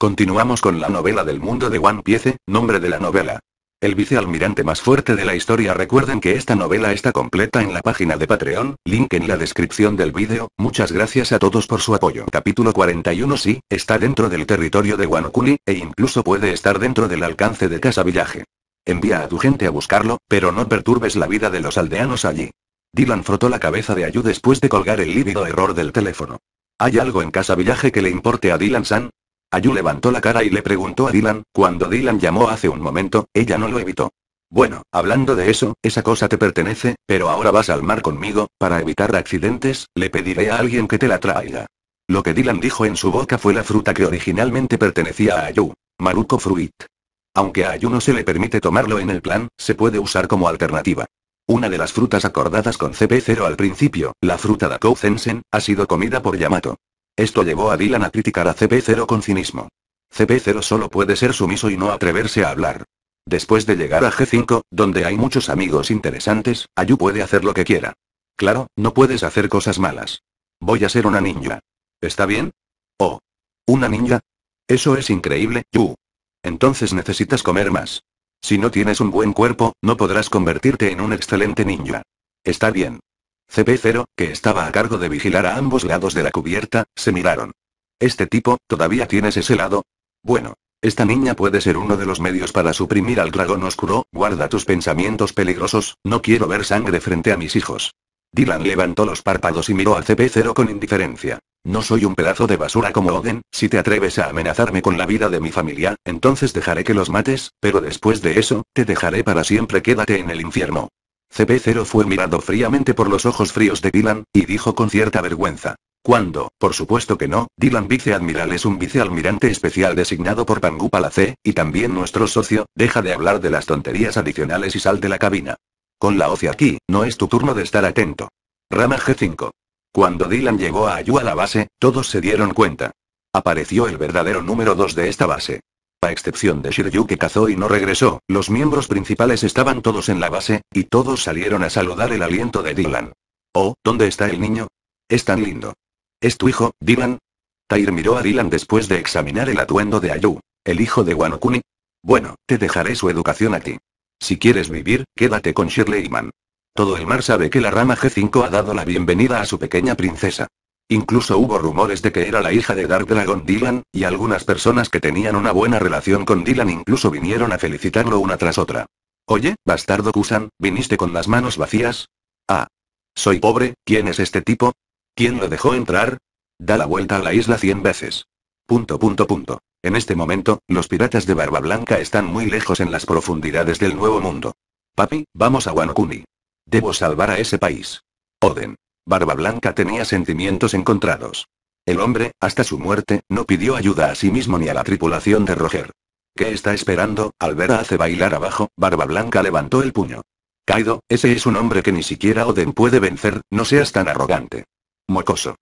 Continuamos con la novela del mundo de One Piece, nombre de la novela. El vicealmirante más fuerte de la historia. Recuerden que esta novela está completa en la página de Patreon, link en la descripción del vídeo. Muchas gracias a todos por su apoyo. Capítulo 41 Sí, está dentro del territorio de Wanokuni, e incluso puede estar dentro del alcance de Casa Villaje. Envía a tu gente a buscarlo, pero no perturbes la vida de los aldeanos allí. Dylan frotó la cabeza de Ayu después de colgar el lívido error del teléfono. ¿Hay algo en Casa Villaje que le importe a Dylan San? Ayu levantó la cara y le preguntó a Dylan, cuando Dylan llamó hace un momento, ella no lo evitó. Bueno, hablando de eso, esa cosa te pertenece, pero ahora vas al mar conmigo, para evitar accidentes, le pediré a alguien que te la traiga. Lo que Dylan dijo en su boca fue la fruta que originalmente pertenecía a Ayu, Maruko Fruit. Aunque a Ayu no se le permite tomarlo en el plan, se puede usar como alternativa. Una de las frutas acordadas con CP0 al principio, la fruta de Kouzensen, ha sido comida por Yamato. Esto llevó a Dylan a criticar a CP0 con cinismo. CP0 solo puede ser sumiso y no atreverse a hablar. Después de llegar a G5, donde hay muchos amigos interesantes, Ayu puede hacer lo que quiera. Claro, no puedes hacer cosas malas. Voy a ser una ninja. ¿Está bien? Oh. ¿Una ninja? Eso es increíble, Yu. Entonces necesitas comer más. Si no tienes un buen cuerpo, no podrás convertirte en un excelente ninja. Está bien. CP0, que estaba a cargo de vigilar a ambos lados de la cubierta, se miraron. ¿Este tipo, todavía tienes ese lado? Bueno. Esta niña puede ser uno de los medios para suprimir al dragón oscuro, guarda tus pensamientos peligrosos, no quiero ver sangre frente a mis hijos. Dylan levantó los párpados y miró a CP0 con indiferencia. No soy un pedazo de basura como Oden, si te atreves a amenazarme con la vida de mi familia, entonces dejaré que los mates, pero después de eso, te dejaré para siempre quédate en el infierno. CP0 fue mirado fríamente por los ojos fríos de Dylan, y dijo con cierta vergüenza. Cuando, por supuesto que no, Dylan Viceadmiral es un vicealmirante especial designado por Pangu Palacé, y también nuestro socio, deja de hablar de las tonterías adicionales y sal de la cabina. Con la OCE aquí, no es tu turno de estar atento. Rama G5. Cuando Dylan llegó a Ayu a la base, todos se dieron cuenta. Apareció el verdadero número 2 de esta base. A excepción de Shiryu que cazó y no regresó, los miembros principales estaban todos en la base, y todos salieron a saludar el aliento de Dylan. Oh, ¿dónde está el niño? Es tan lindo. ¿Es tu hijo, Dylan? Tair miró a Dylan después de examinar el atuendo de Ayu. ¿El hijo de Wanokuni. Bueno, te dejaré su educación a ti. Si quieres vivir, quédate con Shirley Todo el mar sabe que la rama G5 ha dado la bienvenida a su pequeña princesa. Incluso hubo rumores de que era la hija de Dark Dragon Dylan, y algunas personas que tenían una buena relación con Dylan incluso vinieron a felicitarlo una tras otra. Oye, bastardo Kusan, ¿viniste con las manos vacías? Ah. Soy pobre, ¿quién es este tipo? ¿Quién lo dejó entrar? Da la vuelta a la isla cien veces. Punto punto punto. En este momento, los piratas de Barba Blanca están muy lejos en las profundidades del Nuevo Mundo. Papi, vamos a Wanokuni. Debo salvar a ese país. Oden. Barba Blanca tenía sentimientos encontrados. El hombre, hasta su muerte, no pidió ayuda a sí mismo ni a la tripulación de Roger. ¿Qué está esperando? Al ver a Ace bailar abajo, Barba Blanca levantó el puño. Kaido, ese es un hombre que ni siquiera Oden puede vencer, no seas tan arrogante. Mocoso.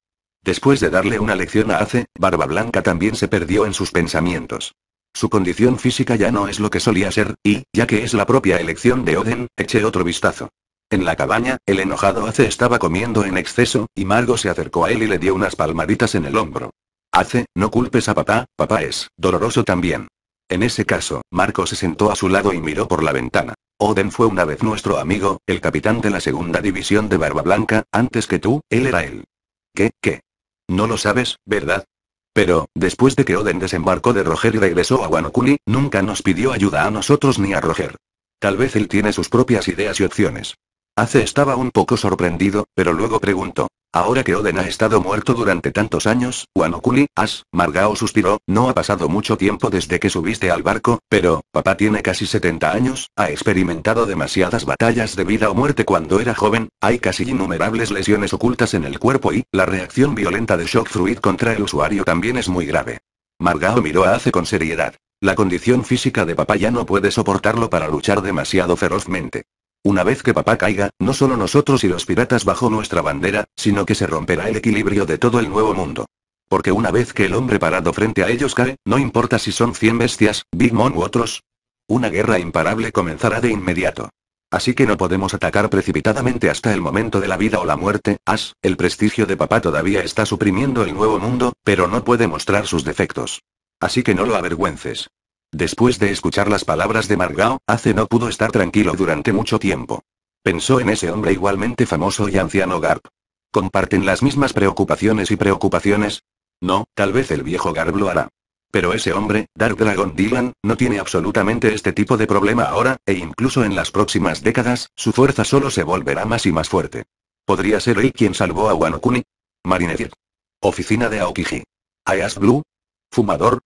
Después de darle una lección a Ace, Barba Blanca también se perdió en sus pensamientos. Su condición física ya no es lo que solía ser, y, ya que es la propia elección de Oden, eche otro vistazo. En la cabaña, el enojado Ace estaba comiendo en exceso, y Margo se acercó a él y le dio unas palmaditas en el hombro. Ace, no culpes a papá, papá es doloroso también. En ese caso, Marco se sentó a su lado y miró por la ventana. Oden fue una vez nuestro amigo, el capitán de la segunda división de Barba Blanca, antes que tú, él era él. ¿Qué, qué? No lo sabes, ¿verdad? Pero, después de que Oden desembarcó de Roger y regresó a Wanokuni, nunca nos pidió ayuda a nosotros ni a Roger. Tal vez él tiene sus propias ideas y opciones. Ace estaba un poco sorprendido, pero luego preguntó. Ahora que Oden ha estado muerto durante tantos años, Wanokuli, As, Margao suspiró, no ha pasado mucho tiempo desde que subiste al barco, pero, papá tiene casi 70 años, ha experimentado demasiadas batallas de vida o muerte cuando era joven, hay casi innumerables lesiones ocultas en el cuerpo y, la reacción violenta de Shock Fruit contra el usuario también es muy grave. Margao miró a Ace con seriedad. La condición física de papá ya no puede soportarlo para luchar demasiado ferozmente. Una vez que papá caiga, no solo nosotros y los piratas bajo nuestra bandera, sino que se romperá el equilibrio de todo el nuevo mundo. Porque una vez que el hombre parado frente a ellos cae, no importa si son 100 bestias, Big Mom u otros, una guerra imparable comenzará de inmediato. Así que no podemos atacar precipitadamente hasta el momento de la vida o la muerte, As, el prestigio de papá todavía está suprimiendo el nuevo mundo, pero no puede mostrar sus defectos. Así que no lo avergüences. Después de escuchar las palabras de Margao, Ace no pudo estar tranquilo durante mucho tiempo. Pensó en ese hombre igualmente famoso y anciano Garp. ¿Comparten las mismas preocupaciones y preocupaciones? No, tal vez el viejo Garp lo hará. Pero ese hombre, Dark Dragon Dylan, no tiene absolutamente este tipo de problema ahora, e incluso en las próximas décadas, su fuerza solo se volverá más y más fuerte. ¿Podría ser él quien salvó a Wanokuni? Marinedir. Oficina de Aokiji. Ayas Blue. Fumador,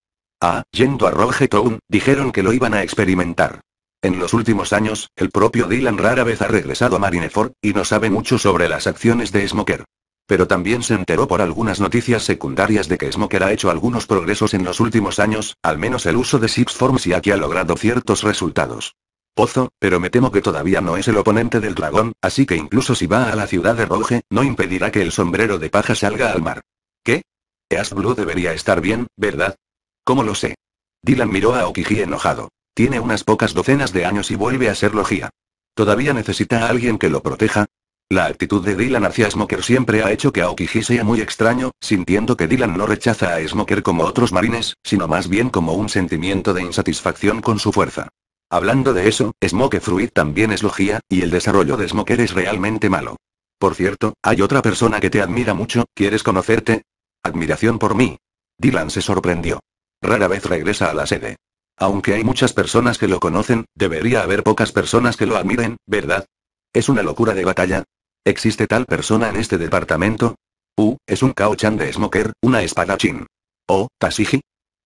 Ah, yendo a Rogetown, dijeron que lo iban a experimentar. En los últimos años, el propio Dylan rara vez ha regresado a Marineford, y no sabe mucho sobre las acciones de Smoker. Pero también se enteró por algunas noticias secundarias de que Smoker ha hecho algunos progresos en los últimos años, al menos el uso de Six Forms y aquí ha logrado ciertos resultados. Pozo, pero me temo que todavía no es el oponente del dragón, así que incluso si va a la ciudad de Roge, no impedirá que el sombrero de paja salga al mar. ¿Qué? Ash Blue debería estar bien, ¿verdad? ¿Cómo lo sé? Dylan miró a Okiji enojado. Tiene unas pocas docenas de años y vuelve a ser logía. ¿Todavía necesita a alguien que lo proteja? La actitud de Dylan hacia Smoker siempre ha hecho que Aokiji sea muy extraño, sintiendo que Dylan no rechaza a Smoker como otros marines, sino más bien como un sentimiento de insatisfacción con su fuerza. Hablando de eso, Smoke Fruit también es logía, y el desarrollo de Smoker es realmente malo. Por cierto, hay otra persona que te admira mucho, ¿quieres conocerte? Admiración por mí. Dylan se sorprendió. Rara vez regresa a la sede. Aunque hay muchas personas que lo conocen, debería haber pocas personas que lo admiren, ¿verdad? ¿Es una locura de batalla? ¿Existe tal persona en este departamento? U, es un Kao-chan de Smoker, una espadachín. Oh, Tasiji.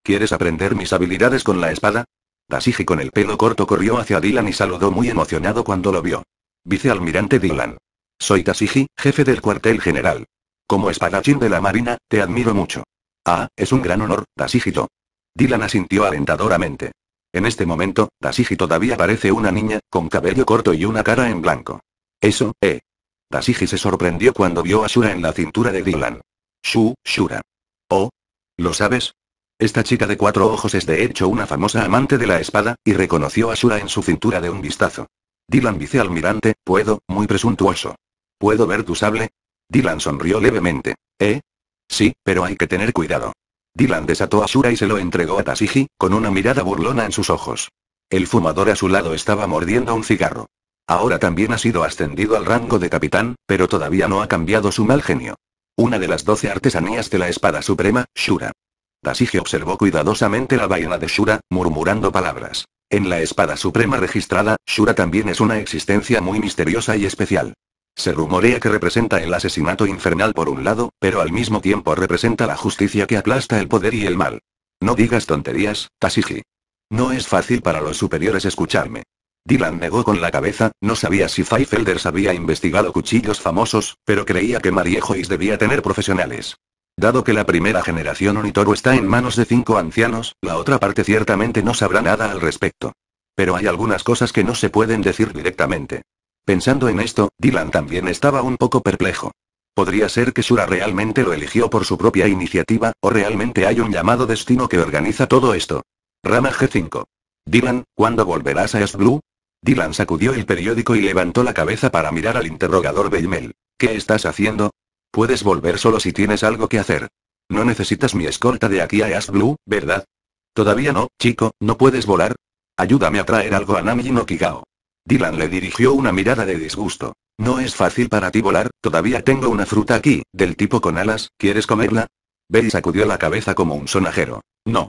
¿Quieres aprender mis habilidades con la espada? Tasiji con el pelo corto corrió hacia Dylan y saludó muy emocionado cuando lo vio. Vicealmirante Dylan. Soy Tashiji, jefe del cuartel general. Como espadachín de la Marina, te admiro mucho. Ah, es un gran honor, Tashiji-yo. Dylan asintió alentadoramente. En este momento, Dasigi todavía parece una niña, con cabello corto y una cara en blanco. Eso, eh. Dasigi se sorprendió cuando vio a Shura en la cintura de Dylan. Shu, Shura. Oh. ¿Lo sabes? Esta chica de cuatro ojos es de hecho una famosa amante de la espada, y reconoció a Shura en su cintura de un vistazo. Dylan almirante. puedo, muy presuntuoso. ¿Puedo ver tu sable? Dylan sonrió levemente. ¿Eh? Sí, pero hay que tener cuidado. Dylan desató a Shura y se lo entregó a Tasiji, con una mirada burlona en sus ojos. El fumador a su lado estaba mordiendo un cigarro. Ahora también ha sido ascendido al rango de capitán, pero todavía no ha cambiado su mal genio. Una de las doce artesanías de la espada suprema, Shura. Tasiji observó cuidadosamente la vaina de Shura, murmurando palabras. En la espada suprema registrada, Shura también es una existencia muy misteriosa y especial. Se rumorea que representa el asesinato infernal por un lado, pero al mismo tiempo representa la justicia que aplasta el poder y el mal. No digas tonterías, Tasiji. No es fácil para los superiores escucharme. Dylan negó con la cabeza, no sabía si Pfeifelders había investigado cuchillos famosos, pero creía que Marie Joyce debía tener profesionales. Dado que la primera generación Onitoro está en manos de cinco ancianos, la otra parte ciertamente no sabrá nada al respecto. Pero hay algunas cosas que no se pueden decir directamente. Pensando en esto, Dylan también estaba un poco perplejo. Podría ser que Shura realmente lo eligió por su propia iniciativa, o realmente hay un llamado destino que organiza todo esto. Rama G5. Dylan, ¿cuándo volverás a Ash Blue? Dylan sacudió el periódico y levantó la cabeza para mirar al interrogador Beymel. ¿Qué estás haciendo? Puedes volver solo si tienes algo que hacer. No necesitas mi escolta de aquí a Ash Blue, ¿verdad? Todavía no, chico, ¿no puedes volar? Ayúdame a traer algo a Nami no Kigao. Dylan le dirigió una mirada de disgusto. No es fácil para ti volar, todavía tengo una fruta aquí, del tipo con alas, ¿quieres comerla? Bell sacudió la cabeza como un sonajero. No.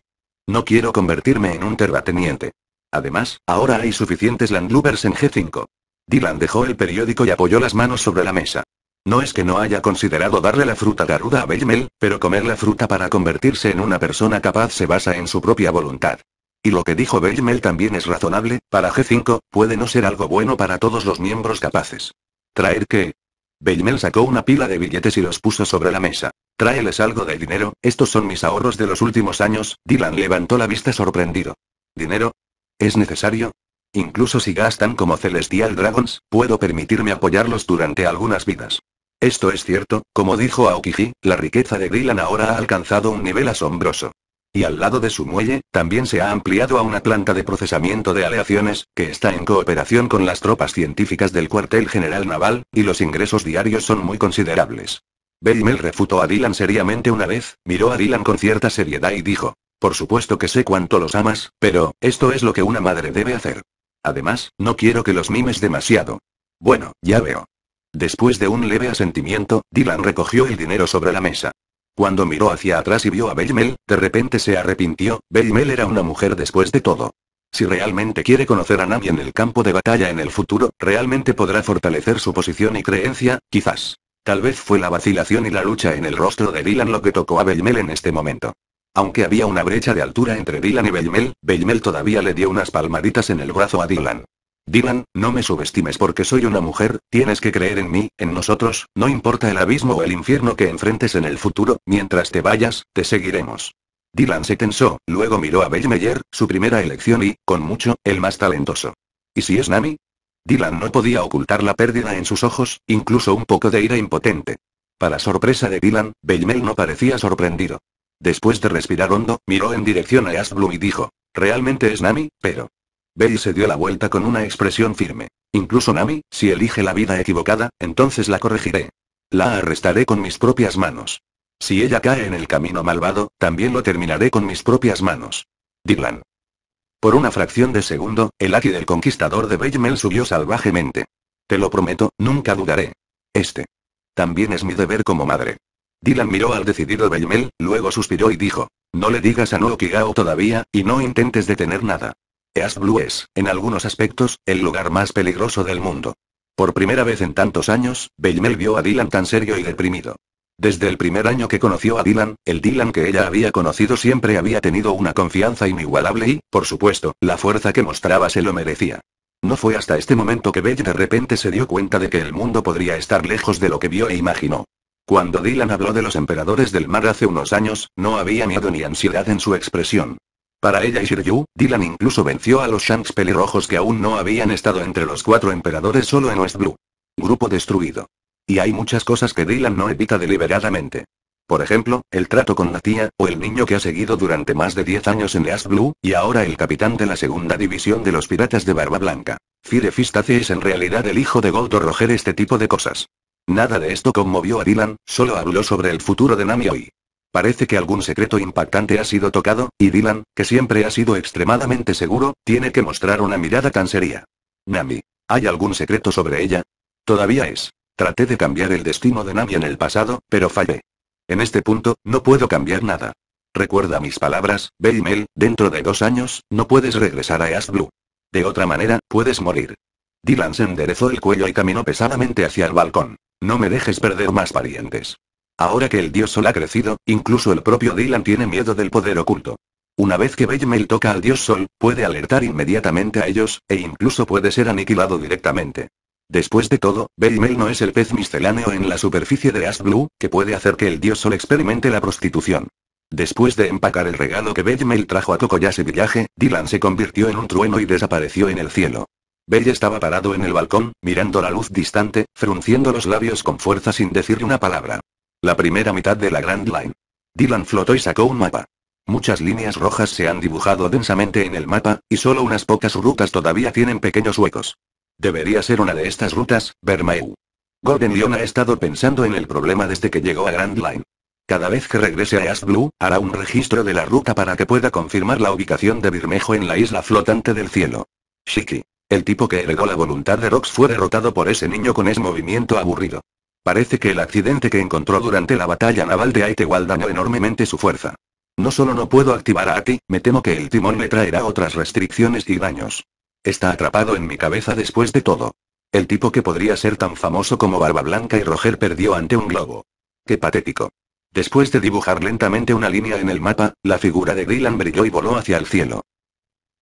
No quiero convertirme en un terrateniente. Además, ahora hay suficientes Landloopers en G5. Dylan dejó el periódico y apoyó las manos sobre la mesa. No es que no haya considerado darle la fruta garuda a Mel, pero comer la fruta para convertirse en una persona capaz se basa en su propia voluntad. Y lo que dijo Belmel también es razonable, para G5, puede no ser algo bueno para todos los miembros capaces. ¿Traer qué? Belmel sacó una pila de billetes y los puso sobre la mesa. Tráeles algo de dinero, estos son mis ahorros de los últimos años, Dylan levantó la vista sorprendido. ¿Dinero? ¿Es necesario? Incluso si gastan como Celestial Dragons, puedo permitirme apoyarlos durante algunas vidas. Esto es cierto, como dijo Aokiji, la riqueza de Dylan ahora ha alcanzado un nivel asombroso. Y al lado de su muelle, también se ha ampliado a una planta de procesamiento de aleaciones, que está en cooperación con las tropas científicas del cuartel general naval, y los ingresos diarios son muy considerables. Beimel refutó a Dylan seriamente una vez, miró a Dylan con cierta seriedad y dijo, por supuesto que sé cuánto los amas, pero, esto es lo que una madre debe hacer. Además, no quiero que los mimes demasiado. Bueno, ya veo. Después de un leve asentimiento, Dylan recogió el dinero sobre la mesa. Cuando miró hacia atrás y vio a Bellmel, de repente se arrepintió, Bellmel era una mujer después de todo. Si realmente quiere conocer a Nami en el campo de batalla en el futuro, realmente podrá fortalecer su posición y creencia, quizás. Tal vez fue la vacilación y la lucha en el rostro de Dylan lo que tocó a Bellmel en este momento. Aunque había una brecha de altura entre Dylan y Bellmel, Bellmel todavía le dio unas palmaditas en el brazo a Dylan. Dylan, no me subestimes porque soy una mujer, tienes que creer en mí, en nosotros, no importa el abismo o el infierno que enfrentes en el futuro, mientras te vayas, te seguiremos. Dylan se tensó, luego miró a Bellmeyer, su primera elección y, con mucho, el más talentoso. ¿Y si es Nami? Dylan no podía ocultar la pérdida en sus ojos, incluso un poco de ira impotente. Para sorpresa de Dylan, Bellmeyer no parecía sorprendido. Después de respirar hondo, miró en dirección a Asblum y dijo, realmente es Nami, pero... Bell se dio la vuelta con una expresión firme. Incluso Nami, si elige la vida equivocada, entonces la corregiré. La arrestaré con mis propias manos. Si ella cae en el camino malvado, también lo terminaré con mis propias manos. Dylan. Por una fracción de segundo, el aquí del conquistador de Belmel subió salvajemente. Te lo prometo, nunca dudaré. Este. También es mi deber como madre. Dylan miró al decidido Belmel, luego suspiró y dijo. No le digas a Nuokigao todavía, y no intentes detener nada. East Blue es, en algunos aspectos, el lugar más peligroso del mundo. Por primera vez en tantos años, Bellmel vio a Dylan tan serio y deprimido. Desde el primer año que conoció a Dylan, el Dylan que ella había conocido siempre había tenido una confianza inigualable y, por supuesto, la fuerza que mostraba se lo merecía. No fue hasta este momento que Bell de repente se dio cuenta de que el mundo podría estar lejos de lo que vio e imaginó. Cuando Dylan habló de los emperadores del mar hace unos años, no había miedo ni ansiedad en su expresión. Para ella y Shiryu, Dylan incluso venció a los Shanks pelirrojos que aún no habían estado entre los cuatro emperadores solo en West Blue. Grupo destruido. Y hay muchas cosas que Dylan no evita deliberadamente. Por ejemplo, el trato con la tía, o el niño que ha seguido durante más de 10 años en East Blue, y ahora el capitán de la segunda división de los piratas de Barba Blanca. Firefistace es en realidad el hijo de Goldo Roger este tipo de cosas. Nada de esto conmovió a Dylan, solo habló sobre el futuro de Nami hoy. Parece que algún secreto impactante ha sido tocado, y Dylan, que siempre ha sido extremadamente seguro, tiene que mostrar una mirada tan seria. Nami. ¿Hay algún secreto sobre ella? Todavía es. Traté de cambiar el destino de Nami en el pasado, pero fallé. En este punto, no puedo cambiar nada. Recuerda mis palabras, Mel, dentro de dos años, no puedes regresar a Ash Blue. De otra manera, puedes morir. Dylan se enderezó el cuello y caminó pesadamente hacia el balcón. No me dejes perder más parientes. Ahora que el dios Sol ha crecido, incluso el propio Dylan tiene miedo del poder oculto. Una vez que Bellmail toca al dios Sol, puede alertar inmediatamente a ellos, e incluso puede ser aniquilado directamente. Después de todo, Bellmail no es el pez misceláneo en la superficie de Ash Blue, que puede hacer que el dios Sol experimente la prostitución. Después de empacar el regalo que Bellmail trajo a ese Villaje, Dylan se convirtió en un trueno y desapareció en el cielo. Bell estaba parado en el balcón, mirando la luz distante, frunciendo los labios con fuerza sin decir una palabra. La primera mitad de la Grand Line. Dylan flotó y sacó un mapa. Muchas líneas rojas se han dibujado densamente en el mapa, y solo unas pocas rutas todavía tienen pequeños huecos. Debería ser una de estas rutas, Vermeu. Gordon Lion ha estado pensando en el problema desde que llegó a Grand Line. Cada vez que regrese a Ash Blue, hará un registro de la ruta para que pueda confirmar la ubicación de Birmejo en la isla flotante del cielo. Shiki. El tipo que heredó la voluntad de Rox fue derrotado por ese niño con ese movimiento aburrido. Parece que el accidente que encontró durante la batalla naval de Aitewal dañó enormemente su fuerza. No solo no puedo activar a Ati, me temo que el timón me traerá otras restricciones y daños. Está atrapado en mi cabeza después de todo. El tipo que podría ser tan famoso como Barba Blanca y Roger perdió ante un globo. Qué patético. Después de dibujar lentamente una línea en el mapa, la figura de Dylan brilló y voló hacia el cielo.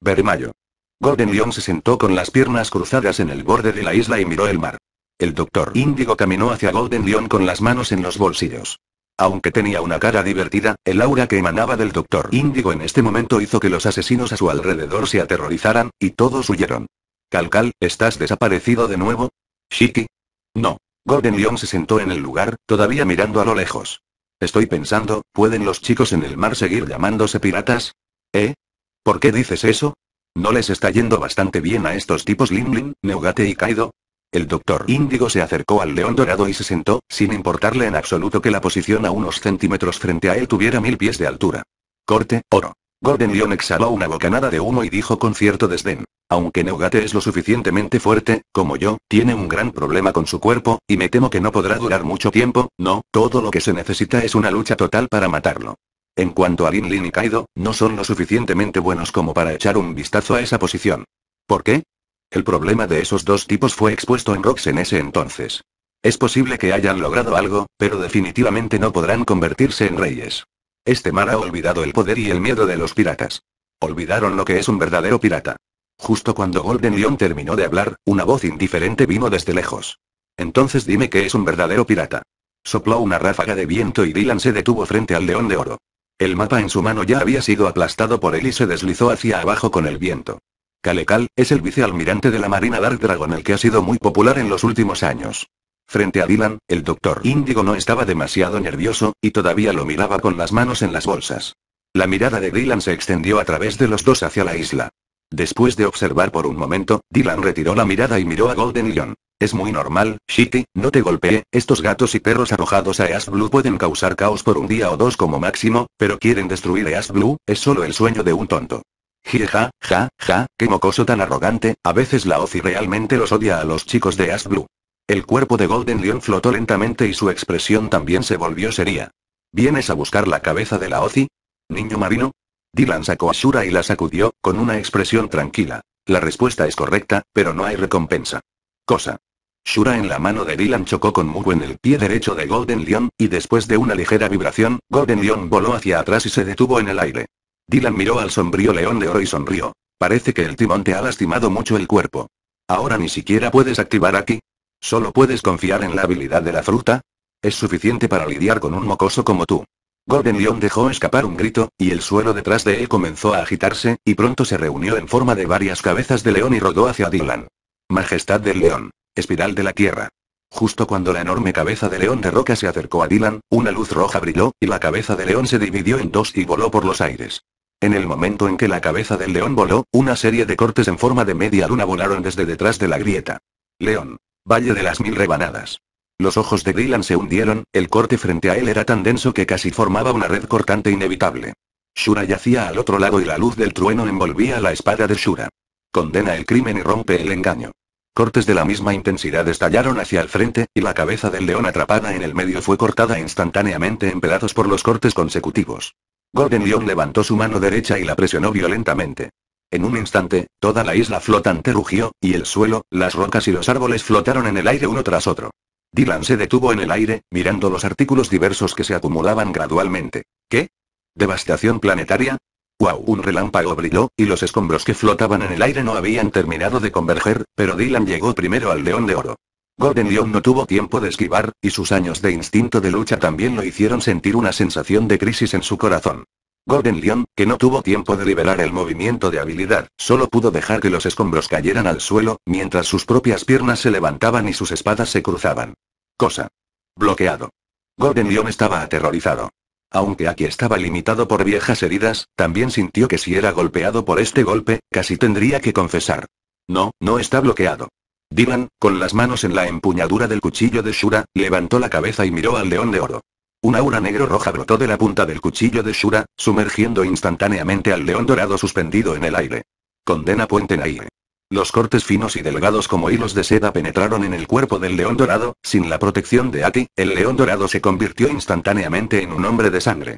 Vermayo. Gordon Lyon se sentó con las piernas cruzadas en el borde de la isla y miró el mar. El doctor Índigo caminó hacia Golden Lion con las manos en los bolsillos. Aunque tenía una cara divertida, el aura que emanaba del doctor Índigo en este momento hizo que los asesinos a su alrededor se aterrorizaran, y todos huyeron. Calcal, ¿estás desaparecido de nuevo? Shiki. No. Golden Lion se sentó en el lugar, todavía mirando a lo lejos. Estoy pensando, ¿pueden los chicos en el mar seguir llamándose piratas? ¿Eh? ¿Por qué dices eso? ¿No les está yendo bastante bien a estos tipos Limlin, Neogate y Kaido? El doctor Índigo se acercó al león dorado y se sentó, sin importarle en absoluto que la posición a unos centímetros frente a él tuviera mil pies de altura. Corte, oro. Gordon Leon exhaló una bocanada de humo y dijo con cierto desdén. Aunque Neugate es lo suficientemente fuerte, como yo, tiene un gran problema con su cuerpo, y me temo que no podrá durar mucho tiempo, no, todo lo que se necesita es una lucha total para matarlo. En cuanto a Lin Lin y Kaido, no son lo suficientemente buenos como para echar un vistazo a esa posición. ¿Por qué? El problema de esos dos tipos fue expuesto en Rox en ese entonces. Es posible que hayan logrado algo, pero definitivamente no podrán convertirse en reyes. Este mar ha olvidado el poder y el miedo de los piratas. Olvidaron lo que es un verdadero pirata. Justo cuando Golden Lion terminó de hablar, una voz indiferente vino desde lejos. Entonces dime que es un verdadero pirata. Sopló una ráfaga de viento y Dylan se detuvo frente al león de oro. El mapa en su mano ya había sido aplastado por él y se deslizó hacia abajo con el viento. Kalekal es el vicealmirante de la Marina Dark Dragon el que ha sido muy popular en los últimos años. Frente a Dylan, el doctor Índigo no estaba demasiado nervioso, y todavía lo miraba con las manos en las bolsas. La mirada de Dylan se extendió a través de los dos hacia la isla. Después de observar por un momento, Dylan retiró la mirada y miró a Golden Lion. Es muy normal, Shiki, no te golpee, estos gatos y perros arrojados a Ash Blue pueden causar caos por un día o dos como máximo, pero quieren destruir Ash Blue, es solo el sueño de un tonto. Jeja, ja, ja, qué mocoso tan arrogante, a veces la Ozi realmente los odia a los chicos de Ash Blue. El cuerpo de Golden Leon flotó lentamente y su expresión también se volvió seria. ¿Vienes a buscar la cabeza de la Ozi? Niño marino. Dylan sacó a Shura y la sacudió, con una expresión tranquila. La respuesta es correcta, pero no hay recompensa. Cosa. Shura en la mano de Dylan chocó con Mugu en el pie derecho de Golden Leon, y después de una ligera vibración, Golden Leon voló hacia atrás y se detuvo en el aire. Dylan miró al sombrío león de oro y sonrió. Parece que el timón te ha lastimado mucho el cuerpo. Ahora ni siquiera puedes activar aquí. Solo puedes confiar en la habilidad de la fruta. Es suficiente para lidiar con un mocoso como tú. Golden León dejó escapar un grito, y el suelo detrás de él comenzó a agitarse, y pronto se reunió en forma de varias cabezas de león y rodó hacia Dylan. Majestad del león. Espiral de la tierra. Justo cuando la enorme cabeza de león de roca se acercó a Dylan, una luz roja brilló, y la cabeza de león se dividió en dos y voló por los aires. En el momento en que la cabeza del león voló, una serie de cortes en forma de media luna volaron desde detrás de la grieta. León. Valle de las mil rebanadas. Los ojos de Dylan se hundieron, el corte frente a él era tan denso que casi formaba una red cortante inevitable. Shura yacía al otro lado y la luz del trueno envolvía la espada de Shura. Condena el crimen y rompe el engaño. Cortes de la misma intensidad estallaron hacia el frente, y la cabeza del león atrapada en el medio fue cortada instantáneamente en pedazos por los cortes consecutivos. Gordon Leon levantó su mano derecha y la presionó violentamente. En un instante, toda la isla flotante rugió, y el suelo, las rocas y los árboles flotaron en el aire uno tras otro. Dylan se detuvo en el aire, mirando los artículos diversos que se acumulaban gradualmente. ¿Qué? ¿Devastación planetaria? ¡Wow! Un relámpago brilló, y los escombros que flotaban en el aire no habían terminado de converger, pero Dylan llegó primero al león de oro. Golden Leon no tuvo tiempo de esquivar, y sus años de instinto de lucha también lo hicieron sentir una sensación de crisis en su corazón. Golden Leon, que no tuvo tiempo de liberar el movimiento de habilidad, solo pudo dejar que los escombros cayeran al suelo, mientras sus propias piernas se levantaban y sus espadas se cruzaban. Cosa. Bloqueado. Golden Leon estaba aterrorizado. Aunque aquí estaba limitado por viejas heridas, también sintió que si era golpeado por este golpe, casi tendría que confesar. No, no está bloqueado. Divan, con las manos en la empuñadura del cuchillo de Shura, levantó la cabeza y miró al león de oro. Un aura negro-roja brotó de la punta del cuchillo de Shura, sumergiendo instantáneamente al león dorado suspendido en el aire. Condena Puente en aire. Los cortes finos y delgados como hilos de seda penetraron en el cuerpo del león dorado, sin la protección de Ati, el león dorado se convirtió instantáneamente en un hombre de sangre.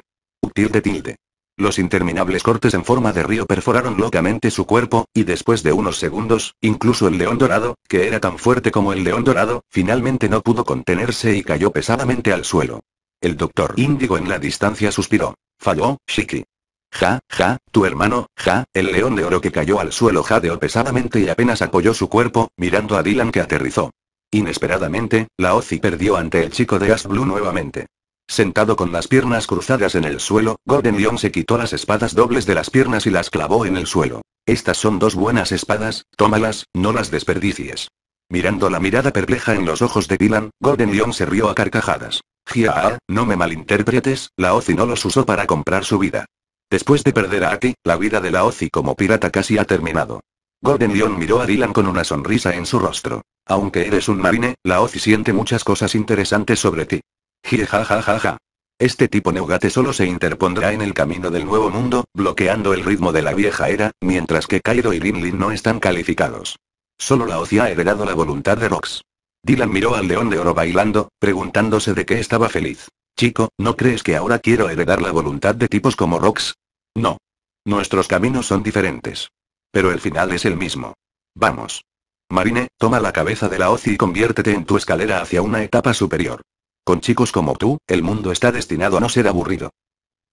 Tilde tilde. Los interminables cortes en forma de río perforaron locamente su cuerpo, y después de unos segundos, incluso el león dorado, que era tan fuerte como el león dorado, finalmente no pudo contenerse y cayó pesadamente al suelo. El doctor Índigo en la distancia suspiró. Falló, Shiki. Ja, ja, tu hermano, ja, el león de oro que cayó al suelo jadeó pesadamente y apenas apoyó su cuerpo, mirando a Dylan que aterrizó. Inesperadamente, la Ozi perdió ante el chico de As Blue nuevamente. Sentado con las piernas cruzadas en el suelo, Gordon Leon se quitó las espadas dobles de las piernas y las clavó en el suelo. Estas son dos buenas espadas, tómalas, no las desperdicies. Mirando la mirada perpleja en los ojos de Dylan, Gordon Leon se rió a carcajadas. Gia, no me malinterpretes, la Ozi no los usó para comprar su vida. Después de perder a Aki, la vida de la Ozi como pirata casi ha terminado. Gordon Leon miró a Dylan con una sonrisa en su rostro. Aunque eres un marine, la Ozi siente muchas cosas interesantes sobre ti. Jijajajaja. Este tipo neugate solo se interpondrá en el camino del nuevo mundo, bloqueando el ritmo de la vieja era, mientras que Kaido y Rimlin no están calificados. Solo la OCIA ha heredado la voluntad de Rox. Dylan miró al león de oro bailando, preguntándose de qué estaba feliz. Chico, ¿no crees que ahora quiero heredar la voluntad de tipos como Rox? No. Nuestros caminos son diferentes. Pero el final es el mismo. Vamos. Marine, toma la cabeza de la OCI y conviértete en tu escalera hacia una etapa superior. Con chicos como tú, el mundo está destinado a no ser aburrido.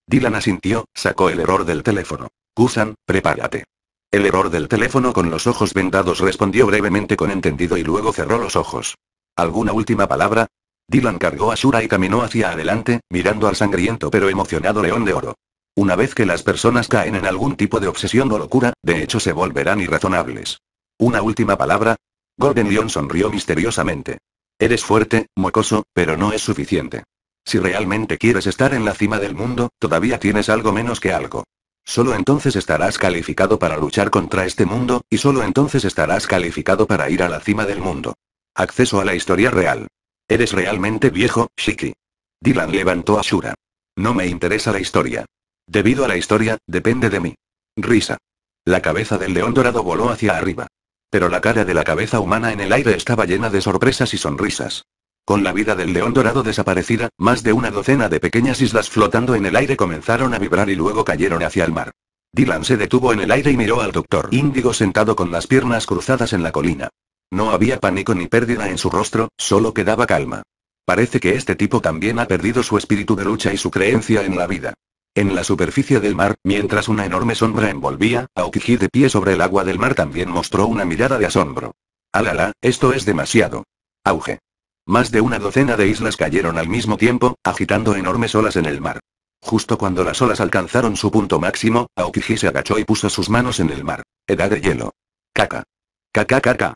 Dylan asintió, sacó el error del teléfono. Kusan, prepárate. El error del teléfono con los ojos vendados respondió brevemente con entendido y luego cerró los ojos. ¿Alguna última palabra? Dylan cargó a Shura y caminó hacia adelante, mirando al sangriento pero emocionado león de oro. Una vez que las personas caen en algún tipo de obsesión o locura, de hecho se volverán irrazonables. ¿Una última palabra? Gordon Leon sonrió misteriosamente. Eres fuerte, mocoso, pero no es suficiente. Si realmente quieres estar en la cima del mundo, todavía tienes algo menos que algo. Solo entonces estarás calificado para luchar contra este mundo, y solo entonces estarás calificado para ir a la cima del mundo. Acceso a la historia real. Eres realmente viejo, Shiki. Dylan levantó a Shura. No me interesa la historia. Debido a la historia, depende de mí. Risa. La cabeza del león dorado voló hacia arriba pero la cara de la cabeza humana en el aire estaba llena de sorpresas y sonrisas. Con la vida del león dorado desaparecida, más de una docena de pequeñas islas flotando en el aire comenzaron a vibrar y luego cayeron hacia el mar. Dylan se detuvo en el aire y miró al doctor Índigo sentado con las piernas cruzadas en la colina. No había pánico ni pérdida en su rostro, solo quedaba calma. Parece que este tipo también ha perdido su espíritu de lucha y su creencia en la vida. En la superficie del mar, mientras una enorme sombra envolvía, Aokiji de pie sobre el agua del mar también mostró una mirada de asombro. Alala, esto es demasiado. Auge. Más de una docena de islas cayeron al mismo tiempo, agitando enormes olas en el mar. Justo cuando las olas alcanzaron su punto máximo, Aokiji se agachó y puso sus manos en el mar. Edad de hielo. Caca. Caca caca.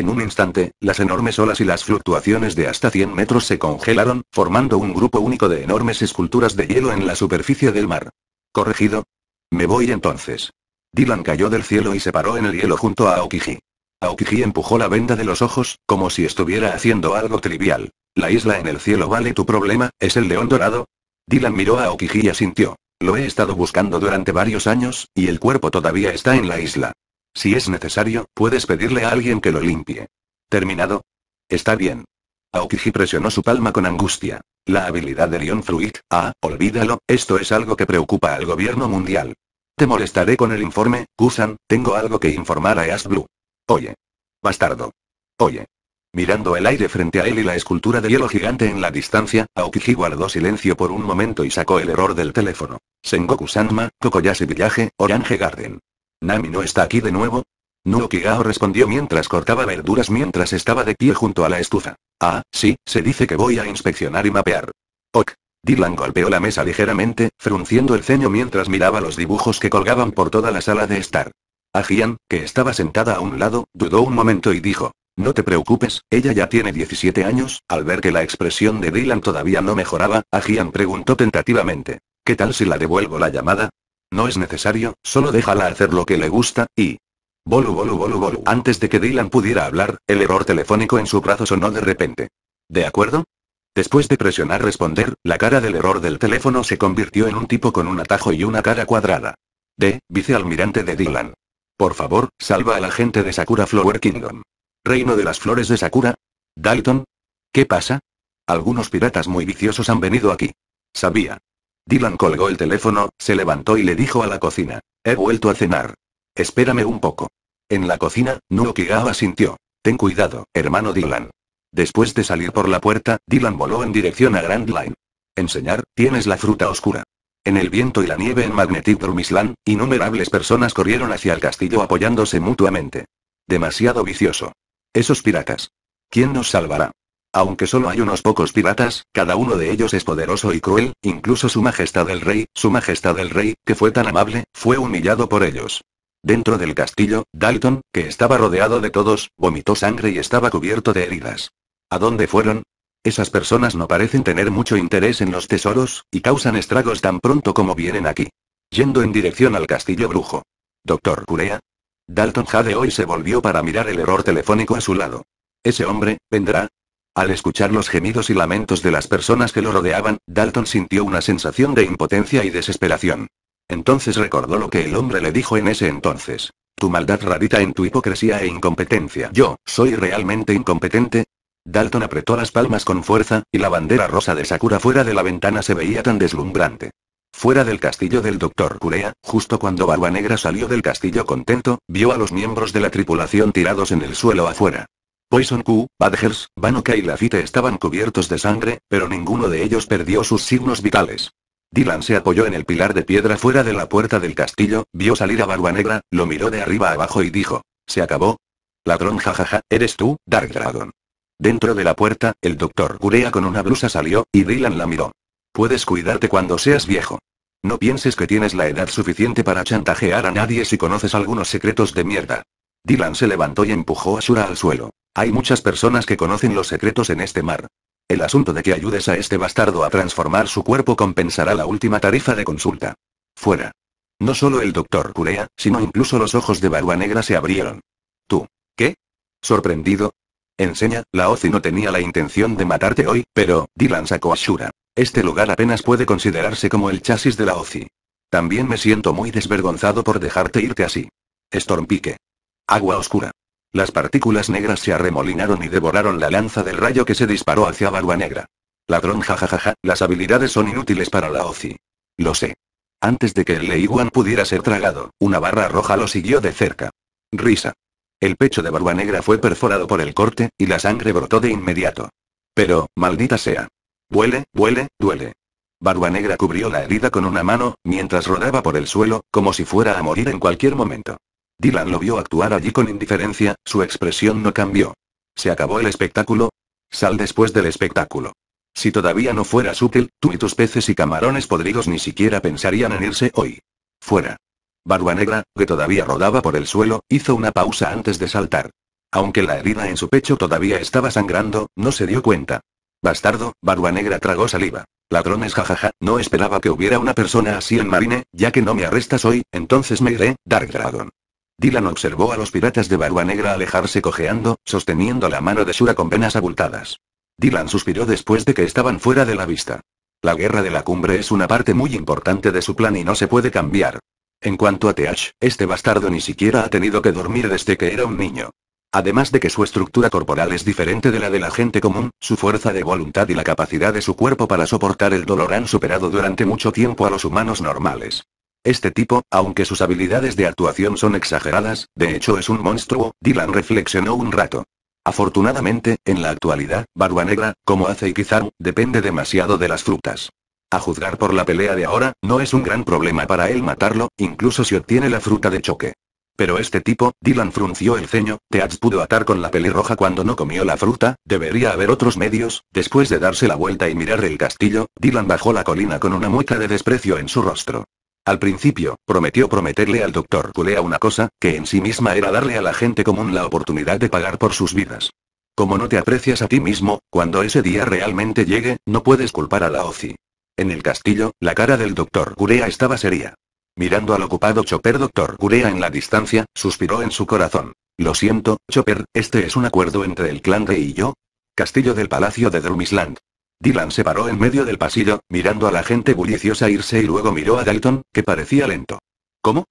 En un instante, las enormes olas y las fluctuaciones de hasta 100 metros se congelaron, formando un grupo único de enormes esculturas de hielo en la superficie del mar. Corregido. Me voy entonces. Dylan cayó del cielo y se paró en el hielo junto a Aokiji. Aokiji empujó la venda de los ojos, como si estuviera haciendo algo trivial. La isla en el cielo vale tu problema, ¿es el león dorado? Dylan miró a Aokiji y asintió. Lo he estado buscando durante varios años, y el cuerpo todavía está en la isla. Si es necesario, puedes pedirle a alguien que lo limpie. ¿Terminado? Está bien. Aokiji presionó su palma con angustia. La habilidad de Leon Fruit, ah, olvídalo, esto es algo que preocupa al gobierno mundial. Te molestaré con el informe, Kusan, tengo algo que informar a Ash Blue. Oye. Bastardo. Oye. Mirando el aire frente a él y la escultura de hielo gigante en la distancia, Aokiji guardó silencio por un momento y sacó el error del teléfono. Sengoku Sanma, Kokoyashi Village, Orange Garden. Nami no está aquí de nuevo. Nuokigao respondió mientras cortaba verduras mientras estaba de pie junto a la estufa. Ah, sí, se dice que voy a inspeccionar y mapear. Ok. Dylan golpeó la mesa ligeramente, frunciendo el ceño mientras miraba los dibujos que colgaban por toda la sala de estar. Ajian, ah, que estaba sentada a un lado, dudó un momento y dijo, no te preocupes, ella ya tiene 17 años, al ver que la expresión de Dylan todavía no mejoraba, Ajian ah, preguntó tentativamente, ¿qué tal si la devuelvo la llamada? No es necesario, solo déjala hacer lo que le gusta, y... Bolu bolu bolu bolu. Antes de que Dylan pudiera hablar, el error telefónico en su brazo sonó de repente. ¿De acuerdo? Después de presionar responder, la cara del error del teléfono se convirtió en un tipo con un atajo y una cara cuadrada. De, vicealmirante de Dylan. Por favor, salva a la gente de Sakura Flower Kingdom. Reino de las flores de Sakura. Dalton. ¿Qué pasa? Algunos piratas muy viciosos han venido aquí. Sabía. Dylan colgó el teléfono, se levantó y le dijo a la cocina. He vuelto a cenar. Espérame un poco. En la cocina, Nuokigawa sintió. Ten cuidado, hermano Dylan. Después de salir por la puerta, Dylan voló en dirección a Grand Line. Enseñar, tienes la fruta oscura. En el viento y la nieve en Magnetic Drumislan, innumerables personas corrieron hacia el castillo apoyándose mutuamente. Demasiado vicioso. Esos piratas. ¿Quién nos salvará? Aunque solo hay unos pocos piratas, cada uno de ellos es poderoso y cruel, incluso su Majestad el Rey, su Majestad el Rey, que fue tan amable, fue humillado por ellos. Dentro del castillo, Dalton, que estaba rodeado de todos, vomitó sangre y estaba cubierto de heridas. ¿A dónde fueron? Esas personas no parecen tener mucho interés en los tesoros, y causan estragos tan pronto como vienen aquí. Yendo en dirección al castillo brujo. Doctor Curea. Dalton jadeó y se volvió para mirar el error telefónico a su lado. Ese hombre, vendrá, al escuchar los gemidos y lamentos de las personas que lo rodeaban, Dalton sintió una sensación de impotencia y desesperación. Entonces recordó lo que el hombre le dijo en ese entonces. Tu maldad radita en tu hipocresía e incompetencia. Yo, ¿soy realmente incompetente? Dalton apretó las palmas con fuerza, y la bandera rosa de Sakura fuera de la ventana se veía tan deslumbrante. Fuera del castillo del doctor Curea, justo cuando Barba Negra salió del castillo contento, vio a los miembros de la tripulación tirados en el suelo afuera. Poison Q, Badgers, Banoka y Lafite estaban cubiertos de sangre, pero ninguno de ellos perdió sus signos vitales. Dylan se apoyó en el pilar de piedra fuera de la puerta del castillo, vio salir a Barba Negra, lo miró de arriba abajo y dijo, ¿se acabó? Ladrón jajaja, eres tú, Dark Dragon. Dentro de la puerta, el doctor Gurea con una blusa salió, y Dylan la miró. Puedes cuidarte cuando seas viejo. No pienses que tienes la edad suficiente para chantajear a nadie si conoces algunos secretos de mierda. Dylan se levantó y empujó a Shura al suelo. Hay muchas personas que conocen los secretos en este mar. El asunto de que ayudes a este bastardo a transformar su cuerpo compensará la última tarifa de consulta. Fuera. No solo el doctor Curea, sino incluso los ojos de Barua Negra se abrieron. ¿Tú? ¿Qué? ¿Sorprendido? Enseña, la Ozi no tenía la intención de matarte hoy, pero, Dylan sacó a Este lugar apenas puede considerarse como el chasis de la Ozi. También me siento muy desvergonzado por dejarte irte así. Stormpique. Agua oscura. Las partículas negras se arremolinaron y devoraron la lanza del rayo que se disparó hacia Barba Negra. Ladrón jajajaja, las habilidades son inútiles para la OCI. Lo sé. Antes de que el Leiwan pudiera ser tragado, una barra roja lo siguió de cerca. Risa. El pecho de Barba Negra fue perforado por el corte, y la sangre brotó de inmediato. Pero, maldita sea. Huele, huele, duele. Barba Negra cubrió la herida con una mano, mientras rodaba por el suelo, como si fuera a morir en cualquier momento. Dylan lo vio actuar allí con indiferencia, su expresión no cambió. ¿Se acabó el espectáculo? Sal después del espectáculo. Si todavía no fueras útil, tú y tus peces y camarones podridos ni siquiera pensarían en irse hoy. Fuera. Barba Negra, que todavía rodaba por el suelo, hizo una pausa antes de saltar. Aunque la herida en su pecho todavía estaba sangrando, no se dio cuenta. Bastardo, Barba Negra tragó saliva. Ladrones jajaja, no esperaba que hubiera una persona así en Marine, ya que no me arrestas hoy, entonces me iré, Dark Dragon. Dylan observó a los piratas de barba negra alejarse cojeando, sosteniendo la mano de Shura con venas abultadas. Dylan suspiró después de que estaban fuera de la vista. La guerra de la cumbre es una parte muy importante de su plan y no se puede cambiar. En cuanto a Teach, este bastardo ni siquiera ha tenido que dormir desde que era un niño. Además de que su estructura corporal es diferente de la de la gente común, su fuerza de voluntad y la capacidad de su cuerpo para soportar el dolor han superado durante mucho tiempo a los humanos normales. Este tipo, aunque sus habilidades de actuación son exageradas, de hecho es un monstruo, Dylan reflexionó un rato. Afortunadamente, en la actualidad, Barba Negra, como hace Ipizaru, depende demasiado de las frutas. A juzgar por la pelea de ahora, no es un gran problema para él matarlo, incluso si obtiene la fruta de choque. Pero este tipo, Dylan frunció el ceño, Teats pudo atar con la pelirroja cuando no comió la fruta, debería haber otros medios, después de darse la vuelta y mirar el castillo, Dylan bajó la colina con una mueca de desprecio en su rostro. Al principio, prometió prometerle al doctor Culea una cosa, que en sí misma era darle a la gente común la oportunidad de pagar por sus vidas. Como no te aprecias a ti mismo, cuando ese día realmente llegue, no puedes culpar a la OCI. En el castillo, la cara del doctor Curea estaba seria. Mirando al ocupado Chopper Doctor Gurea en la distancia, suspiró en su corazón. Lo siento, Chopper, este es un acuerdo entre el clan de y yo. Castillo del Palacio de Drumisland. Dylan se paró en medio del pasillo, mirando a la gente bulliciosa irse y luego miró a Dalton, que parecía lento. ¿Cómo?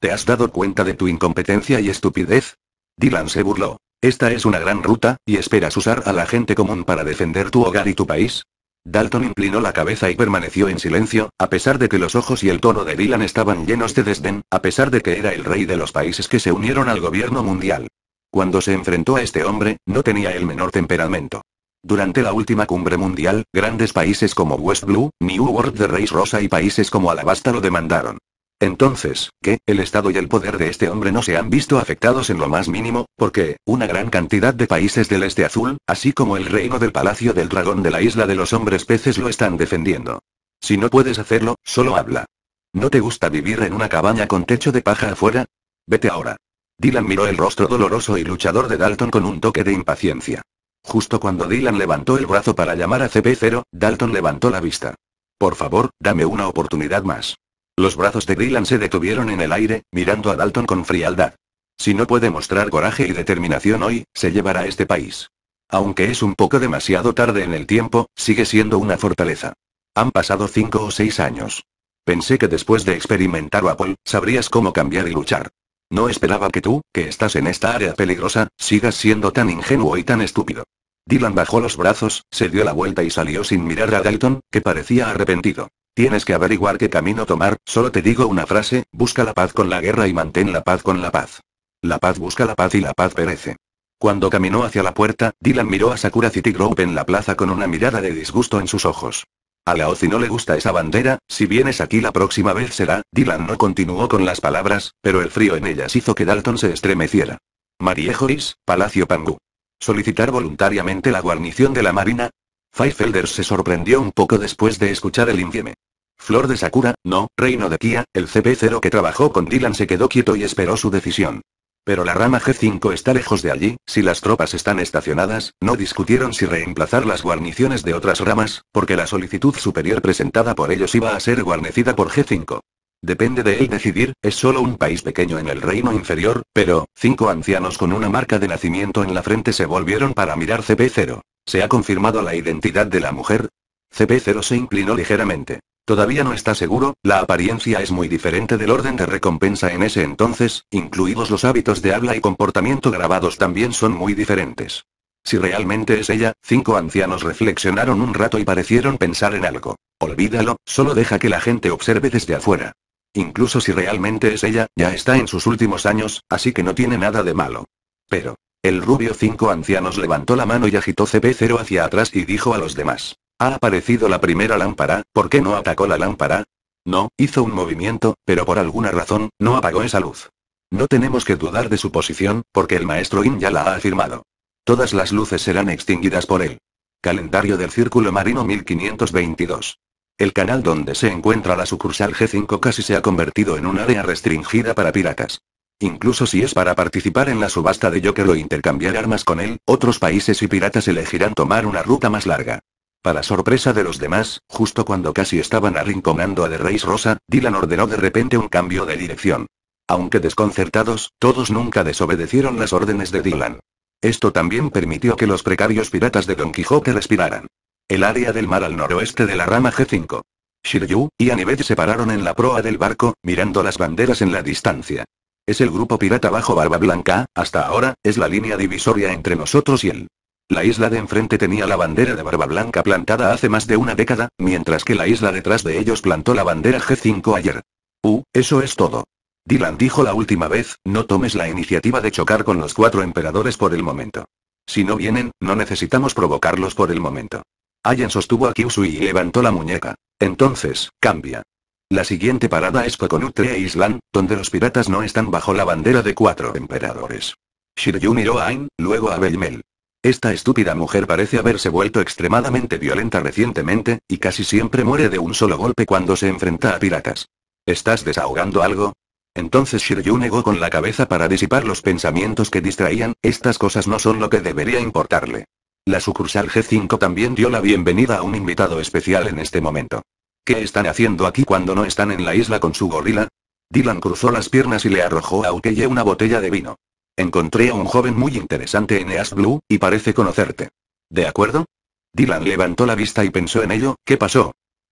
¿Te has dado cuenta de tu incompetencia y estupidez? Dylan se burló. Esta es una gran ruta, y esperas usar a la gente común para defender tu hogar y tu país. Dalton inclinó la cabeza y permaneció en silencio, a pesar de que los ojos y el tono de Dylan estaban llenos de desdén, a pesar de que era el rey de los países que se unieron al gobierno mundial. Cuando se enfrentó a este hombre, no tenía el menor temperamento. Durante la última cumbre mundial, grandes países como West Blue, New World de Reis Rosa y países como Alabasta lo demandaron. Entonces, ¿qué? El Estado y el poder de este hombre no se han visto afectados en lo más mínimo, porque, una gran cantidad de países del Este Azul, así como el reino del Palacio del Dragón de la Isla de los Hombres Peces lo están defendiendo. Si no puedes hacerlo, solo habla. ¿No te gusta vivir en una cabaña con techo de paja afuera? Vete ahora. Dylan miró el rostro doloroso y luchador de Dalton con un toque de impaciencia. Justo cuando Dylan levantó el brazo para llamar a CP0, Dalton levantó la vista. Por favor, dame una oportunidad más. Los brazos de Dylan se detuvieron en el aire, mirando a Dalton con frialdad. Si no puede mostrar coraje y determinación hoy, se llevará a este país. Aunque es un poco demasiado tarde en el tiempo, sigue siendo una fortaleza. Han pasado cinco o seis años. Pensé que después de experimentar Apple, sabrías cómo cambiar y luchar. No esperaba que tú, que estás en esta área peligrosa, sigas siendo tan ingenuo y tan estúpido. Dylan bajó los brazos, se dio la vuelta y salió sin mirar a Dalton, que parecía arrepentido. Tienes que averiguar qué camino tomar, solo te digo una frase, busca la paz con la guerra y mantén la paz con la paz. La paz busca la paz y la paz perece. Cuando caminó hacia la puerta, Dylan miró a Sakura City Group en la plaza con una mirada de disgusto en sus ojos. A la Oci no le gusta esa bandera, si vienes aquí la próxima vez será, Dylan no continuó con las palabras, pero el frío en ellas hizo que Dalton se estremeciera. Mariejois, Palacio Pangu. ¿Solicitar voluntariamente la guarnición de la Marina? Pfeifelder se sorprendió un poco después de escuchar el infieme. Flor de Sakura, no, reino de Kia, el CP0 que trabajó con Dylan se quedó quieto y esperó su decisión. Pero la rama G5 está lejos de allí, si las tropas están estacionadas, no discutieron si reemplazar las guarniciones de otras ramas, porque la solicitud superior presentada por ellos iba a ser guarnecida por G5. Depende de él decidir, es solo un país pequeño en el reino inferior, pero, cinco ancianos con una marca de nacimiento en la frente se volvieron para mirar CP0. ¿Se ha confirmado la identidad de la mujer? CP0 se inclinó ligeramente. Todavía no está seguro, la apariencia es muy diferente del orden de recompensa en ese entonces, incluidos los hábitos de habla y comportamiento grabados también son muy diferentes. Si realmente es ella, cinco ancianos reflexionaron un rato y parecieron pensar en algo. Olvídalo, solo deja que la gente observe desde afuera. Incluso si realmente es ella, ya está en sus últimos años, así que no tiene nada de malo. Pero. El rubio 5 ancianos levantó la mano y agitó CP0 hacia atrás y dijo a los demás. Ha aparecido la primera lámpara, ¿por qué no atacó la lámpara? No, hizo un movimiento, pero por alguna razón, no apagó esa luz. No tenemos que dudar de su posición, porque el maestro In ya la ha afirmado. Todas las luces serán extinguidas por él. Calendario del Círculo Marino 1522. El canal donde se encuentra la sucursal G5 casi se ha convertido en un área restringida para piratas. Incluso si es para participar en la subasta de Joker o intercambiar armas con él, otros países y piratas elegirán tomar una ruta más larga. Para sorpresa de los demás, justo cuando casi estaban arrinconando a The Reis Rosa, Dylan ordenó de repente un cambio de dirección. Aunque desconcertados, todos nunca desobedecieron las órdenes de Dylan. Esto también permitió que los precarios piratas de Don Quijote respiraran. El área del mar al noroeste de la rama G5. Shiryu y Anibet se pararon en la proa del barco, mirando las banderas en la distancia. Es el grupo pirata bajo barba blanca, hasta ahora, es la línea divisoria entre nosotros y él. La isla de enfrente tenía la bandera de barba blanca plantada hace más de una década, mientras que la isla detrás de ellos plantó la bandera G5 ayer. Uh, eso es todo. Dylan dijo la última vez, no tomes la iniciativa de chocar con los cuatro emperadores por el momento. Si no vienen, no necesitamos provocarlos por el momento. Allen sostuvo a Kyushu y levantó la muñeca. Entonces, cambia. La siguiente parada es e Island, donde los piratas no están bajo la bandera de cuatro emperadores. Shiryu miró a Ain, luego a Belmel. Esta estúpida mujer parece haberse vuelto extremadamente violenta recientemente, y casi siempre muere de un solo golpe cuando se enfrenta a piratas. ¿Estás desahogando algo? Entonces Shiryu negó con la cabeza para disipar los pensamientos que distraían, estas cosas no son lo que debería importarle. La sucursal G5 también dio la bienvenida a un invitado especial en este momento. ¿Qué están haciendo aquí cuando no están en la isla con su gorila? Dylan cruzó las piernas y le arrojó a Ukeye una botella de vino. Encontré a un joven muy interesante en East Blue, y parece conocerte. ¿De acuerdo? Dylan levantó la vista y pensó en ello, ¿qué pasó?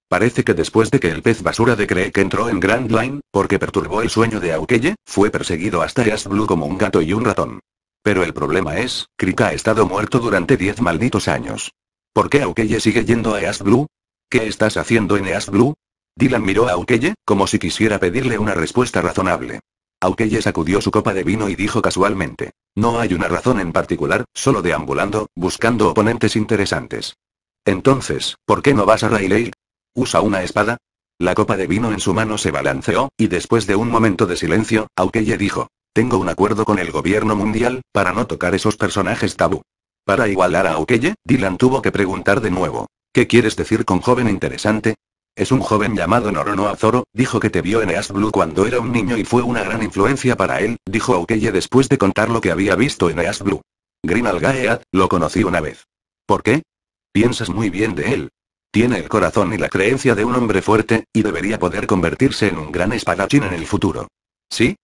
Parece que después de que el pez basura de que entró en Grand Line, porque perturbó el sueño de Aukeye, fue perseguido hasta East Blue como un gato y un ratón. Pero el problema es, Krika ha estado muerto durante diez malditos años. ¿Por qué Aukeye sigue yendo a East Blue? ¿Qué estás haciendo en East Blue? Dylan miró a Aukeye, como si quisiera pedirle una respuesta razonable. Aukeye sacudió su copa de vino y dijo casualmente. No hay una razón en particular, solo deambulando, buscando oponentes interesantes. Entonces, ¿por qué no vas a Rayleigh? ¿Usa una espada? La copa de vino en su mano se balanceó, y después de un momento de silencio, Aukeye dijo. Tengo un acuerdo con el gobierno mundial, para no tocar esos personajes tabú. Para igualar a Okeye, Dylan tuvo que preguntar de nuevo. ¿Qué quieres decir con joven interesante? Es un joven llamado Norono Azoro, dijo que te vio en East Blue cuando era un niño y fue una gran influencia para él, dijo Okeye después de contar lo que había visto en East Blue. Green Algaead, lo conocí una vez. ¿Por qué? Piensas muy bien de él. Tiene el corazón y la creencia de un hombre fuerte, y debería poder convertirse en un gran espadachín en el futuro. ¿Sí?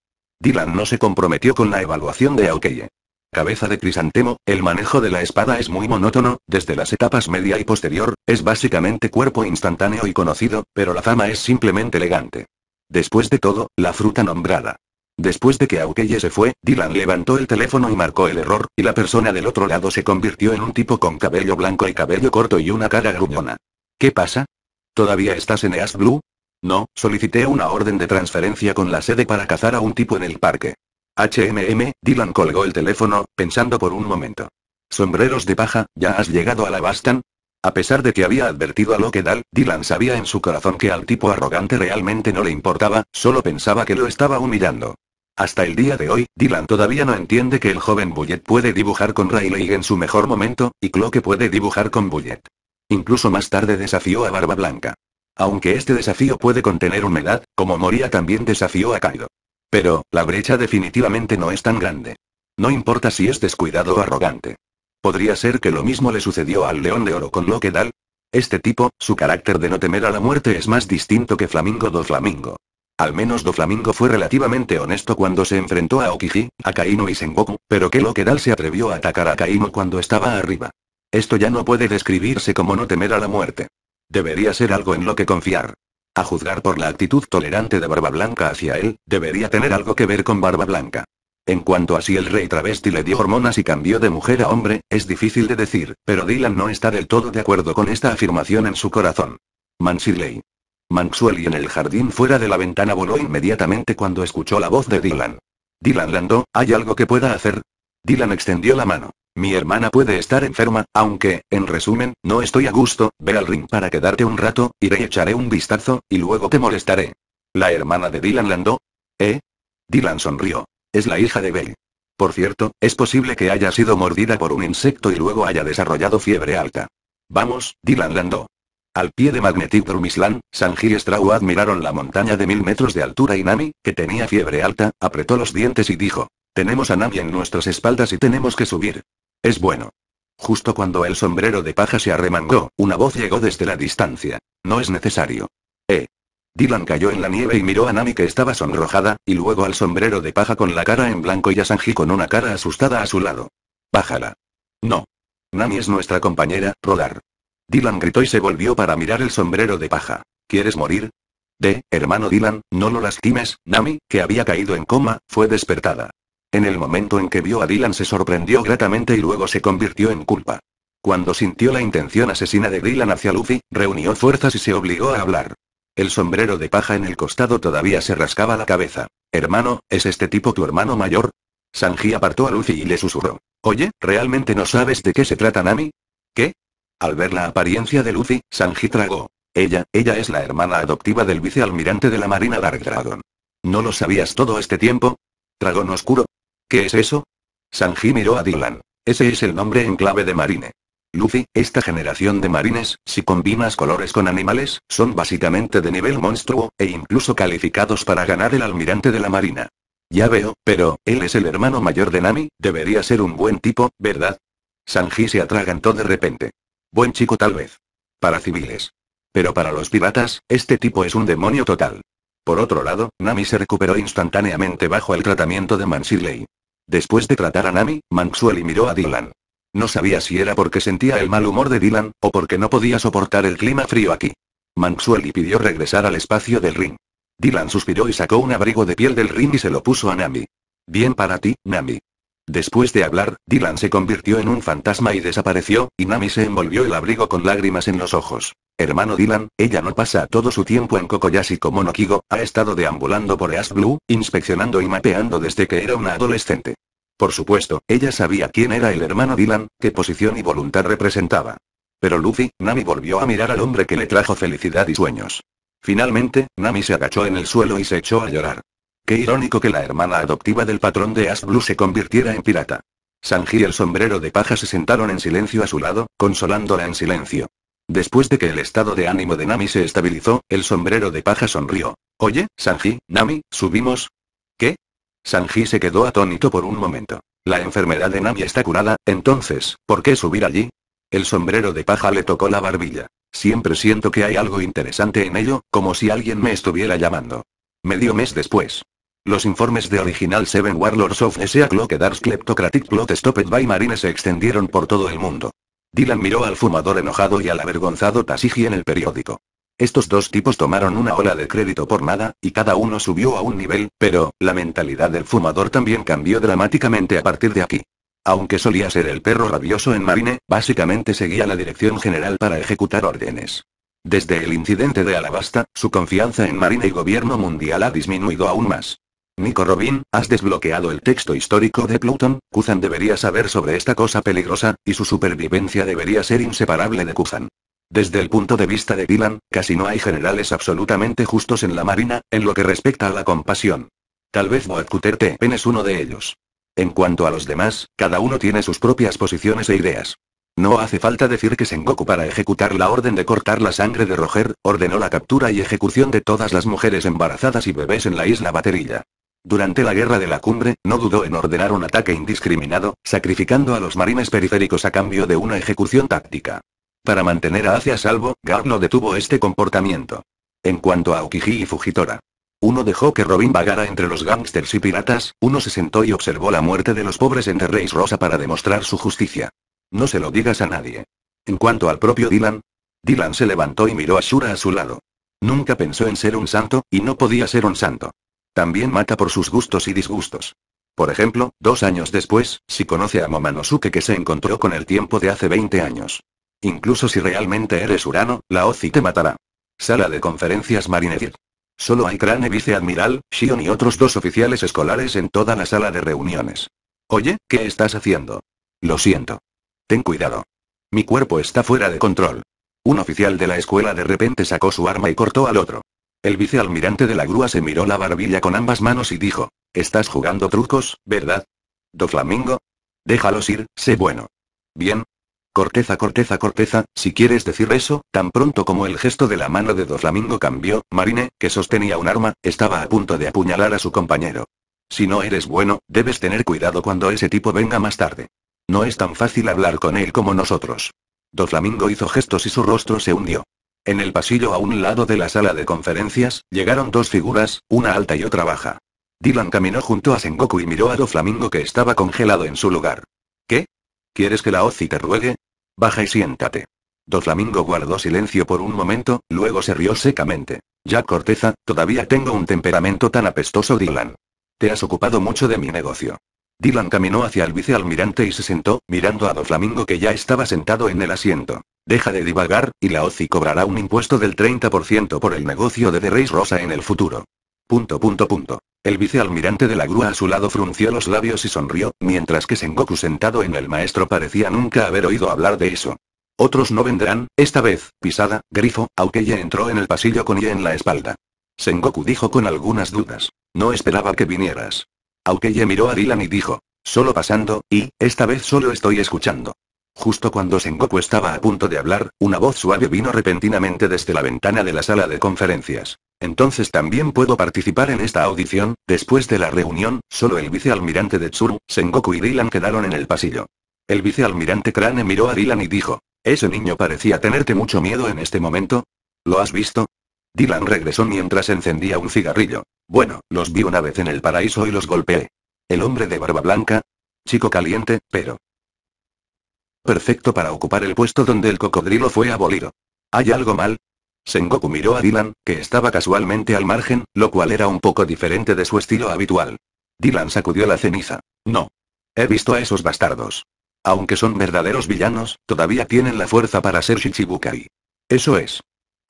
Dylan no se comprometió con la evaluación de Aukeye. Cabeza de crisantemo, el manejo de la espada es muy monótono, desde las etapas media y posterior, es básicamente cuerpo instantáneo y conocido, pero la fama es simplemente elegante. Después de todo, la fruta nombrada. Después de que Aukeye se fue, Dylan levantó el teléfono y marcó el error, y la persona del otro lado se convirtió en un tipo con cabello blanco y cabello corto y una cara gruñona. ¿Qué pasa? ¿Todavía estás en East Blue? No, solicité una orden de transferencia con la sede para cazar a un tipo en el parque. HMM, Dylan colgó el teléfono, pensando por un momento. Sombreros de paja, ¿ya has llegado a la Bastan? A pesar de que había advertido a Lokedal, Dylan sabía en su corazón que al tipo arrogante realmente no le importaba, solo pensaba que lo estaba humillando. Hasta el día de hoy, Dylan todavía no entiende que el joven Bullet puede dibujar con Rayleigh en su mejor momento, y Cloque puede dibujar con Bullet. Incluso más tarde desafió a Barba Blanca. Aunque este desafío puede contener humedad, como Moria también desafió a Kaido. Pero, la brecha definitivamente no es tan grande. No importa si es descuidado o arrogante. Podría ser que lo mismo le sucedió al león de oro con Lokedal? Este tipo, su carácter de no temer a la muerte es más distinto que Flamingo do Flamingo. Al menos do Flamingo fue relativamente honesto cuando se enfrentó a Okiji, a y Sengoku, pero que Lokedal se atrevió a atacar a Kaino cuando estaba arriba. Esto ya no puede describirse como no temer a la muerte. Debería ser algo en lo que confiar. A juzgar por la actitud tolerante de Barba Blanca hacia él, debería tener algo que ver con Barba Blanca. En cuanto a si el rey travesti le dio hormonas y cambió de mujer a hombre, es difícil de decir, pero Dylan no está del todo de acuerdo con esta afirmación en su corazón. mansley Maxwell y en el jardín fuera de la ventana voló inmediatamente cuando escuchó la voz de Dylan. Dylan Lando, ¿hay algo que pueda hacer? Dylan extendió la mano. Mi hermana puede estar enferma, aunque, en resumen, no estoy a gusto, ve al ring para quedarte un rato, iré y echaré un vistazo, y luego te molestaré. ¿La hermana de Dylan Landó? ¿Eh? Dylan sonrió. Es la hija de Bell. Por cierto, es posible que haya sido mordida por un insecto y luego haya desarrollado fiebre alta. Vamos, Dylan Landó. Al pie de Magnetic Drumislan, Sanji y Strau admiraron la montaña de mil metros de altura y Nami, que tenía fiebre alta, apretó los dientes y dijo. Tenemos a Nami en nuestras espaldas y tenemos que subir. Es bueno. Justo cuando el sombrero de paja se arremangó, una voz llegó desde la distancia. No es necesario. Eh. Dylan cayó en la nieve y miró a Nami que estaba sonrojada, y luego al sombrero de paja con la cara en blanco y a Sanji con una cara asustada a su lado. Bájala. No. Nami es nuestra compañera, Rodar. Dylan gritó y se volvió para mirar el sombrero de paja. ¿Quieres morir? De, hermano Dylan, no lo lastimes, Nami, que había caído en coma, fue despertada. En el momento en que vio a Dylan se sorprendió gratamente y luego se convirtió en culpa. Cuando sintió la intención asesina de Dylan hacia Luffy, reunió fuerzas y se obligó a hablar. El sombrero de paja en el costado todavía se rascaba la cabeza. Hermano, ¿es este tipo tu hermano mayor? Sanji apartó a Luffy y le susurró. Oye, ¿realmente no sabes de qué se trata Nami? ¿Qué? Al ver la apariencia de Luffy, Sanji tragó. Ella, ella es la hermana adoptiva del vicealmirante de la Marina Dark Dragon. ¿No lo sabías todo este tiempo? Dragón oscuro, ¿Qué es eso? Sanji miró a Dylan. Ese es el nombre en clave de Marine. Luffy, esta generación de marines, si combinas colores con animales, son básicamente de nivel monstruo, e incluso calificados para ganar el almirante de la marina. Ya veo, pero, él es el hermano mayor de Nami, debería ser un buen tipo, ¿verdad? Sanji se atragantó de repente. Buen chico tal vez. Para civiles. Pero para los piratas, este tipo es un demonio total. Por otro lado, Nami se recuperó instantáneamente bajo el tratamiento de Mansilei. Después de tratar a Nami, Maxwell miró a Dylan. No sabía si era porque sentía el mal humor de Dylan, o porque no podía soportar el clima frío aquí. Maxwell pidió regresar al espacio del ring. Dylan suspiró y sacó un abrigo de piel del ring y se lo puso a Nami. Bien para ti, Nami. Después de hablar, Dylan se convirtió en un fantasma y desapareció, y Nami se envolvió el abrigo con lágrimas en los ojos. Hermano Dylan, ella no pasa todo su tiempo en Kokoyashi como Nokigo, ha estado deambulando por East Blue, inspeccionando y mapeando desde que era una adolescente. Por supuesto, ella sabía quién era el hermano Dylan, qué posición y voluntad representaba. Pero Luffy, Nami volvió a mirar al hombre que le trajo felicidad y sueños. Finalmente, Nami se agachó en el suelo y se echó a llorar. Qué irónico que la hermana adoptiva del patrón de Ash Blue se convirtiera en pirata. Sanji y el sombrero de paja se sentaron en silencio a su lado, consolándola en silencio. Después de que el estado de ánimo de Nami se estabilizó, el sombrero de paja sonrió. Oye, Sanji, Nami, ¿subimos? ¿Qué? Sanji se quedó atónito por un momento. La enfermedad de Nami está curada, entonces, ¿por qué subir allí? El sombrero de paja le tocó la barbilla. Siempre siento que hay algo interesante en ello, como si alguien me estuviera llamando. Medio mes después. Los informes de Original Seven Warlords of S.A. Dark Kleptocratic Plot Stopped by Marine se extendieron por todo el mundo. Dylan miró al fumador enojado y al avergonzado Tasigi en el periódico. Estos dos tipos tomaron una ola de crédito por nada, y cada uno subió a un nivel, pero, la mentalidad del fumador también cambió dramáticamente a partir de aquí. Aunque solía ser el perro rabioso en Marine, básicamente seguía la dirección general para ejecutar órdenes. Desde el incidente de Alabasta, su confianza en Marina y gobierno mundial ha disminuido aún más. Nico Robin, has desbloqueado el texto histórico de Pluton, Kuzan debería saber sobre esta cosa peligrosa, y su supervivencia debería ser inseparable de Kuzan. Desde el punto de vista de Dylan, casi no hay generales absolutamente justos en la Marina, en lo que respecta a la compasión. Tal vez Boatcuter T. es uno de ellos. En cuanto a los demás, cada uno tiene sus propias posiciones e ideas. No hace falta decir que Sengoku para ejecutar la orden de cortar la sangre de Roger, ordenó la captura y ejecución de todas las mujeres embarazadas y bebés en la isla Baterilla. Durante la guerra de la cumbre, no dudó en ordenar un ataque indiscriminado, sacrificando a los marines periféricos a cambio de una ejecución táctica. Para mantener a Hacia salvo, Gar no detuvo este comportamiento. En cuanto a Okiji y Fujitora. Uno dejó que Robin vagara entre los gángsters y piratas, uno se sentó y observó la muerte de los pobres en The Rosa para demostrar su justicia. No se lo digas a nadie. En cuanto al propio Dylan, Dylan se levantó y miró a Shura a su lado. Nunca pensó en ser un santo, y no podía ser un santo. También mata por sus gustos y disgustos. Por ejemplo, dos años después, si conoce a Momonosuke que se encontró con el tiempo de hace 20 años. Incluso si realmente eres Urano, la OZI te matará. Sala de conferencias Marinedir. Solo hay Crane viceadmiral, Shion y otros dos oficiales escolares en toda la sala de reuniones. Oye, ¿qué estás haciendo? Lo siento. Ten cuidado. Mi cuerpo está fuera de control. Un oficial de la escuela de repente sacó su arma y cortó al otro. El vicealmirante de la grúa se miró la barbilla con ambas manos y dijo, Estás jugando trucos, ¿verdad? Do Flamingo. Déjalos ir, sé bueno. Bien. Corteza, corteza, corteza, si quieres decir eso, tan pronto como el gesto de la mano de Do Flamingo cambió, Marine, que sostenía un arma, estaba a punto de apuñalar a su compañero. Si no eres bueno, debes tener cuidado cuando ese tipo venga más tarde. No es tan fácil hablar con él como nosotros. Doflamingo hizo gestos y su rostro se hundió. En el pasillo a un lado de la sala de conferencias, llegaron dos figuras, una alta y otra baja. Dylan caminó junto a Sengoku y miró a Doflamingo que estaba congelado en su lugar. ¿Qué? ¿Quieres que la Ozi te ruegue? Baja y siéntate. Doflamingo guardó silencio por un momento, luego se rió secamente. Ya Corteza, todavía tengo un temperamento tan apestoso Dylan. Te has ocupado mucho de mi negocio. Dylan caminó hacia el vicealmirante y se sentó, mirando a Doflamingo que ya estaba sentado en el asiento. Deja de divagar, y la OCI cobrará un impuesto del 30% por el negocio de The Reis Rosa en el futuro. Punto punto punto. El vicealmirante de la grúa a su lado frunció los labios y sonrió, mientras que Sengoku sentado en el maestro parecía nunca haber oído hablar de eso. Otros no vendrán, esta vez, pisada, grifo, aunque ya entró en el pasillo con ella en la espalda. Sengoku dijo con algunas dudas. No esperaba que vinieras. Aukeye miró a Dylan y dijo. Solo pasando, y, esta vez solo estoy escuchando. Justo cuando Sengoku estaba a punto de hablar, una voz suave vino repentinamente desde la ventana de la sala de conferencias. Entonces también puedo participar en esta audición, después de la reunión, solo el vicealmirante de Tsuru, Sengoku y Dylan quedaron en el pasillo. El vicealmirante Crane miró a Dylan y dijo, ese niño parecía tenerte mucho miedo en este momento. ¿Lo has visto? Dylan regresó mientras encendía un cigarrillo. Bueno, los vi una vez en el paraíso y los golpeé. El hombre de barba blanca. Chico caliente, pero... Perfecto para ocupar el puesto donde el cocodrilo fue abolido. ¿Hay algo mal? Sengoku miró a Dylan, que estaba casualmente al margen, lo cual era un poco diferente de su estilo habitual. Dylan sacudió la ceniza. No. He visto a esos bastardos. Aunque son verdaderos villanos, todavía tienen la fuerza para ser Shichibukai. Eso es.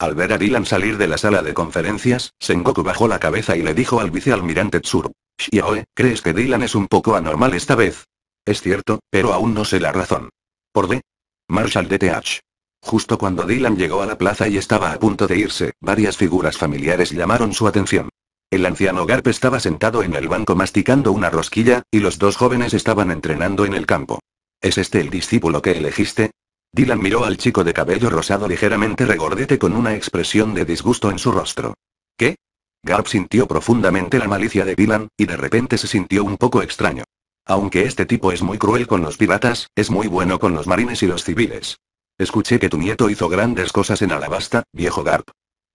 Al ver a Dylan salir de la sala de conferencias, Sengoku bajó la cabeza y le dijo al vicealmirante Tsuru. Shioe, ¿crees que Dylan es un poco anormal esta vez? Es cierto, pero aún no sé la razón. ¿Por qué?". Marshall DTH. Justo cuando Dylan llegó a la plaza y estaba a punto de irse, varias figuras familiares llamaron su atención. El anciano Garp estaba sentado en el banco masticando una rosquilla, y los dos jóvenes estaban entrenando en el campo. ¿Es este el discípulo que elegiste? Dylan miró al chico de cabello rosado ligeramente regordete con una expresión de disgusto en su rostro. ¿Qué? Garp sintió profundamente la malicia de Dylan, y de repente se sintió un poco extraño. Aunque este tipo es muy cruel con los piratas, es muy bueno con los marines y los civiles. Escuché que tu nieto hizo grandes cosas en Alabasta, viejo Garp.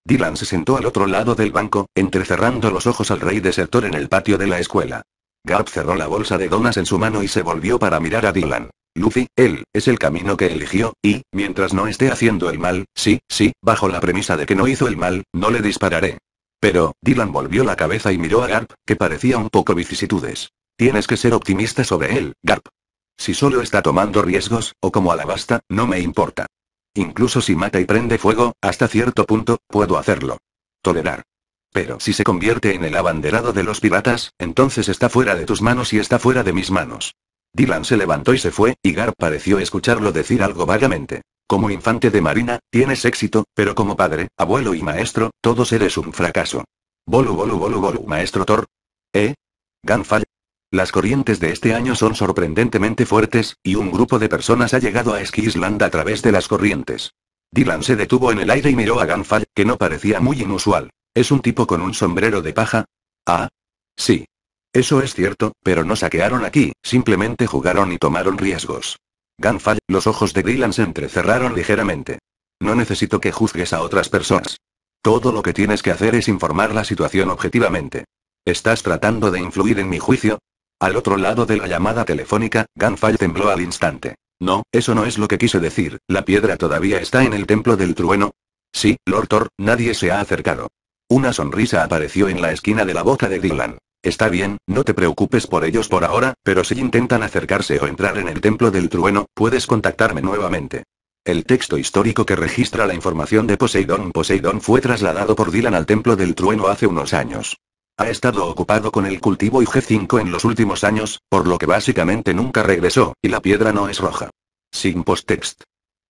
Dylan se sentó al otro lado del banco, entrecerrando los ojos al rey desertor en el patio de la escuela. Garp cerró la bolsa de donas en su mano y se volvió para mirar a Dylan. Luffy, él, es el camino que eligió, y, mientras no esté haciendo el mal, sí, sí, bajo la premisa de que no hizo el mal, no le dispararé. Pero, Dylan volvió la cabeza y miró a Garp, que parecía un poco vicisitudes. Tienes que ser optimista sobre él, Garp. Si solo está tomando riesgos, o como alabasta, no me importa. Incluso si mata y prende fuego, hasta cierto punto, puedo hacerlo. Tolerar. Pero si se convierte en el abanderado de los piratas, entonces está fuera de tus manos y está fuera de mis manos. Dylan se levantó y se fue, y Gar pareció escucharlo decir algo vagamente. Como infante de marina, tienes éxito, pero como padre, abuelo y maestro, todos eres un fracaso. Bolu bolu bolu bolu, maestro Thor. ¿Eh? Ganfal. Las corrientes de este año son sorprendentemente fuertes, y un grupo de personas ha llegado a Skisland a través de las corrientes. Dylan se detuvo en el aire y miró a Ganfal, que no parecía muy inusual. ¿Es un tipo con un sombrero de paja? Ah. Sí. Eso es cierto, pero no saquearon aquí, simplemente jugaron y tomaron riesgos. Ganfall, los ojos de Dylan se entrecerraron ligeramente. No necesito que juzgues a otras personas. Todo lo que tienes que hacer es informar la situación objetivamente. ¿Estás tratando de influir en mi juicio? Al otro lado de la llamada telefónica, Gunfall tembló al instante. No, eso no es lo que quise decir, la piedra todavía está en el templo del trueno. Sí, Lord Thor, nadie se ha acercado. Una sonrisa apareció en la esquina de la boca de Dylan. Está bien, no te preocupes por ellos por ahora, pero si intentan acercarse o entrar en el templo del trueno, puedes contactarme nuevamente. El texto histórico que registra la información de Poseidón Poseidón fue trasladado por Dylan al templo del trueno hace unos años. Ha estado ocupado con el cultivo y G5 en los últimos años, por lo que básicamente nunca regresó, y la piedra no es roja. Sin post-text.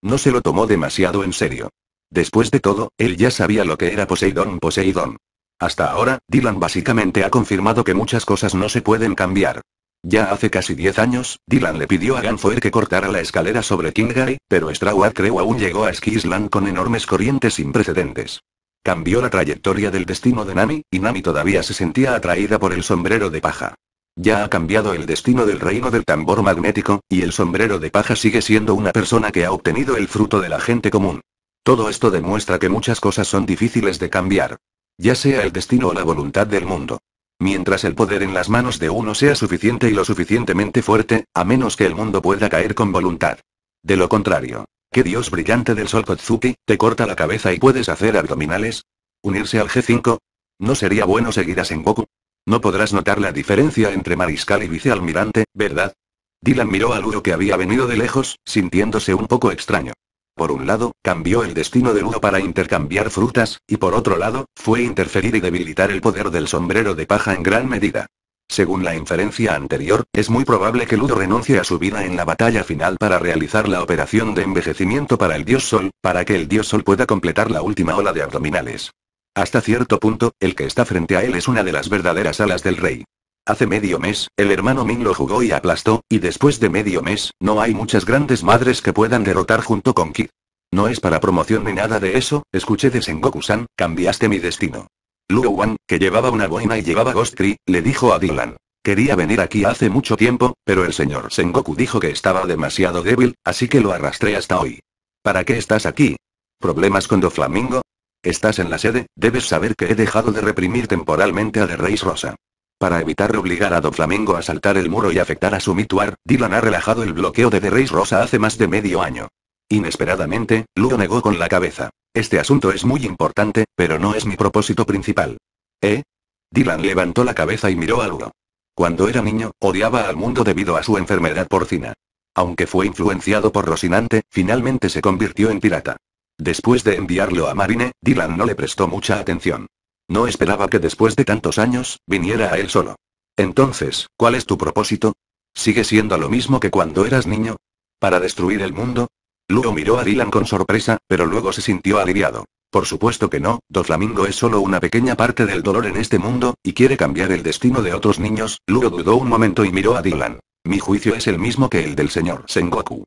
No se lo tomó demasiado en serio. Después de todo, él ya sabía lo que era Poseidón Poseidón. Hasta ahora, Dylan básicamente ha confirmado que muchas cosas no se pueden cambiar. Ya hace casi 10 años, Dylan le pidió a Ganfoer que cortara la escalera sobre Kingai, pero Straward creo aún llegó a Skisland con enormes corrientes sin precedentes. Cambió la trayectoria del destino de Nami, y Nami todavía se sentía atraída por el sombrero de paja. Ya ha cambiado el destino del reino del tambor magnético, y el sombrero de paja sigue siendo una persona que ha obtenido el fruto de la gente común. Todo esto demuestra que muchas cosas son difíciles de cambiar ya sea el destino o la voluntad del mundo. Mientras el poder en las manos de uno sea suficiente y lo suficientemente fuerte, a menos que el mundo pueda caer con voluntad. De lo contrario, ¿qué dios brillante del sol Kotsuki, te corta la cabeza y puedes hacer abdominales? ¿Unirse al G5? ¿No sería bueno seguir a Goku. No podrás notar la diferencia entre mariscal y vicealmirante, ¿verdad? Dylan miró al Uro que había venido de lejos, sintiéndose un poco extraño. Por un lado, cambió el destino de Ludo para intercambiar frutas, y por otro lado, fue interferir y debilitar el poder del sombrero de paja en gran medida. Según la inferencia anterior, es muy probable que Ludo renuncie a su vida en la batalla final para realizar la operación de envejecimiento para el dios Sol, para que el dios Sol pueda completar la última ola de abdominales. Hasta cierto punto, el que está frente a él es una de las verdaderas alas del rey. Hace medio mes, el hermano Ming lo jugó y aplastó, y después de medio mes, no hay muchas grandes madres que puedan derrotar junto con Kid. No es para promoción ni nada de eso, escuché de Sengoku-san, cambiaste mi destino. Luo Wan, que llevaba una boina y llevaba Ghost Tree, le dijo a Dylan. Quería venir aquí hace mucho tiempo, pero el señor Sengoku dijo que estaba demasiado débil, así que lo arrastré hasta hoy. ¿Para qué estás aquí? ¿Problemas con Doflamingo? Estás en la sede, debes saber que he dejado de reprimir temporalmente a The Reis Rosa. Para evitar obligar a Do Flamengo a saltar el muro y afectar a su mituar, Dylan ha relajado el bloqueo de The Reis Rosa hace más de medio año. Inesperadamente, Lugo negó con la cabeza. Este asunto es muy importante, pero no es mi propósito principal. ¿Eh? Dylan levantó la cabeza y miró a Lugo. Cuando era niño, odiaba al mundo debido a su enfermedad porcina. Aunque fue influenciado por Rosinante, finalmente se convirtió en pirata. Después de enviarlo a Marine, Dylan no le prestó mucha atención. No esperaba que después de tantos años, viniera a él solo. Entonces, ¿cuál es tu propósito? ¿Sigue siendo lo mismo que cuando eras niño? ¿Para destruir el mundo? Luo miró a Dylan con sorpresa, pero luego se sintió aliviado. Por supuesto que no, Doflamingo es solo una pequeña parte del dolor en este mundo, y quiere cambiar el destino de otros niños. Luo dudó un momento y miró a Dylan. Mi juicio es el mismo que el del señor Sengoku.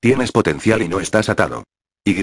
Tienes potencial y no estás atado. Y.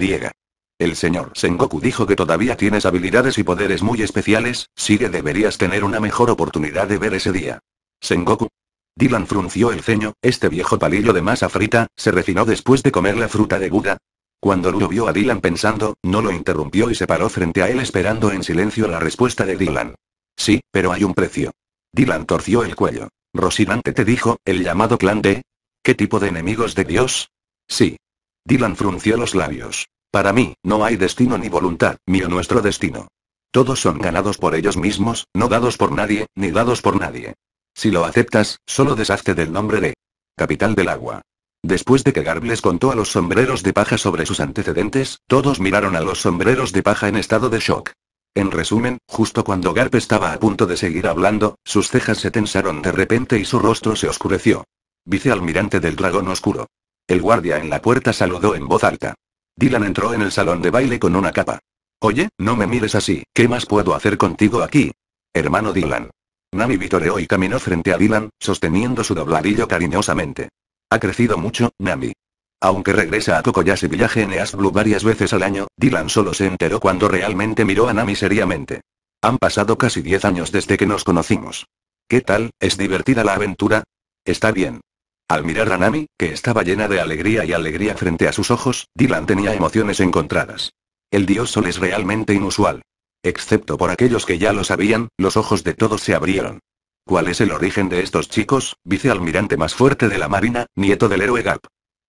El señor Sengoku dijo que todavía tienes habilidades y poderes muy especiales, sigue que deberías tener una mejor oportunidad de ver ese día. Sengoku. Dylan frunció el ceño, este viejo palillo de masa frita, se refinó después de comer la fruta de Buda. Cuando Ludo vio a Dylan pensando, no lo interrumpió y se paró frente a él esperando en silencio la respuesta de Dylan. Sí, pero hay un precio. Dylan torció el cuello. Rosinante te dijo, el llamado clan de... ¿Qué tipo de enemigos de Dios? Sí. Dylan frunció los labios. Para mí, no hay destino ni voluntad, mío nuestro destino. Todos son ganados por ellos mismos, no dados por nadie, ni dados por nadie. Si lo aceptas, solo deshazte del nombre de Capital del Agua. Después de que Garp les contó a los sombreros de paja sobre sus antecedentes, todos miraron a los sombreros de paja en estado de shock. En resumen, justo cuando Garp estaba a punto de seguir hablando, sus cejas se tensaron de repente y su rostro se oscureció. Vicealmirante del Dragón Oscuro. El guardia en la puerta saludó en voz alta. Dylan entró en el salón de baile con una capa. Oye, no me mires así, ¿qué más puedo hacer contigo aquí? Hermano Dylan. Nami vitoreó y caminó frente a Dylan, sosteniendo su dobladillo cariñosamente. Ha crecido mucho, Nami. Aunque regresa a Kokoyashi Villaje en Blue varias veces al año, Dylan solo se enteró cuando realmente miró a Nami seriamente. Han pasado casi 10 años desde que nos conocimos. ¿Qué tal, es divertida la aventura? Está bien. Al mirar a Nami, que estaba llena de alegría y alegría frente a sus ojos, Dylan tenía emociones encontradas. El dios sol es realmente inusual. Excepto por aquellos que ya lo sabían, los ojos de todos se abrieron. ¿Cuál es el origen de estos chicos? Vicealmirante más fuerte de la Marina, nieto del héroe Gap.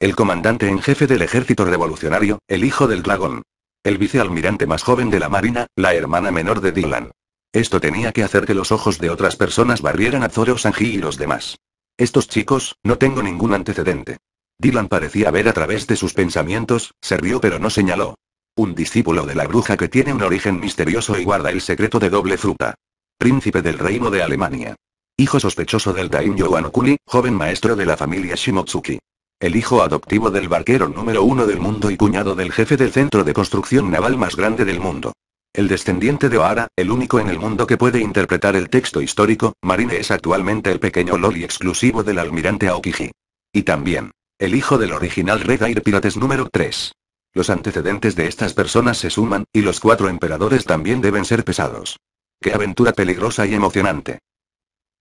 El comandante en jefe del ejército revolucionario, el hijo del dragón. El vicealmirante más joven de la Marina, la hermana menor de Dylan. Esto tenía que hacer que los ojos de otras personas barrieran a Zoro Sanji y los demás. Estos chicos, no tengo ningún antecedente. Dylan parecía ver a través de sus pensamientos, se rió pero no señaló. Un discípulo de la bruja que tiene un origen misterioso y guarda el secreto de doble fruta. Príncipe del reino de Alemania. Hijo sospechoso del Daimyo Kuni, joven maestro de la familia Shimotsuki. El hijo adoptivo del barquero número uno del mundo y cuñado del jefe del centro de construcción naval más grande del mundo. El descendiente de O'Hara, el único en el mundo que puede interpretar el texto histórico, Marine es actualmente el pequeño Loli exclusivo del almirante Aokiji. Y también, el hijo del original Red Air Pirates número 3. Los antecedentes de estas personas se suman, y los cuatro emperadores también deben ser pesados. ¡Qué aventura peligrosa y emocionante!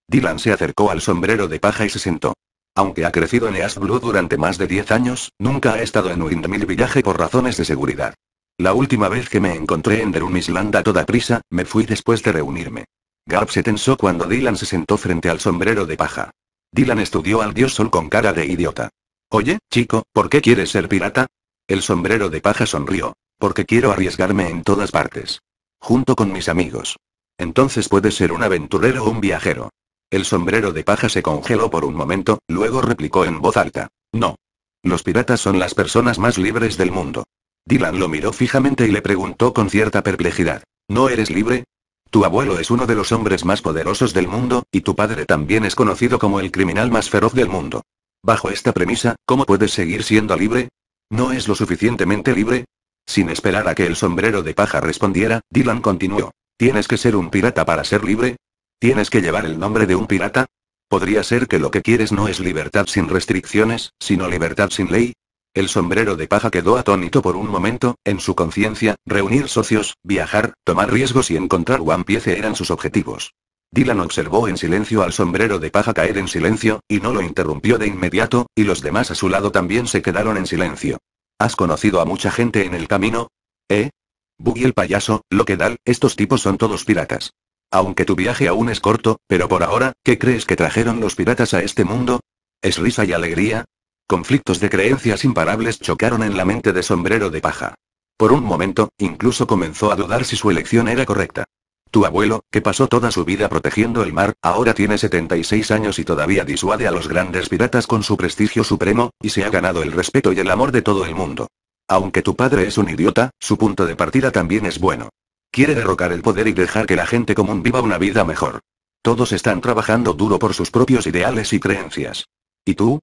Dylan se acercó al sombrero de paja y se sentó. Aunque ha crecido en East Blue durante más de 10 años, nunca ha estado en Windmill Village por razones de seguridad. La última vez que me encontré en Derun Island a toda prisa, me fui después de reunirme. Garb se tensó cuando Dylan se sentó frente al sombrero de paja. Dylan estudió al dios sol con cara de idiota. Oye, chico, ¿por qué quieres ser pirata? El sombrero de paja sonrió. Porque quiero arriesgarme en todas partes. Junto con mis amigos. Entonces puedes ser un aventurero o un viajero. El sombrero de paja se congeló por un momento, luego replicó en voz alta. No. Los piratas son las personas más libres del mundo. Dylan lo miró fijamente y le preguntó con cierta perplejidad. ¿No eres libre? Tu abuelo es uno de los hombres más poderosos del mundo, y tu padre también es conocido como el criminal más feroz del mundo. Bajo esta premisa, ¿cómo puedes seguir siendo libre? ¿No es lo suficientemente libre? Sin esperar a que el sombrero de paja respondiera, Dylan continuó. ¿Tienes que ser un pirata para ser libre? ¿Tienes que llevar el nombre de un pirata? ¿Podría ser que lo que quieres no es libertad sin restricciones, sino libertad sin ley? El sombrero de paja quedó atónito por un momento, en su conciencia, reunir socios, viajar, tomar riesgos y encontrar One Piece eran sus objetivos. Dylan observó en silencio al sombrero de paja caer en silencio, y no lo interrumpió de inmediato, y los demás a su lado también se quedaron en silencio. ¿Has conocido a mucha gente en el camino? ¿Eh? Buggy el payaso, lo que da, estos tipos son todos piratas. Aunque tu viaje aún es corto, pero por ahora, ¿qué crees que trajeron los piratas a este mundo? ¿Es risa y alegría? Conflictos de creencias imparables chocaron en la mente de sombrero de paja. Por un momento, incluso comenzó a dudar si su elección era correcta. Tu abuelo, que pasó toda su vida protegiendo el mar, ahora tiene 76 años y todavía disuade a los grandes piratas con su prestigio supremo, y se ha ganado el respeto y el amor de todo el mundo. Aunque tu padre es un idiota, su punto de partida también es bueno. Quiere derrocar el poder y dejar que la gente común viva una vida mejor. Todos están trabajando duro por sus propios ideales y creencias. ¿Y tú?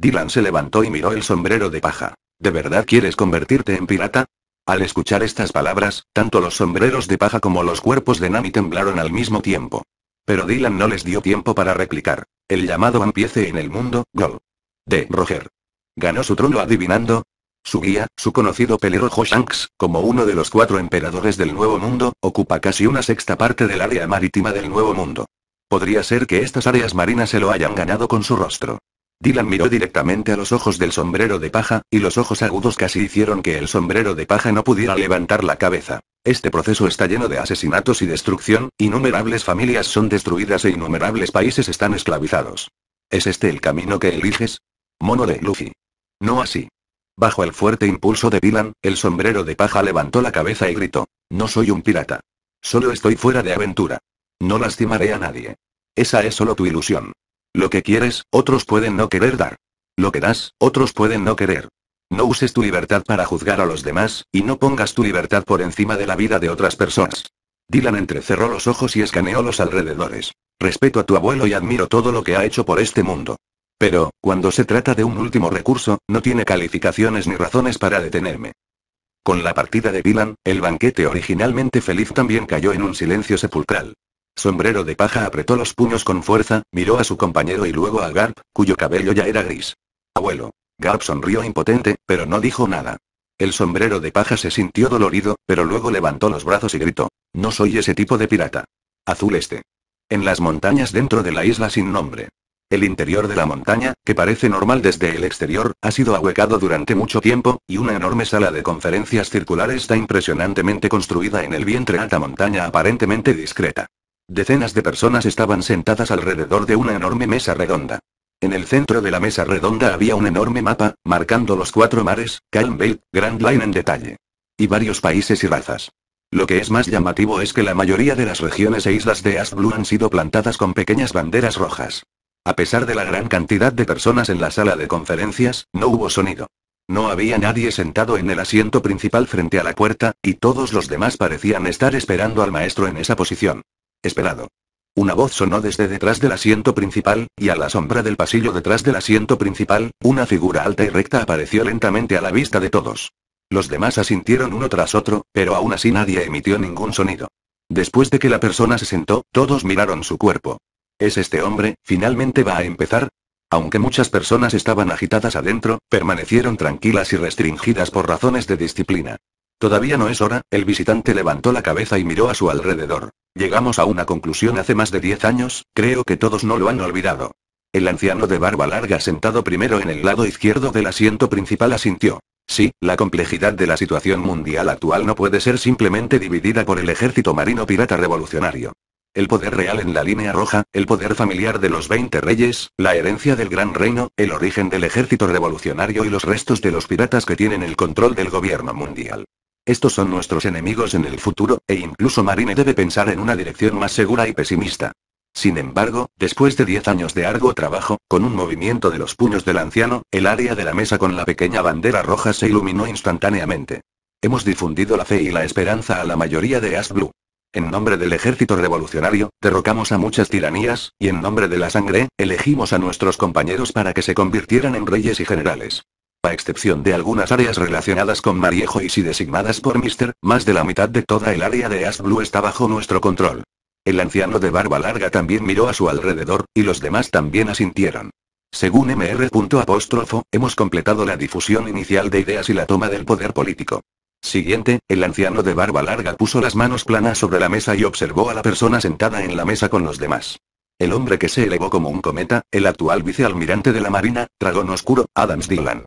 Dylan se levantó y miró el sombrero de paja. ¿De verdad quieres convertirte en pirata? Al escuchar estas palabras, tanto los sombreros de paja como los cuerpos de Nami temblaron al mismo tiempo. Pero Dylan no les dio tiempo para replicar. El llamado empiece en el mundo, Gol. De Roger. Ganó su trono adivinando. Su guía, su conocido pelirrojo Shanks, como uno de los cuatro emperadores del Nuevo Mundo, ocupa casi una sexta parte del área marítima del Nuevo Mundo. Podría ser que estas áreas marinas se lo hayan ganado con su rostro. Dylan miró directamente a los ojos del sombrero de paja, y los ojos agudos casi hicieron que el sombrero de paja no pudiera levantar la cabeza. Este proceso está lleno de asesinatos y destrucción, innumerables familias son destruidas e innumerables países están esclavizados. ¿Es este el camino que eliges? Mono de Luffy. No así. Bajo el fuerte impulso de Dylan, el sombrero de paja levantó la cabeza y gritó. No soy un pirata. Solo estoy fuera de aventura. No lastimaré a nadie. Esa es solo tu ilusión. Lo que quieres, otros pueden no querer dar. Lo que das, otros pueden no querer. No uses tu libertad para juzgar a los demás, y no pongas tu libertad por encima de la vida de otras personas. Dylan entrecerró los ojos y escaneó los alrededores. Respeto a tu abuelo y admiro todo lo que ha hecho por este mundo. Pero, cuando se trata de un último recurso, no tiene calificaciones ni razones para detenerme. Con la partida de Dylan, el banquete originalmente feliz también cayó en un silencio sepulcral. Sombrero de paja apretó los puños con fuerza, miró a su compañero y luego a Garp, cuyo cabello ya era gris. Abuelo. Garp sonrió impotente, pero no dijo nada. El sombrero de paja se sintió dolorido, pero luego levantó los brazos y gritó. No soy ese tipo de pirata. Azul Este. En las montañas dentro de la isla sin nombre. El interior de la montaña, que parece normal desde el exterior, ha sido ahuecado durante mucho tiempo, y una enorme sala de conferencias circular está impresionantemente construida en el vientre alta montaña aparentemente discreta. Decenas de personas estaban sentadas alrededor de una enorme mesa redonda. En el centro de la mesa redonda había un enorme mapa, marcando los cuatro mares, Calm Grand Line en detalle. Y varios países y razas. Lo que es más llamativo es que la mayoría de las regiones e islas de Ash Blue han sido plantadas con pequeñas banderas rojas. A pesar de la gran cantidad de personas en la sala de conferencias, no hubo sonido. No había nadie sentado en el asiento principal frente a la puerta, y todos los demás parecían estar esperando al maestro en esa posición. Esperado. Una voz sonó desde detrás del asiento principal, y a la sombra del pasillo detrás del asiento principal, una figura alta y recta apareció lentamente a la vista de todos. Los demás asintieron uno tras otro, pero aún así nadie emitió ningún sonido. Después de que la persona se sentó, todos miraron su cuerpo. ¿Es este hombre, finalmente va a empezar? Aunque muchas personas estaban agitadas adentro, permanecieron tranquilas y restringidas por razones de disciplina. Todavía no es hora, el visitante levantó la cabeza y miró a su alrededor. Llegamos a una conclusión hace más de 10 años, creo que todos no lo han olvidado. El anciano de barba larga sentado primero en el lado izquierdo del asiento principal asintió. Sí, la complejidad de la situación mundial actual no puede ser simplemente dividida por el ejército marino pirata revolucionario. El poder real en la línea roja, el poder familiar de los 20 reyes, la herencia del gran reino, el origen del ejército revolucionario y los restos de los piratas que tienen el control del gobierno mundial. Estos son nuestros enemigos en el futuro, e incluso Marine debe pensar en una dirección más segura y pesimista. Sin embargo, después de 10 años de arduo trabajo, con un movimiento de los puños del anciano, el área de la mesa con la pequeña bandera roja se iluminó instantáneamente. Hemos difundido la fe y la esperanza a la mayoría de As Blue. En nombre del ejército revolucionario, derrocamos a muchas tiranías, y en nombre de la sangre, elegimos a nuestros compañeros para que se convirtieran en reyes y generales. A excepción de algunas áreas relacionadas con Mariejo y si designadas por Mister, más de la mitad de toda el área de As Blue está bajo nuestro control. El anciano de barba larga también miró a su alrededor, y los demás también asintieron. Según MR. Apóstrofo, hemos completado la difusión inicial de ideas y la toma del poder político. Siguiente, el anciano de barba larga puso las manos planas sobre la mesa y observó a la persona sentada en la mesa con los demás. El hombre que se elevó como un cometa, el actual vicealmirante de la Marina, Dragón Oscuro, Adams Dylan.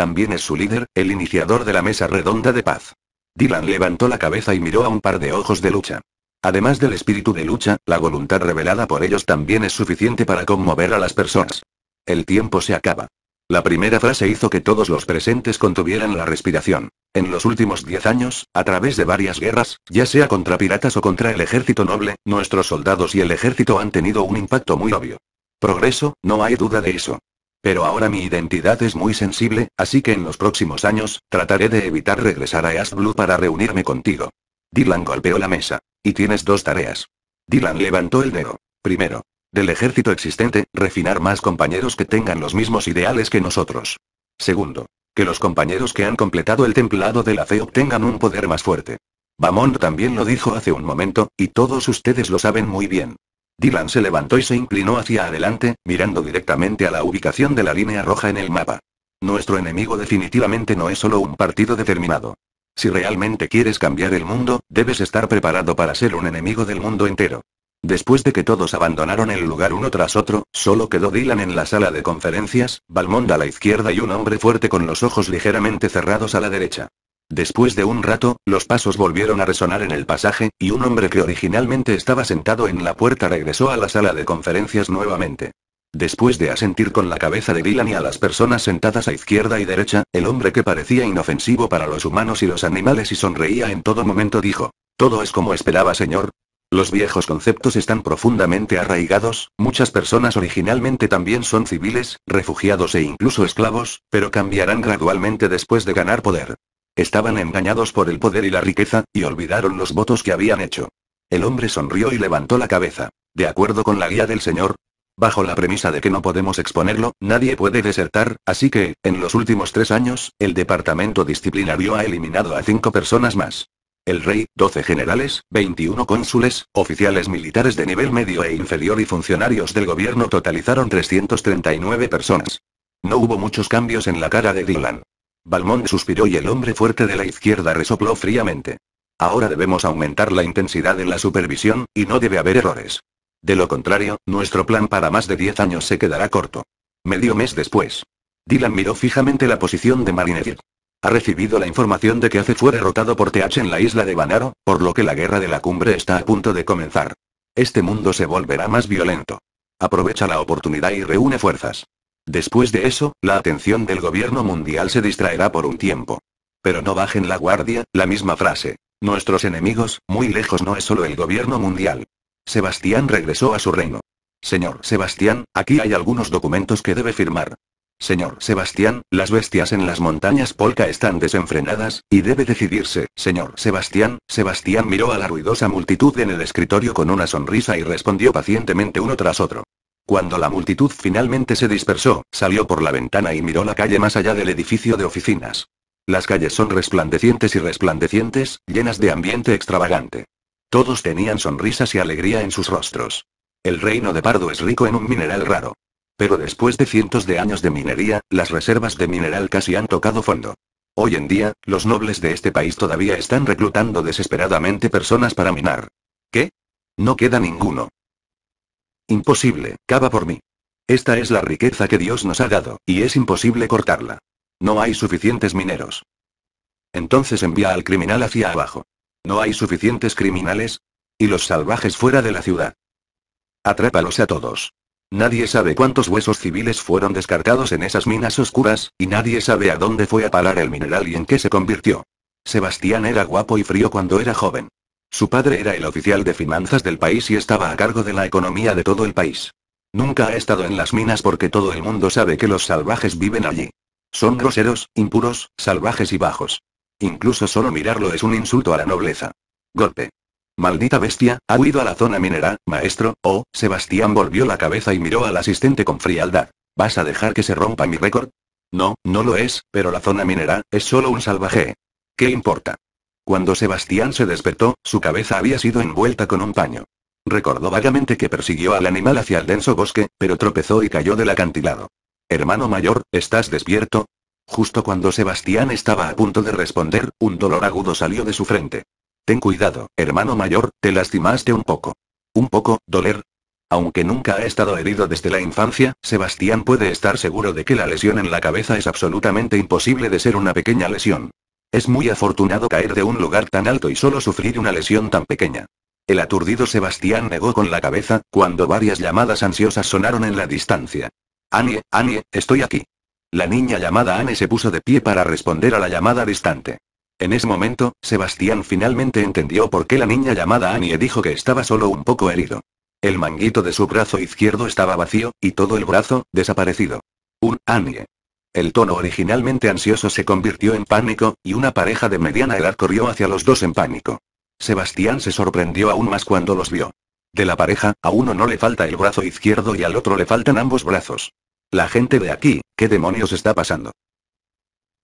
También es su líder, el iniciador de la mesa redonda de paz. Dylan levantó la cabeza y miró a un par de ojos de lucha. Además del espíritu de lucha, la voluntad revelada por ellos también es suficiente para conmover a las personas. El tiempo se acaba. La primera frase hizo que todos los presentes contuvieran la respiración. En los últimos diez años, a través de varias guerras, ya sea contra piratas o contra el ejército noble, nuestros soldados y el ejército han tenido un impacto muy obvio. Progreso, no hay duda de eso. Pero ahora mi identidad es muy sensible, así que en los próximos años, trataré de evitar regresar a Ash Blue para reunirme contigo. Dylan golpeó la mesa. Y tienes dos tareas. Dylan levantó el dedo. Primero. Del ejército existente, refinar más compañeros que tengan los mismos ideales que nosotros. Segundo. Que los compañeros que han completado el templado de la fe obtengan un poder más fuerte. Bamond también lo dijo hace un momento, y todos ustedes lo saben muy bien. Dylan se levantó y se inclinó hacia adelante, mirando directamente a la ubicación de la línea roja en el mapa. Nuestro enemigo definitivamente no es solo un partido determinado. Si realmente quieres cambiar el mundo, debes estar preparado para ser un enemigo del mundo entero. Después de que todos abandonaron el lugar uno tras otro, solo quedó Dylan en la sala de conferencias, Balmond a la izquierda y un hombre fuerte con los ojos ligeramente cerrados a la derecha. Después de un rato, los pasos volvieron a resonar en el pasaje, y un hombre que originalmente estaba sentado en la puerta regresó a la sala de conferencias nuevamente. Después de asentir con la cabeza de Dylan y a las personas sentadas a izquierda y derecha, el hombre que parecía inofensivo para los humanos y los animales y sonreía en todo momento dijo, Todo es como esperaba, señor. Los viejos conceptos están profundamente arraigados, muchas personas originalmente también son civiles, refugiados e incluso esclavos, pero cambiarán gradualmente después de ganar poder. Estaban engañados por el poder y la riqueza, y olvidaron los votos que habían hecho. El hombre sonrió y levantó la cabeza. De acuerdo con la guía del Señor, bajo la premisa de que no podemos exponerlo, nadie puede desertar, así que, en los últimos tres años, el departamento disciplinario ha eliminado a cinco personas más. El rey, 12 generales, 21 cónsules, oficiales militares de nivel medio e inferior y funcionarios del gobierno totalizaron 339 personas. No hubo muchos cambios en la cara de Dylan. Balmond suspiró y el hombre fuerte de la izquierda resopló fríamente. Ahora debemos aumentar la intensidad en la supervisión, y no debe haber errores. De lo contrario, nuestro plan para más de 10 años se quedará corto. Medio mes después. Dylan miró fijamente la posición de Marinelli. Ha recibido la información de que hace fue derrotado por TH en la isla de Banaro, por lo que la guerra de la cumbre está a punto de comenzar. Este mundo se volverá más violento. Aprovecha la oportunidad y reúne fuerzas. Después de eso, la atención del gobierno mundial se distraerá por un tiempo. Pero no bajen la guardia, la misma frase. Nuestros enemigos, muy lejos no es solo el gobierno mundial. Sebastián regresó a su reino. Señor Sebastián, aquí hay algunos documentos que debe firmar. Señor Sebastián, las bestias en las montañas Polka están desenfrenadas, y debe decidirse, señor Sebastián. Sebastián miró a la ruidosa multitud en el escritorio con una sonrisa y respondió pacientemente uno tras otro. Cuando la multitud finalmente se dispersó, salió por la ventana y miró la calle más allá del edificio de oficinas. Las calles son resplandecientes y resplandecientes, llenas de ambiente extravagante. Todos tenían sonrisas y alegría en sus rostros. El reino de Pardo es rico en un mineral raro. Pero después de cientos de años de minería, las reservas de mineral casi han tocado fondo. Hoy en día, los nobles de este país todavía están reclutando desesperadamente personas para minar. ¿Qué? No queda ninguno. Imposible, cava por mí. Esta es la riqueza que Dios nos ha dado, y es imposible cortarla. No hay suficientes mineros. Entonces envía al criminal hacia abajo. No hay suficientes criminales. Y los salvajes fuera de la ciudad. Atrápalos a todos. Nadie sabe cuántos huesos civiles fueron descartados en esas minas oscuras, y nadie sabe a dónde fue a parar el mineral y en qué se convirtió. Sebastián era guapo y frío cuando era joven. Su padre era el oficial de finanzas del país y estaba a cargo de la economía de todo el país. Nunca ha estado en las minas porque todo el mundo sabe que los salvajes viven allí. Son groseros, impuros, salvajes y bajos. Incluso solo mirarlo es un insulto a la nobleza. Golpe. Maldita bestia, ha huido a la zona minera, maestro, oh, Sebastián volvió la cabeza y miró al asistente con frialdad. ¿Vas a dejar que se rompa mi récord? No, no lo es, pero la zona minera, es solo un salvaje. ¿Qué importa? Cuando Sebastián se despertó, su cabeza había sido envuelta con un paño. Recordó vagamente que persiguió al animal hacia el denso bosque, pero tropezó y cayó del acantilado. Hermano mayor, ¿estás despierto? Justo cuando Sebastián estaba a punto de responder, un dolor agudo salió de su frente. Ten cuidado, hermano mayor, te lastimaste un poco. Un poco, doler. Aunque nunca ha estado herido desde la infancia, Sebastián puede estar seguro de que la lesión en la cabeza es absolutamente imposible de ser una pequeña lesión. Es muy afortunado caer de un lugar tan alto y solo sufrir una lesión tan pequeña. El aturdido Sebastián negó con la cabeza, cuando varias llamadas ansiosas sonaron en la distancia. Annie, Annie, estoy aquí. La niña llamada Anne se puso de pie para responder a la llamada distante. En ese momento, Sebastián finalmente entendió por qué la niña llamada Annie dijo que estaba solo un poco herido. El manguito de su brazo izquierdo estaba vacío, y todo el brazo, desaparecido. Un Annie. El tono originalmente ansioso se convirtió en pánico, y una pareja de mediana edad corrió hacia los dos en pánico. Sebastián se sorprendió aún más cuando los vio. De la pareja, a uno no le falta el brazo izquierdo y al otro le faltan ambos brazos. La gente de aquí, ¿qué demonios está pasando?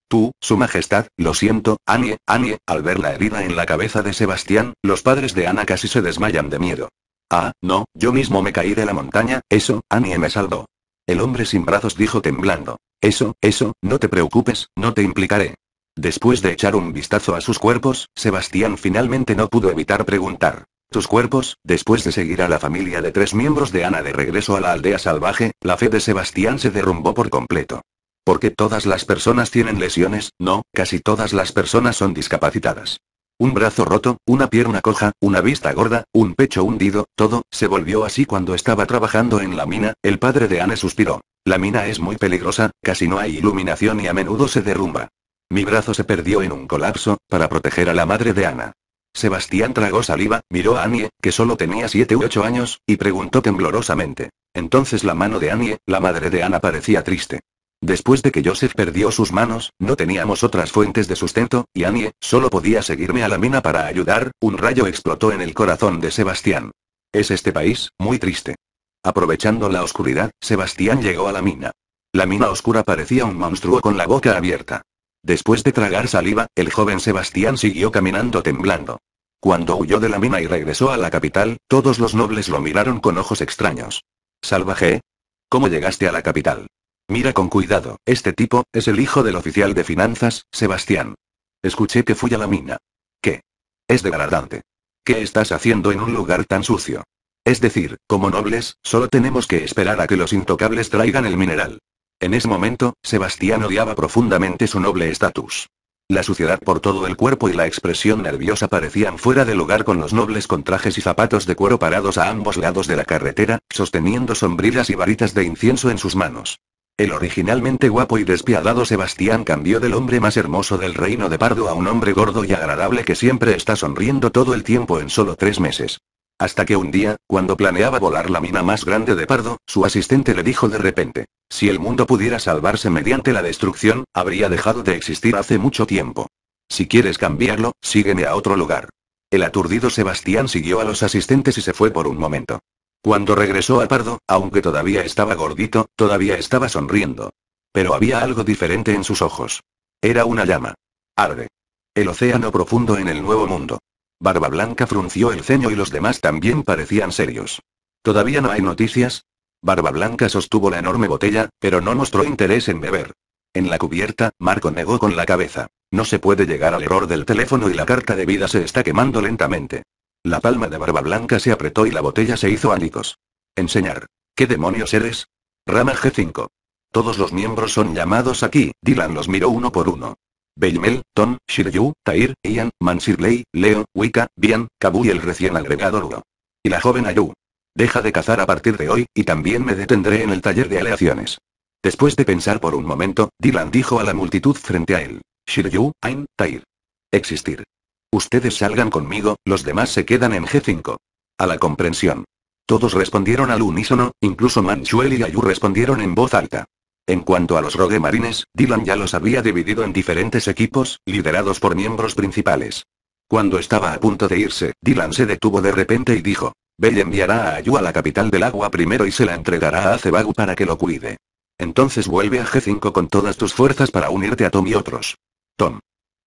Tú, Su Majestad, lo siento, Annie, Annie, al ver la herida en la cabeza de Sebastián, los padres de Ana casi se desmayan de miedo. Ah, no, yo mismo me caí de la montaña, eso, Annie me salvó. El hombre sin brazos dijo temblando. Eso, eso, no te preocupes, no te implicaré. Después de echar un vistazo a sus cuerpos, Sebastián finalmente no pudo evitar preguntar. Tus cuerpos, después de seguir a la familia de tres miembros de Ana de regreso a la aldea salvaje, la fe de Sebastián se derrumbó por completo. Porque todas las personas tienen lesiones, no, casi todas las personas son discapacitadas. Un brazo roto, una pierna coja, una vista gorda, un pecho hundido, todo, se volvió así cuando estaba trabajando en la mina, el padre de Anne suspiró. La mina es muy peligrosa, casi no hay iluminación y a menudo se derrumba. Mi brazo se perdió en un colapso, para proteger a la madre de Ana. Sebastián tragó saliva, miró a Annie, que solo tenía 7 u 8 años, y preguntó temblorosamente. Entonces la mano de Annie, la madre de Ana parecía triste. Después de que Joseph perdió sus manos, no teníamos otras fuentes de sustento, y Annie, solo podía seguirme a la mina para ayudar, un rayo explotó en el corazón de Sebastián. Es este país, muy triste. Aprovechando la oscuridad, Sebastián llegó a la mina. La mina oscura parecía un monstruo con la boca abierta. Después de tragar saliva, el joven Sebastián siguió caminando temblando. Cuando huyó de la mina y regresó a la capital, todos los nobles lo miraron con ojos extraños. ¿Salvaje? ¿Cómo llegaste a la capital? Mira con cuidado, este tipo, es el hijo del oficial de finanzas, Sebastián. Escuché que fui a la mina. ¿Qué? Es degradante. ¿Qué estás haciendo en un lugar tan sucio? Es decir, como nobles, solo tenemos que esperar a que los intocables traigan el mineral. En ese momento, Sebastián odiaba profundamente su noble estatus. La suciedad por todo el cuerpo y la expresión nerviosa parecían fuera de lugar con los nobles con trajes y zapatos de cuero parados a ambos lados de la carretera, sosteniendo sombrillas y varitas de incienso en sus manos. El originalmente guapo y despiadado Sebastián cambió del hombre más hermoso del reino de Pardo a un hombre gordo y agradable que siempre está sonriendo todo el tiempo en solo tres meses. Hasta que un día, cuando planeaba volar la mina más grande de Pardo, su asistente le dijo de repente, si el mundo pudiera salvarse mediante la destrucción, habría dejado de existir hace mucho tiempo. Si quieres cambiarlo, sígueme a otro lugar. El aturdido Sebastián siguió a los asistentes y se fue por un momento. Cuando regresó a Pardo, aunque todavía estaba gordito, todavía estaba sonriendo. Pero había algo diferente en sus ojos. Era una llama. Arde. El océano profundo en el nuevo mundo. Barba Blanca frunció el ceño y los demás también parecían serios. ¿Todavía no hay noticias? Barba Blanca sostuvo la enorme botella, pero no mostró interés en beber. En la cubierta, Marco negó con la cabeza. No se puede llegar al error del teléfono y la carta de vida se está quemando lentamente. La palma de barba blanca se apretó y la botella se hizo ánicos. Enseñar. ¿Qué demonios eres? Rama G5. Todos los miembros son llamados aquí, Dylan los miró uno por uno. Beymel, Tom, Shiryu, Tair, Ian, Mansirley, Leo, Wika, Bian, Kabu y el recién agregado Y la joven Ayu. Deja de cazar a partir de hoy, y también me detendré en el taller de aleaciones. Después de pensar por un momento, Dylan dijo a la multitud frente a él. Shiryu, Ain, Tair. Existir. Ustedes salgan conmigo, los demás se quedan en G5. A la comprensión. Todos respondieron al unísono, incluso Manchuel y Ayu respondieron en voz alta. En cuanto a los Rogue Marines, Dylan ya los había dividido en diferentes equipos, liderados por miembros principales. Cuando estaba a punto de irse, Dylan se detuvo de repente y dijo, Bell enviará a Ayu a la capital del agua primero y se la entregará a Cebagu para que lo cuide. Entonces vuelve a G5 con todas tus fuerzas para unirte a Tom y otros. Tom,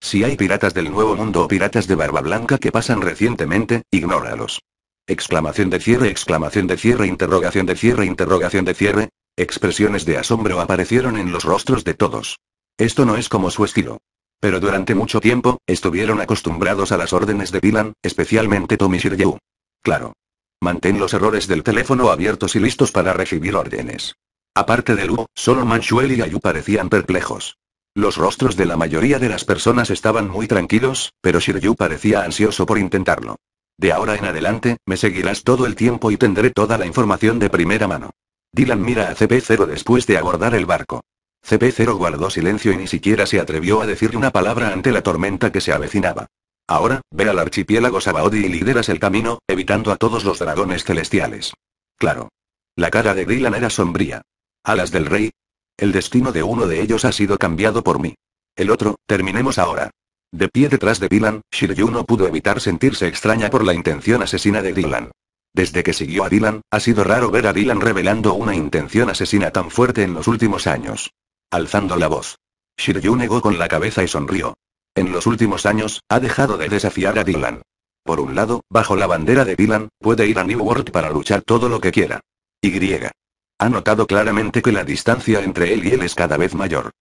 si hay piratas del Nuevo Mundo o piratas de Barba Blanca que pasan recientemente, ignóralos. Exclamación de cierre, exclamación de cierre, interrogación de cierre, interrogación de cierre. Expresiones de asombro aparecieron en los rostros de todos. Esto no es como su estilo. Pero durante mucho tiempo, estuvieron acostumbrados a las órdenes de Dylan, especialmente Tommy Shiryu. Claro. Mantén los errores del teléfono abiertos y listos para recibir órdenes. Aparte de Lu, solo Manchuel y Ayu parecían perplejos. Los rostros de la mayoría de las personas estaban muy tranquilos, pero Shiryu parecía ansioso por intentarlo. De ahora en adelante, me seguirás todo el tiempo y tendré toda la información de primera mano. Dylan mira a CP0 después de abordar el barco. CP0 guardó silencio y ni siquiera se atrevió a decir una palabra ante la tormenta que se avecinaba. Ahora, ve al archipiélago Sabaody y lideras el camino, evitando a todos los dragones celestiales. Claro. La cara de Dylan era sombría. ¿Alas del rey? El destino de uno de ellos ha sido cambiado por mí. El otro, terminemos ahora. De pie detrás de Dylan, Shiryu no pudo evitar sentirse extraña por la intención asesina de Dylan. Desde que siguió a Dylan, ha sido raro ver a Dylan revelando una intención asesina tan fuerte en los últimos años. Alzando la voz. Shiryu negó con la cabeza y sonrió. En los últimos años, ha dejado de desafiar a Dylan. Por un lado, bajo la bandera de Dylan, puede ir a New World para luchar todo lo que quiera. Y. Ha notado claramente que la distancia entre él y él es cada vez mayor.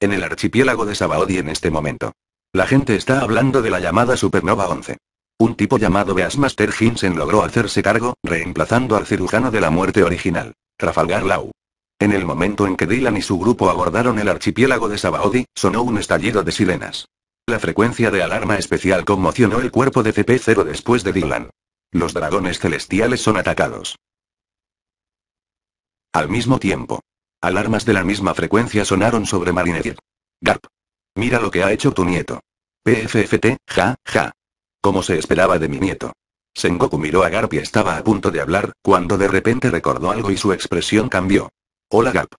En el archipiélago de Sabaody en este momento. La gente está hablando de la llamada Supernova 11. Un tipo llamado Beasmaster Hinsen logró hacerse cargo, reemplazando al cirujano de la muerte original, Trafalgar Lau. En el momento en que Dylan y su grupo abordaron el archipiélago de Sabaody, sonó un estallido de sirenas. La frecuencia de alarma especial conmocionó el cuerpo de CP0 después de Dylan. Los dragones celestiales son atacados. Al mismo tiempo. Alarmas de la misma frecuencia sonaron sobre Marinette. Garp. Mira lo que ha hecho tu nieto. PFFT, ja, ja. Como se esperaba de mi nieto. Sengoku miró a Garp y estaba a punto de hablar, cuando de repente recordó algo y su expresión cambió. Hola Garp.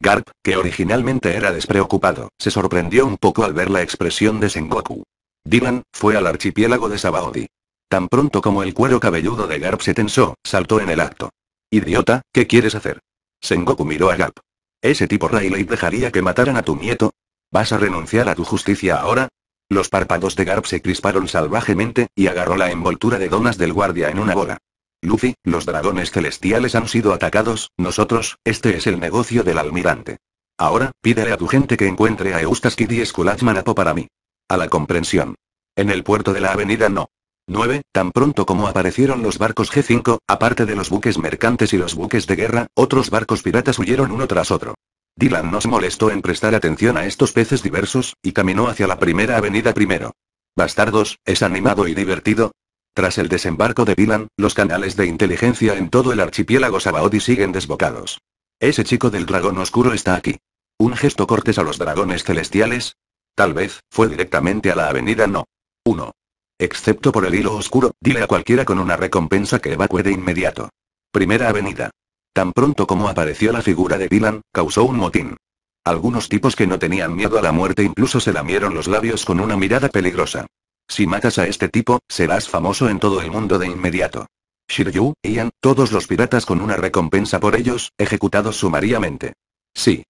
Garp, que originalmente era despreocupado, se sorprendió un poco al ver la expresión de Sengoku. Dylan, fue al archipiélago de Sabaody. Tan pronto como el cuero cabelludo de Garp se tensó, saltó en el acto. Idiota, ¿qué quieres hacer? Sengoku miró a Garp. ¿Ese tipo Rayleigh dejaría que mataran a tu nieto? ¿Vas a renunciar a tu justicia ahora? Los párpados de Garp se crisparon salvajemente, y agarró la envoltura de donas del guardia en una bola. Luffy, los dragones celestiales han sido atacados, nosotros, este es el negocio del almirante. Ahora, pídele a tu gente que encuentre a Eustace Kid y para mí. A la comprensión. En el puerto de la avenida no. 9. Tan pronto como aparecieron los barcos G5, aparte de los buques mercantes y los buques de guerra, otros barcos piratas huyeron uno tras otro. Dylan no se molestó en prestar atención a estos peces diversos, y caminó hacia la primera avenida primero. Bastardos, es animado y divertido. Tras el desembarco de Dylan, los canales de inteligencia en todo el archipiélago Sabaody siguen desbocados. Ese chico del dragón oscuro está aquí. Un gesto cortes a los dragones celestiales. Tal vez, fue directamente a la avenida No. 1. Excepto por el hilo oscuro, dile a cualquiera con una recompensa que evacue de inmediato. Primera avenida. Tan pronto como apareció la figura de Dylan, causó un motín. Algunos tipos que no tenían miedo a la muerte incluso se lamieron los labios con una mirada peligrosa. Si matas a este tipo, serás famoso en todo el mundo de inmediato. Shiryu, Ian, todos los piratas con una recompensa por ellos, ejecutados sumariamente. Sí.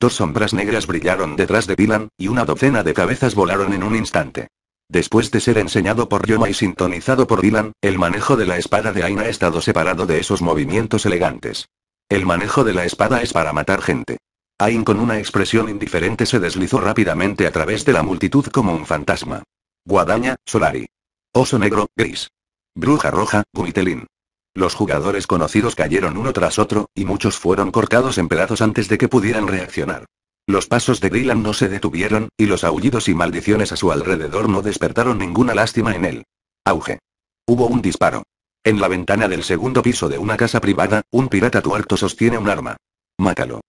Dos sombras negras brillaron detrás de Dylan, y una docena de cabezas volaron en un instante. Después de ser enseñado por Yoma y sintonizado por Dylan, el manejo de la espada de Aina ha estado separado de esos movimientos elegantes. El manejo de la espada es para matar gente. Ain con una expresión indiferente se deslizó rápidamente a través de la multitud como un fantasma. Guadaña, Solari. Oso negro, gris. Bruja roja, Gumitelin. Los jugadores conocidos cayeron uno tras otro, y muchos fueron cortados en pedazos antes de que pudieran reaccionar. Los pasos de Dylan no se detuvieron, y los aullidos y maldiciones a su alrededor no despertaron ninguna lástima en él. Auge. Hubo un disparo. En la ventana del segundo piso de una casa privada, un pirata tuerto sostiene un arma. Mátalo.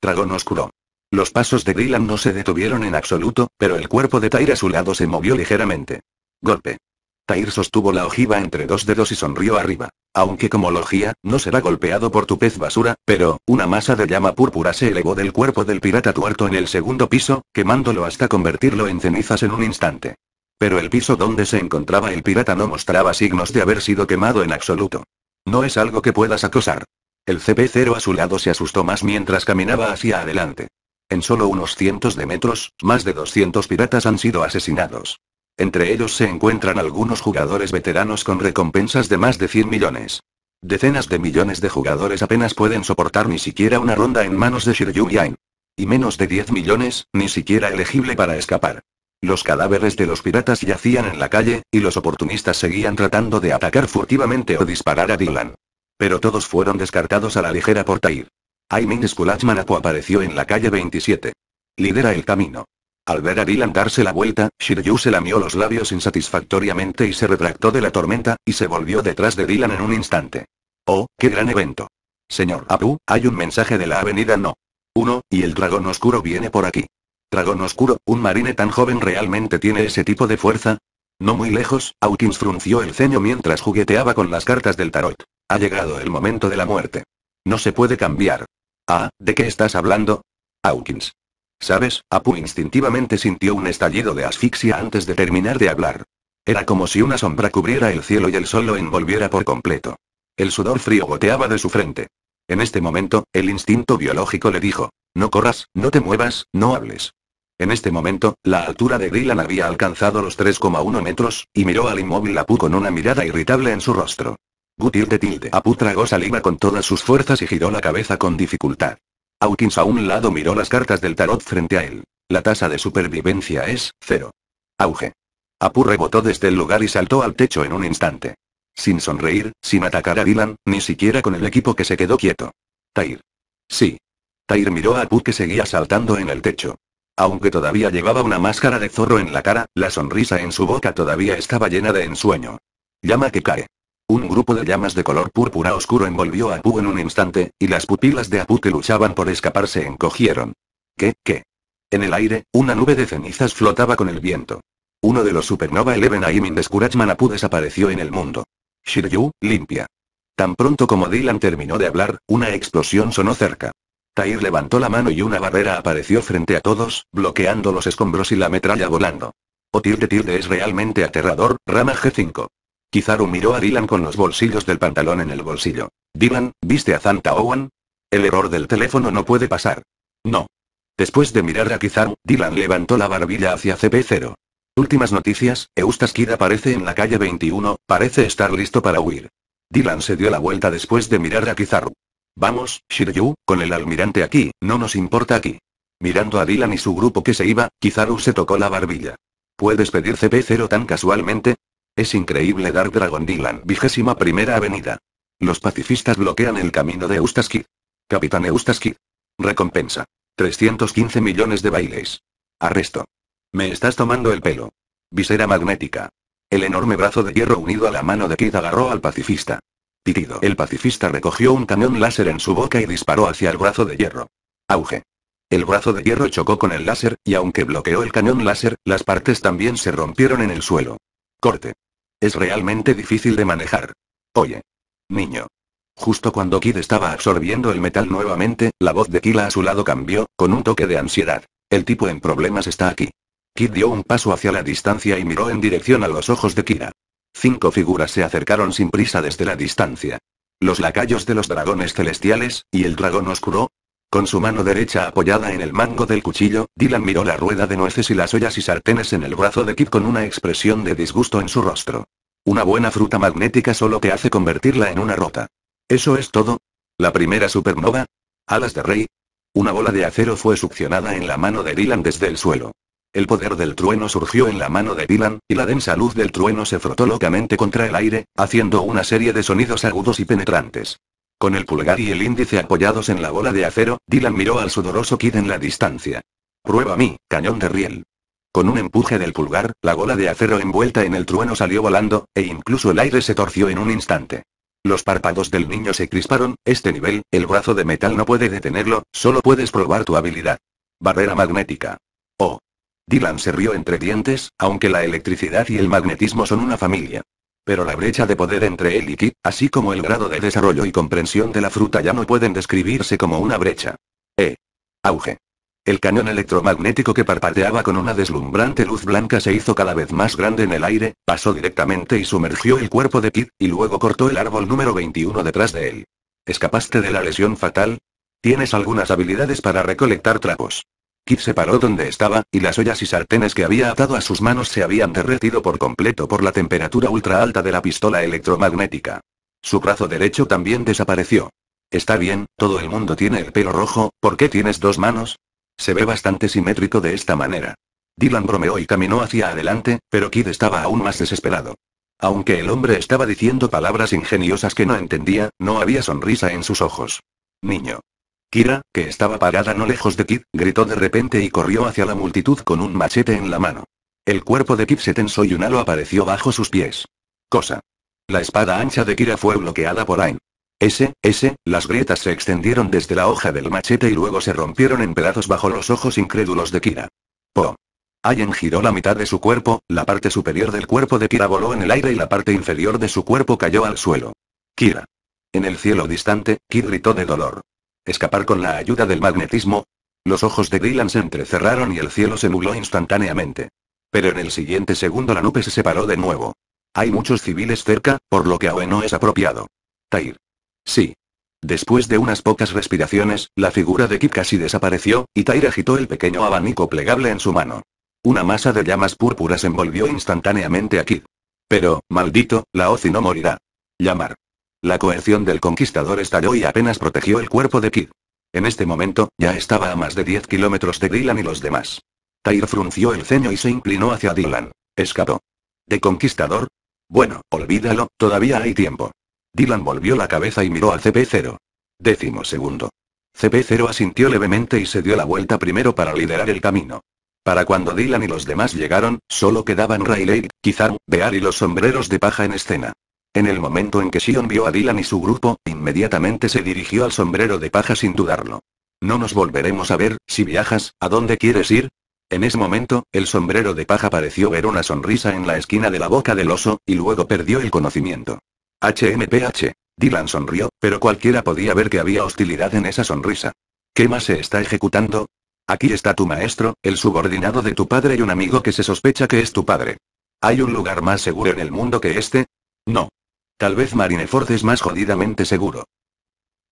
Dragón oscuro. Los pasos de Dylan no se detuvieron en absoluto, pero el cuerpo de Tyre a su lado se movió ligeramente. Golpe. Ir sostuvo la ojiva entre dos dedos y sonrió arriba. Aunque como logía, no será golpeado por tu pez basura, pero, una masa de llama púrpura se elevó del cuerpo del pirata tuerto en el segundo piso, quemándolo hasta convertirlo en cenizas en un instante. Pero el piso donde se encontraba el pirata no mostraba signos de haber sido quemado en absoluto. No es algo que puedas acosar. El CP0 a su lado se asustó más mientras caminaba hacia adelante. En solo unos cientos de metros, más de 200 piratas han sido asesinados. Entre ellos se encuentran algunos jugadores veteranos con recompensas de más de 100 millones. Decenas de millones de jugadores apenas pueden soportar ni siquiera una ronda en manos de Shiryu Yain. Y menos de 10 millones, ni siquiera elegible para escapar. Los cadáveres de los piratas yacían en la calle, y los oportunistas seguían tratando de atacar furtivamente o disparar a Dylan. Pero todos fueron descartados a la ligera por Tair. Aimin apareció en la calle 27. Lidera el camino. Al ver a Dylan darse la vuelta, Shiryu se lamió los labios insatisfactoriamente y se retractó de la tormenta, y se volvió detrás de Dylan en un instante. ¡Oh, qué gran evento! Señor Apu, hay un mensaje de la avenida No. 1, y el dragón oscuro viene por aquí. Dragón oscuro, ¿un marine tan joven realmente tiene ese tipo de fuerza? No muy lejos, Hawkins frunció el ceño mientras jugueteaba con las cartas del tarot. Ha llegado el momento de la muerte. No se puede cambiar. Ah, ¿de qué estás hablando? Hawkins. ¿Sabes? Apu instintivamente sintió un estallido de asfixia antes de terminar de hablar. Era como si una sombra cubriera el cielo y el sol lo envolviera por completo. El sudor frío goteaba de su frente. En este momento, el instinto biológico le dijo, no corras, no te muevas, no hables. En este momento, la altura de Dylan había alcanzado los 3,1 metros, y miró al inmóvil Apu con una mirada irritable en su rostro. Gutilde tilde. Apu tragó saliva con todas sus fuerzas y giró la cabeza con dificultad. Hawkins a un lado miró las cartas del tarot frente a él. La tasa de supervivencia es cero. Auge. Apu rebotó desde el lugar y saltó al techo en un instante. Sin sonreír, sin atacar a Dylan, ni siquiera con el equipo que se quedó quieto. Tair. Sí. Tair miró a Apu que seguía saltando en el techo. Aunque todavía llevaba una máscara de zorro en la cara, la sonrisa en su boca todavía estaba llena de ensueño. Llama que cae. Un grupo de llamas de color púrpura oscuro envolvió a Apu en un instante, y las pupilas de Apu que luchaban por escapar se encogieron. ¿Qué, qué? En el aire, una nube de cenizas flotaba con el viento. Uno de los Supernova Eleven Aimin Descurachman Apu desapareció en el mundo. Shiryu, limpia. Tan pronto como Dylan terminó de hablar, una explosión sonó cerca. Tair levantó la mano y una barrera apareció frente a todos, bloqueando los escombros y la metralla volando. O tilde tilde es realmente aterrador, rama G5. Kizaru miró a Dylan con los bolsillos del pantalón en el bolsillo. Dylan, ¿viste a Santa Owen? El error del teléfono no puede pasar. No. Después de mirar a Kizaru, Dylan levantó la barbilla hacia CP0. Últimas noticias, Eustace aparece en la calle 21, parece estar listo para huir. Dylan se dio la vuelta después de mirar a Kizaru. Vamos, Shiryu, con el almirante aquí, no nos importa aquí. Mirando a Dylan y su grupo que se iba, Kizaru se tocó la barbilla. ¿Puedes pedir CP0 tan casualmente? Es increíble Dark Dragon Dylan, vigésima primera avenida. Los pacifistas bloquean el camino de Eustaski. Capitán Eustaski. Recompensa. 315 millones de bailes. Arresto. Me estás tomando el pelo. Visera magnética. El enorme brazo de hierro unido a la mano de Kid agarró al pacifista. Titido. El pacifista recogió un cañón láser en su boca y disparó hacia el brazo de hierro. Auge. El brazo de hierro chocó con el láser, y aunque bloqueó el cañón láser, las partes también se rompieron en el suelo. Corte. Es realmente difícil de manejar. Oye. Niño. Justo cuando Kid estaba absorbiendo el metal nuevamente, la voz de Kila a su lado cambió, con un toque de ansiedad. El tipo en problemas está aquí. Kid dio un paso hacia la distancia y miró en dirección a los ojos de Kira. Cinco figuras se acercaron sin prisa desde la distancia. Los lacayos de los dragones celestiales, y el dragón oscuro, con su mano derecha apoyada en el mango del cuchillo, Dylan miró la rueda de nueces y las ollas y sartenes en el brazo de Kip con una expresión de disgusto en su rostro. Una buena fruta magnética solo te hace convertirla en una rota. ¿Eso es todo? ¿La primera supernova? ¿Alas de rey? Una bola de acero fue succionada en la mano de Dylan desde el suelo. El poder del trueno surgió en la mano de Dylan, y la densa luz del trueno se frotó locamente contra el aire, haciendo una serie de sonidos agudos y penetrantes. Con el pulgar y el índice apoyados en la bola de acero, Dylan miró al sudoroso Kid en la distancia. Prueba mí, cañón de riel. Con un empuje del pulgar, la bola de acero envuelta en el trueno salió volando, e incluso el aire se torció en un instante. Los párpados del niño se crisparon, este nivel, el brazo de metal no puede detenerlo, solo puedes probar tu habilidad. Barrera magnética. Oh. Dylan se rió entre dientes, aunque la electricidad y el magnetismo son una familia. Pero la brecha de poder entre él y Kit, así como el grado de desarrollo y comprensión de la fruta ya no pueden describirse como una brecha. E. Auge. El cañón electromagnético que parpadeaba con una deslumbrante luz blanca se hizo cada vez más grande en el aire, pasó directamente y sumergió el cuerpo de Kid, y luego cortó el árbol número 21 detrás de él. ¿Escapaste de la lesión fatal? Tienes algunas habilidades para recolectar trapos. Kid se paró donde estaba, y las ollas y sartenes que había atado a sus manos se habían derretido por completo por la temperatura ultra alta de la pistola electromagnética. Su brazo derecho también desapareció. Está bien, todo el mundo tiene el pelo rojo, ¿por qué tienes dos manos? Se ve bastante simétrico de esta manera. Dylan bromeó y caminó hacia adelante, pero Kid estaba aún más desesperado. Aunque el hombre estaba diciendo palabras ingeniosas que no entendía, no había sonrisa en sus ojos. Niño. Kira, que estaba parada no lejos de Kid, gritó de repente y corrió hacia la multitud con un machete en la mano. El cuerpo de Kid se tensó y un halo apareció bajo sus pies. Cosa. La espada ancha de Kira fue bloqueada por Ain. S, S, las grietas se extendieron desde la hoja del machete y luego se rompieron en pedazos bajo los ojos incrédulos de Kira. Po. Ayen giró la mitad de su cuerpo, la parte superior del cuerpo de Kira voló en el aire y la parte inferior de su cuerpo cayó al suelo. Kira. En el cielo distante, Kid gritó de dolor. ¿Escapar con la ayuda del magnetismo? Los ojos de Dylan se entrecerraron y el cielo se nubló instantáneamente. Pero en el siguiente segundo la nube se separó de nuevo. Hay muchos civiles cerca, por lo que Aoe no es apropiado. Tair. Sí. Después de unas pocas respiraciones, la figura de Kip casi desapareció, y Tair agitó el pequeño abanico plegable en su mano. Una masa de llamas púrpuras envolvió instantáneamente a Kip. Pero, maldito, la Ozi no morirá. Llamar. La coerción del conquistador estalló y apenas protegió el cuerpo de Kid. En este momento, ya estaba a más de 10 kilómetros de Dylan y los demás. Tyr frunció el ceño y se inclinó hacia Dylan. Escapó. ¿De conquistador? Bueno, olvídalo, todavía hay tiempo. Dylan volvió la cabeza y miró al CP0. Décimo segundo. CP0 asintió levemente y se dio la vuelta primero para liderar el camino. Para cuando Dylan y los demás llegaron, solo quedaban Rayleigh, quizá Bear y los sombreros de paja en escena. En el momento en que Sion vio a Dylan y su grupo, inmediatamente se dirigió al sombrero de paja sin dudarlo. No nos volveremos a ver, si viajas, ¿a dónde quieres ir? En ese momento, el sombrero de paja pareció ver una sonrisa en la esquina de la boca del oso, y luego perdió el conocimiento. HMPH. Dylan sonrió, pero cualquiera podía ver que había hostilidad en esa sonrisa. ¿Qué más se está ejecutando? Aquí está tu maestro, el subordinado de tu padre y un amigo que se sospecha que es tu padre. ¿Hay un lugar más seguro en el mundo que este? No. Tal vez Marineford es más jodidamente seguro.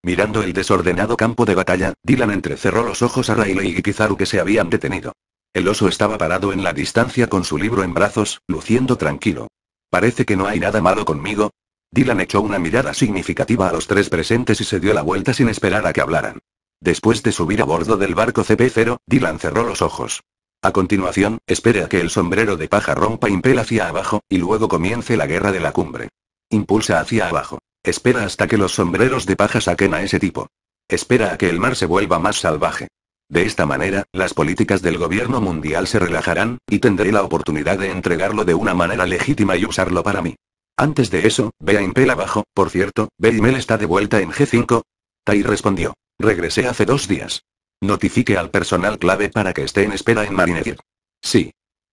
Mirando el desordenado campo de batalla, Dylan entrecerró los ojos a Riley y Kizaru que se habían detenido. El oso estaba parado en la distancia con su libro en brazos, luciendo tranquilo. Parece que no hay nada malo conmigo. Dylan echó una mirada significativa a los tres presentes y se dio la vuelta sin esperar a que hablaran. Después de subir a bordo del barco CP-0, Dylan cerró los ojos. A continuación, espere a que el sombrero de paja rompa impel hacia abajo, y luego comience la guerra de la cumbre. Impulsa hacia abajo. Espera hasta que los sombreros de paja saquen a ese tipo. Espera a que el mar se vuelva más salvaje. De esta manera, las políticas del gobierno mundial se relajarán, y tendré la oportunidad de entregarlo de una manera legítima y usarlo para mí. Antes de eso, ve a Impel abajo, por cierto, ve Mel está de vuelta en G5. Tai respondió. Regresé hace dos días. Notifique al personal clave para que esté en espera en Marineford. Sí,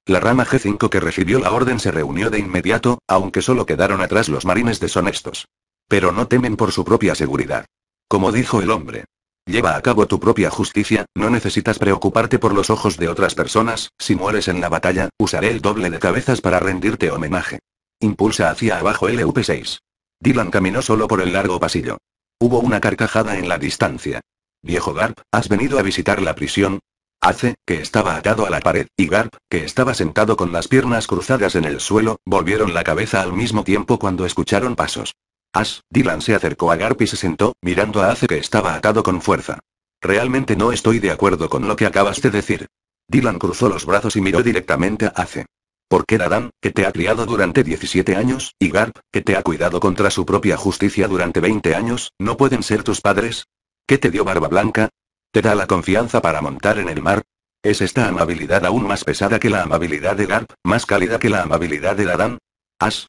la rama G5 que recibió la orden se reunió de inmediato, aunque solo quedaron atrás los marines deshonestos. Pero no temen por su propia seguridad. Como dijo el hombre. Lleva a cabo tu propia justicia, no necesitas preocuparte por los ojos de otras personas, si mueres en la batalla, usaré el doble de cabezas para rendirte homenaje. Impulsa hacia abajo el LUP6. E Dylan caminó solo por el largo pasillo. Hubo una carcajada en la distancia. Viejo Garp, ¿has venido a visitar la prisión? Ace, que estaba atado a la pared, y Garp, que estaba sentado con las piernas cruzadas en el suelo, volvieron la cabeza al mismo tiempo cuando escucharon pasos. As, Dylan se acercó a Garp y se sentó, mirando a Ace que estaba atado con fuerza. Realmente no estoy de acuerdo con lo que acabas de decir. Dylan cruzó los brazos y miró directamente a Ace. ¿Por qué Darán, que te ha criado durante 17 años, y Garp, que te ha cuidado contra su propia justicia durante 20 años, no pueden ser tus padres? ¿Qué te dio Barba Blanca? ¿Te da la confianza para montar en el mar? ¿Es esta amabilidad aún más pesada que la amabilidad de Garp, más cálida que la amabilidad de Adán. As.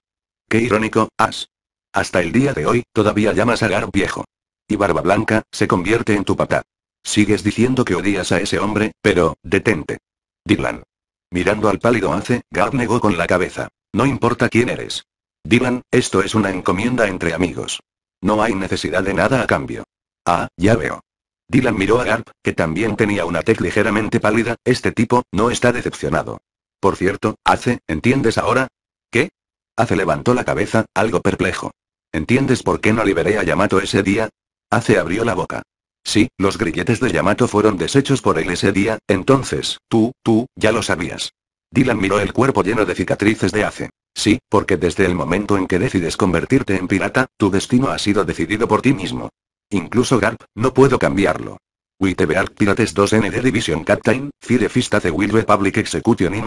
Qué irónico, has. Hasta el día de hoy, todavía llamas a Garp viejo. Y Barba Blanca, se convierte en tu papá. Sigues diciendo que odias a ese hombre, pero, detente. Dylan. Mirando al pálido Ace, Garp negó con la cabeza. No importa quién eres. Dylan, esto es una encomienda entre amigos. No hay necesidad de nada a cambio. Ah, ya veo. Dylan miró a Garp, que también tenía una tez ligeramente pálida, este tipo, no está decepcionado. Por cierto, Ace, ¿entiendes ahora? ¿Qué? Ace levantó la cabeza, algo perplejo. ¿Entiendes por qué no liberé a Yamato ese día? Ace abrió la boca. Sí, los grilletes de Yamato fueron deshechos por él ese día, entonces, tú, tú, ya lo sabías. Dylan miró el cuerpo lleno de cicatrices de Ace. Sí, porque desde el momento en que decides convertirte en pirata, tu destino ha sido decidido por ti mismo. Incluso Garp, no puedo cambiarlo. Witteberg Pirates 2ND Division Captain, Fire Fista The Will Republic Execution in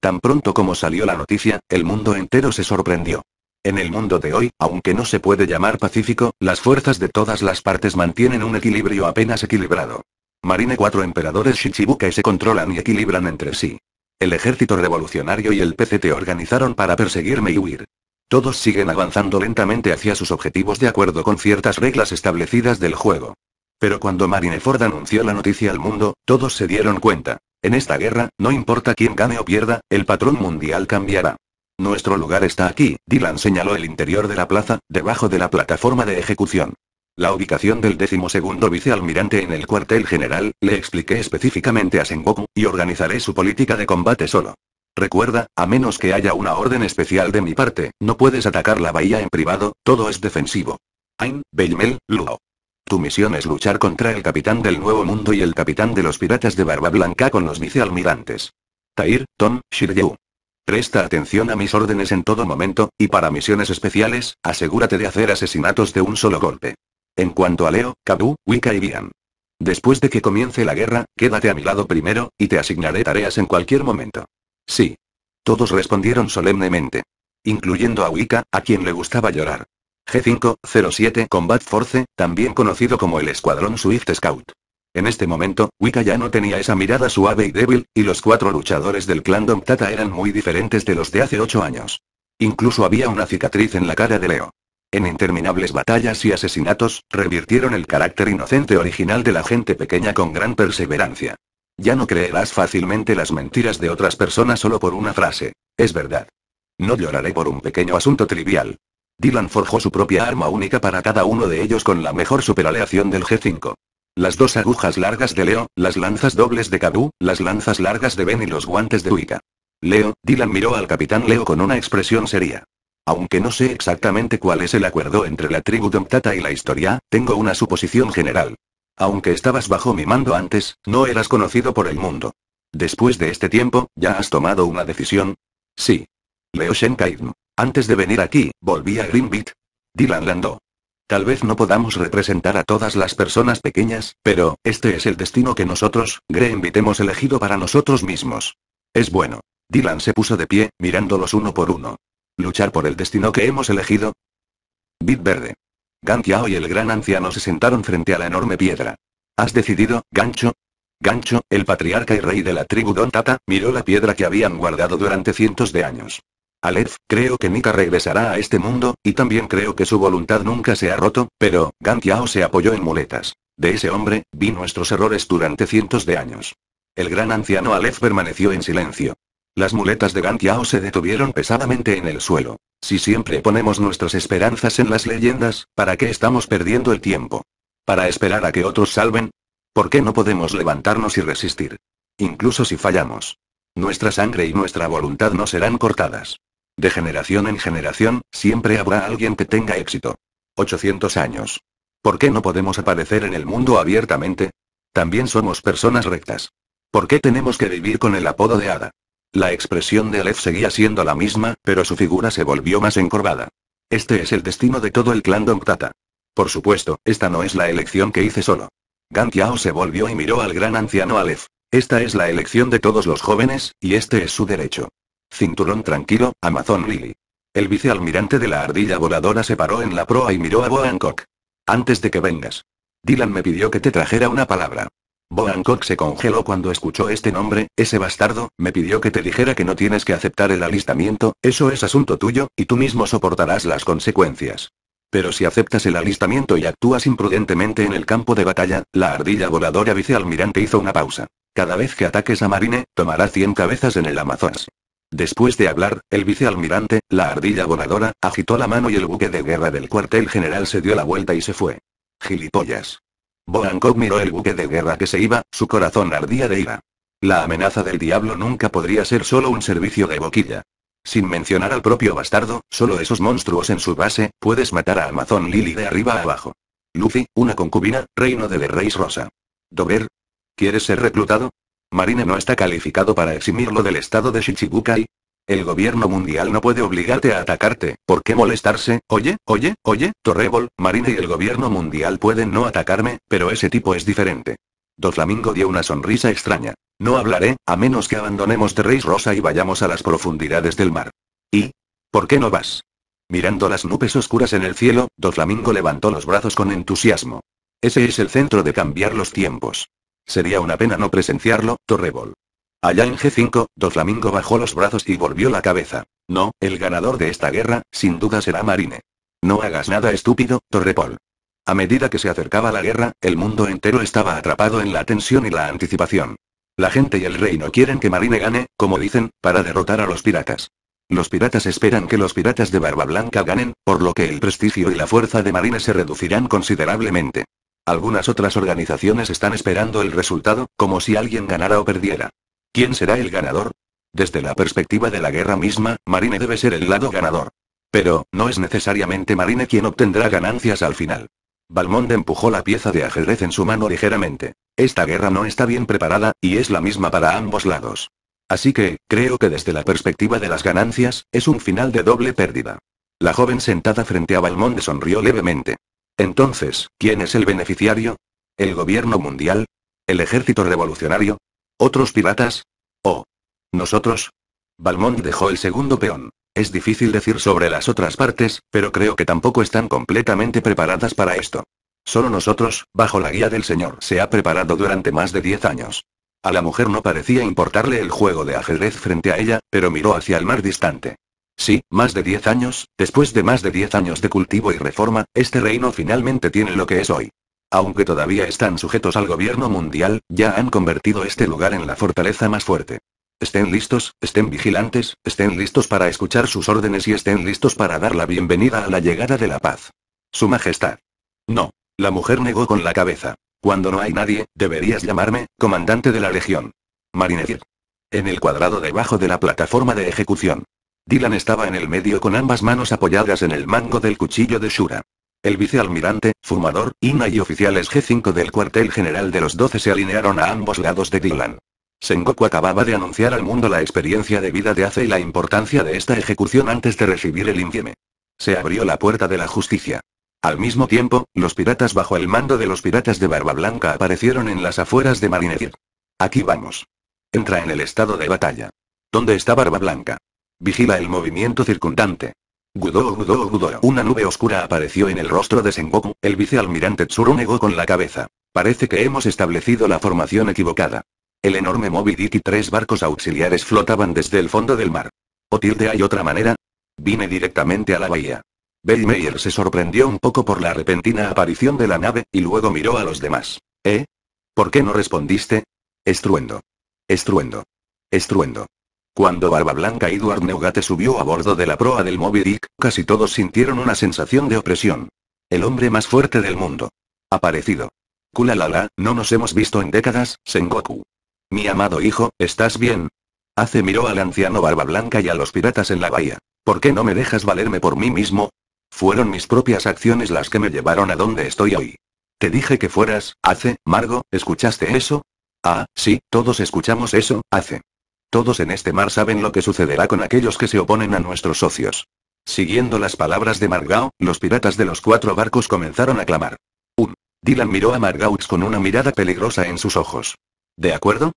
Tan pronto como salió la noticia, el mundo entero se sorprendió. En el mundo de hoy, aunque no se puede llamar pacífico, las fuerzas de todas las partes mantienen un equilibrio apenas equilibrado. Marine 4 emperadores Shichibukai se controlan y equilibran entre sí. El ejército revolucionario y el PCT organizaron para perseguirme y huir. Todos siguen avanzando lentamente hacia sus objetivos de acuerdo con ciertas reglas establecidas del juego. Pero cuando Marineford anunció la noticia al mundo, todos se dieron cuenta. En esta guerra, no importa quién gane o pierda, el patrón mundial cambiará. Nuestro lugar está aquí, Dylan señaló el interior de la plaza, debajo de la plataforma de ejecución. La ubicación del segundo vicealmirante en el cuartel general, le expliqué específicamente a Sengoku, y organizaré su política de combate solo. Recuerda, a menos que haya una orden especial de mi parte, no puedes atacar la bahía en privado, todo es defensivo. Ain, Belmel, Luo. Tu misión es luchar contra el capitán del Nuevo Mundo y el capitán de los piratas de Barba Blanca con los vicealmirantes. Tair, Tom, Shiryu. Presta atención a mis órdenes en todo momento, y para misiones especiales, asegúrate de hacer asesinatos de un solo golpe. En cuanto a Leo, Kabu, Wika y Bian. Después de que comience la guerra, quédate a mi lado primero, y te asignaré tareas en cualquier momento. Sí. Todos respondieron solemnemente. Incluyendo a Wicca, a quien le gustaba llorar. G507 Combat Force, también conocido como el Escuadrón Swift Scout. En este momento, Wicca ya no tenía esa mirada suave y débil, y los cuatro luchadores del clan Dom Tata eran muy diferentes de los de hace ocho años. Incluso había una cicatriz en la cara de Leo. En interminables batallas y asesinatos, revirtieron el carácter inocente original de la gente pequeña con gran perseverancia. Ya no creerás fácilmente las mentiras de otras personas solo por una frase. Es verdad. No lloraré por un pequeño asunto trivial. Dylan forjó su propia arma única para cada uno de ellos con la mejor superaleación del G5. Las dos agujas largas de Leo, las lanzas dobles de Kabu, las lanzas largas de Ben y los guantes de Uika. Leo, Dylan miró al capitán Leo con una expresión seria. Aunque no sé exactamente cuál es el acuerdo entre la tribu Domtata y la historia, tengo una suposición general. Aunque estabas bajo mi mando antes, no eras conocido por el mundo. Después de este tiempo, ¿ya has tomado una decisión? Sí. Leo Shenkaidm. Antes de venir aquí, volví a Greenbeat. Dylan landó. Tal vez no podamos representar a todas las personas pequeñas, pero, este es el destino que nosotros, Greenbeat hemos elegido para nosotros mismos. Es bueno. Dylan se puso de pie, mirándolos uno por uno. ¿Luchar por el destino que hemos elegido? Bit verde. Gankyao y el gran anciano se sentaron frente a la enorme piedra. ¿Has decidido, Gancho? Gancho, el patriarca y rey de la tribu Don Tata, miró la piedra que habían guardado durante cientos de años. Aleph, creo que Nika regresará a este mundo, y también creo que su voluntad nunca se ha roto, pero, Gantiao se apoyó en muletas. De ese hombre, vi nuestros errores durante cientos de años. El gran anciano Aleph permaneció en silencio. Las muletas de Gantiao se detuvieron pesadamente en el suelo. Si siempre ponemos nuestras esperanzas en las leyendas, ¿para qué estamos perdiendo el tiempo? ¿Para esperar a que otros salven? ¿Por qué no podemos levantarnos y resistir? Incluso si fallamos. Nuestra sangre y nuestra voluntad no serán cortadas. De generación en generación, siempre habrá alguien que tenga éxito. 800 años. ¿Por qué no podemos aparecer en el mundo abiertamente? También somos personas rectas. ¿Por qué tenemos que vivir con el apodo de hada? La expresión de Aleph seguía siendo la misma, pero su figura se volvió más encorvada. Este es el destino de todo el clan Donktata. Por supuesto, esta no es la elección que hice solo. Gantiao se volvió y miró al gran anciano Aleph. Esta es la elección de todos los jóvenes, y este es su derecho. Cinturón tranquilo, Amazon Lily. El vicealmirante de la ardilla voladora se paró en la proa y miró a Boancock. Antes de que vengas. Dylan me pidió que te trajera una palabra. Boancock se congeló cuando escuchó este nombre, ese bastardo, me pidió que te dijera que no tienes que aceptar el alistamiento, eso es asunto tuyo, y tú mismo soportarás las consecuencias. Pero si aceptas el alistamiento y actúas imprudentemente en el campo de batalla, la ardilla voladora vicealmirante hizo una pausa. Cada vez que ataques a Marine, tomará 100 cabezas en el Amazonas. Después de hablar, el vicealmirante, la ardilla voladora, agitó la mano y el buque de guerra del cuartel general se dio la vuelta y se fue. Gilipollas miró el buque de guerra que se iba, su corazón ardía de ira. La amenaza del diablo nunca podría ser solo un servicio de boquilla. Sin mencionar al propio bastardo, solo esos monstruos en su base, puedes matar a Amazon Lily de arriba a abajo. Lucy, una concubina, reino de The Rosa. Dover. ¿Quieres ser reclutado? Marine no está calificado para eximirlo del estado de Shichibukai, el gobierno mundial no puede obligarte a atacarte, ¿por qué molestarse? Oye, oye, oye, Torrebol, Marina y el gobierno mundial pueden no atacarme, pero ese tipo es diferente. flamingo dio una sonrisa extraña. No hablaré, a menos que abandonemos Terreis Rosa y vayamos a las profundidades del mar. ¿Y? ¿Por qué no vas? Mirando las nubes oscuras en el cielo, Doflamingo levantó los brazos con entusiasmo. Ese es el centro de cambiar los tiempos. Sería una pena no presenciarlo, Torrebol. Allá en G5, flamingo bajó los brazos y volvió la cabeza. No, el ganador de esta guerra, sin duda será Marine. No hagas nada estúpido, Torrepol. A medida que se acercaba la guerra, el mundo entero estaba atrapado en la tensión y la anticipación. La gente y el reino quieren que Marine gane, como dicen, para derrotar a los piratas. Los piratas esperan que los piratas de Barba Blanca ganen, por lo que el prestigio y la fuerza de Marine se reducirán considerablemente. Algunas otras organizaciones están esperando el resultado, como si alguien ganara o perdiera. ¿Quién será el ganador? Desde la perspectiva de la guerra misma, Marine debe ser el lado ganador. Pero, no es necesariamente Marine quien obtendrá ganancias al final. Balmond empujó la pieza de ajedrez en su mano ligeramente. Esta guerra no está bien preparada, y es la misma para ambos lados. Así que, creo que desde la perspectiva de las ganancias, es un final de doble pérdida. La joven sentada frente a Balmond sonrió levemente. Entonces, ¿quién es el beneficiario? ¿El gobierno mundial? ¿El ejército revolucionario? ¿Otros piratas? ¿O oh. nosotros? Balmont dejó el segundo peón. Es difícil decir sobre las otras partes, pero creo que tampoco están completamente preparadas para esto. Solo nosotros, bajo la guía del Señor, se ha preparado durante más de 10 años. A la mujer no parecía importarle el juego de ajedrez frente a ella, pero miró hacia el mar distante. Sí, más de 10 años, después de más de 10 años de cultivo y reforma, este reino finalmente tiene lo que es hoy aunque todavía están sujetos al gobierno mundial, ya han convertido este lugar en la fortaleza más fuerte. Estén listos, estén vigilantes, estén listos para escuchar sus órdenes y estén listos para dar la bienvenida a la llegada de la paz. Su Majestad. No. La mujer negó con la cabeza. Cuando no hay nadie, deberías llamarme, comandante de la Legión. Marinefir. En el cuadrado debajo de la plataforma de ejecución. Dylan estaba en el medio con ambas manos apoyadas en el mango del cuchillo de Shura. El vicealmirante, fumador, Ina y oficiales G5 del cuartel general de los 12 se alinearon a ambos lados de Dylan. Sengoku acababa de anunciar al mundo la experiencia de vida de Ace y la importancia de esta ejecución antes de recibir el infieme. Se abrió la puerta de la justicia. Al mismo tiempo, los piratas bajo el mando de los piratas de Barba Blanca aparecieron en las afueras de Marineford. Aquí vamos. Entra en el estado de batalla. ¿Dónde está Barba Blanca? Vigila el movimiento circundante. Gudo Gudo Gudo. Una nube oscura apareció en el rostro de Sengoku. El vicealmirante Tsuru negó con la cabeza. Parece que hemos establecido la formación equivocada. El enorme Moby Dick y tres barcos auxiliares flotaban desde el fondo del mar. ¿O hay otra manera? Vine directamente a la bahía. Bellmeyer se sorprendió un poco por la repentina aparición de la nave, y luego miró a los demás. ¿Eh? ¿Por qué no respondiste? Estruendo. Estruendo. Estruendo. Cuando Barba Blanca y Duarte Neugate subió a bordo de la proa del Moby Dick, casi todos sintieron una sensación de opresión. El hombre más fuerte del mundo. Aparecido. Kulalala, no nos hemos visto en décadas, Sengoku. Mi amado hijo, ¿estás bien? Hace miró al anciano Barba Blanca y a los piratas en la bahía. ¿Por qué no me dejas valerme por mí mismo? Fueron mis propias acciones las que me llevaron a donde estoy hoy. Te dije que fueras, hace, Margo, ¿escuchaste eso? Ah, sí, todos escuchamos eso, hace. Todos en este mar saben lo que sucederá con aquellos que se oponen a nuestros socios. Siguiendo las palabras de Margao, los piratas de los cuatro barcos comenzaron a clamar. Un. Dylan miró a Margaux con una mirada peligrosa en sus ojos. ¿De acuerdo?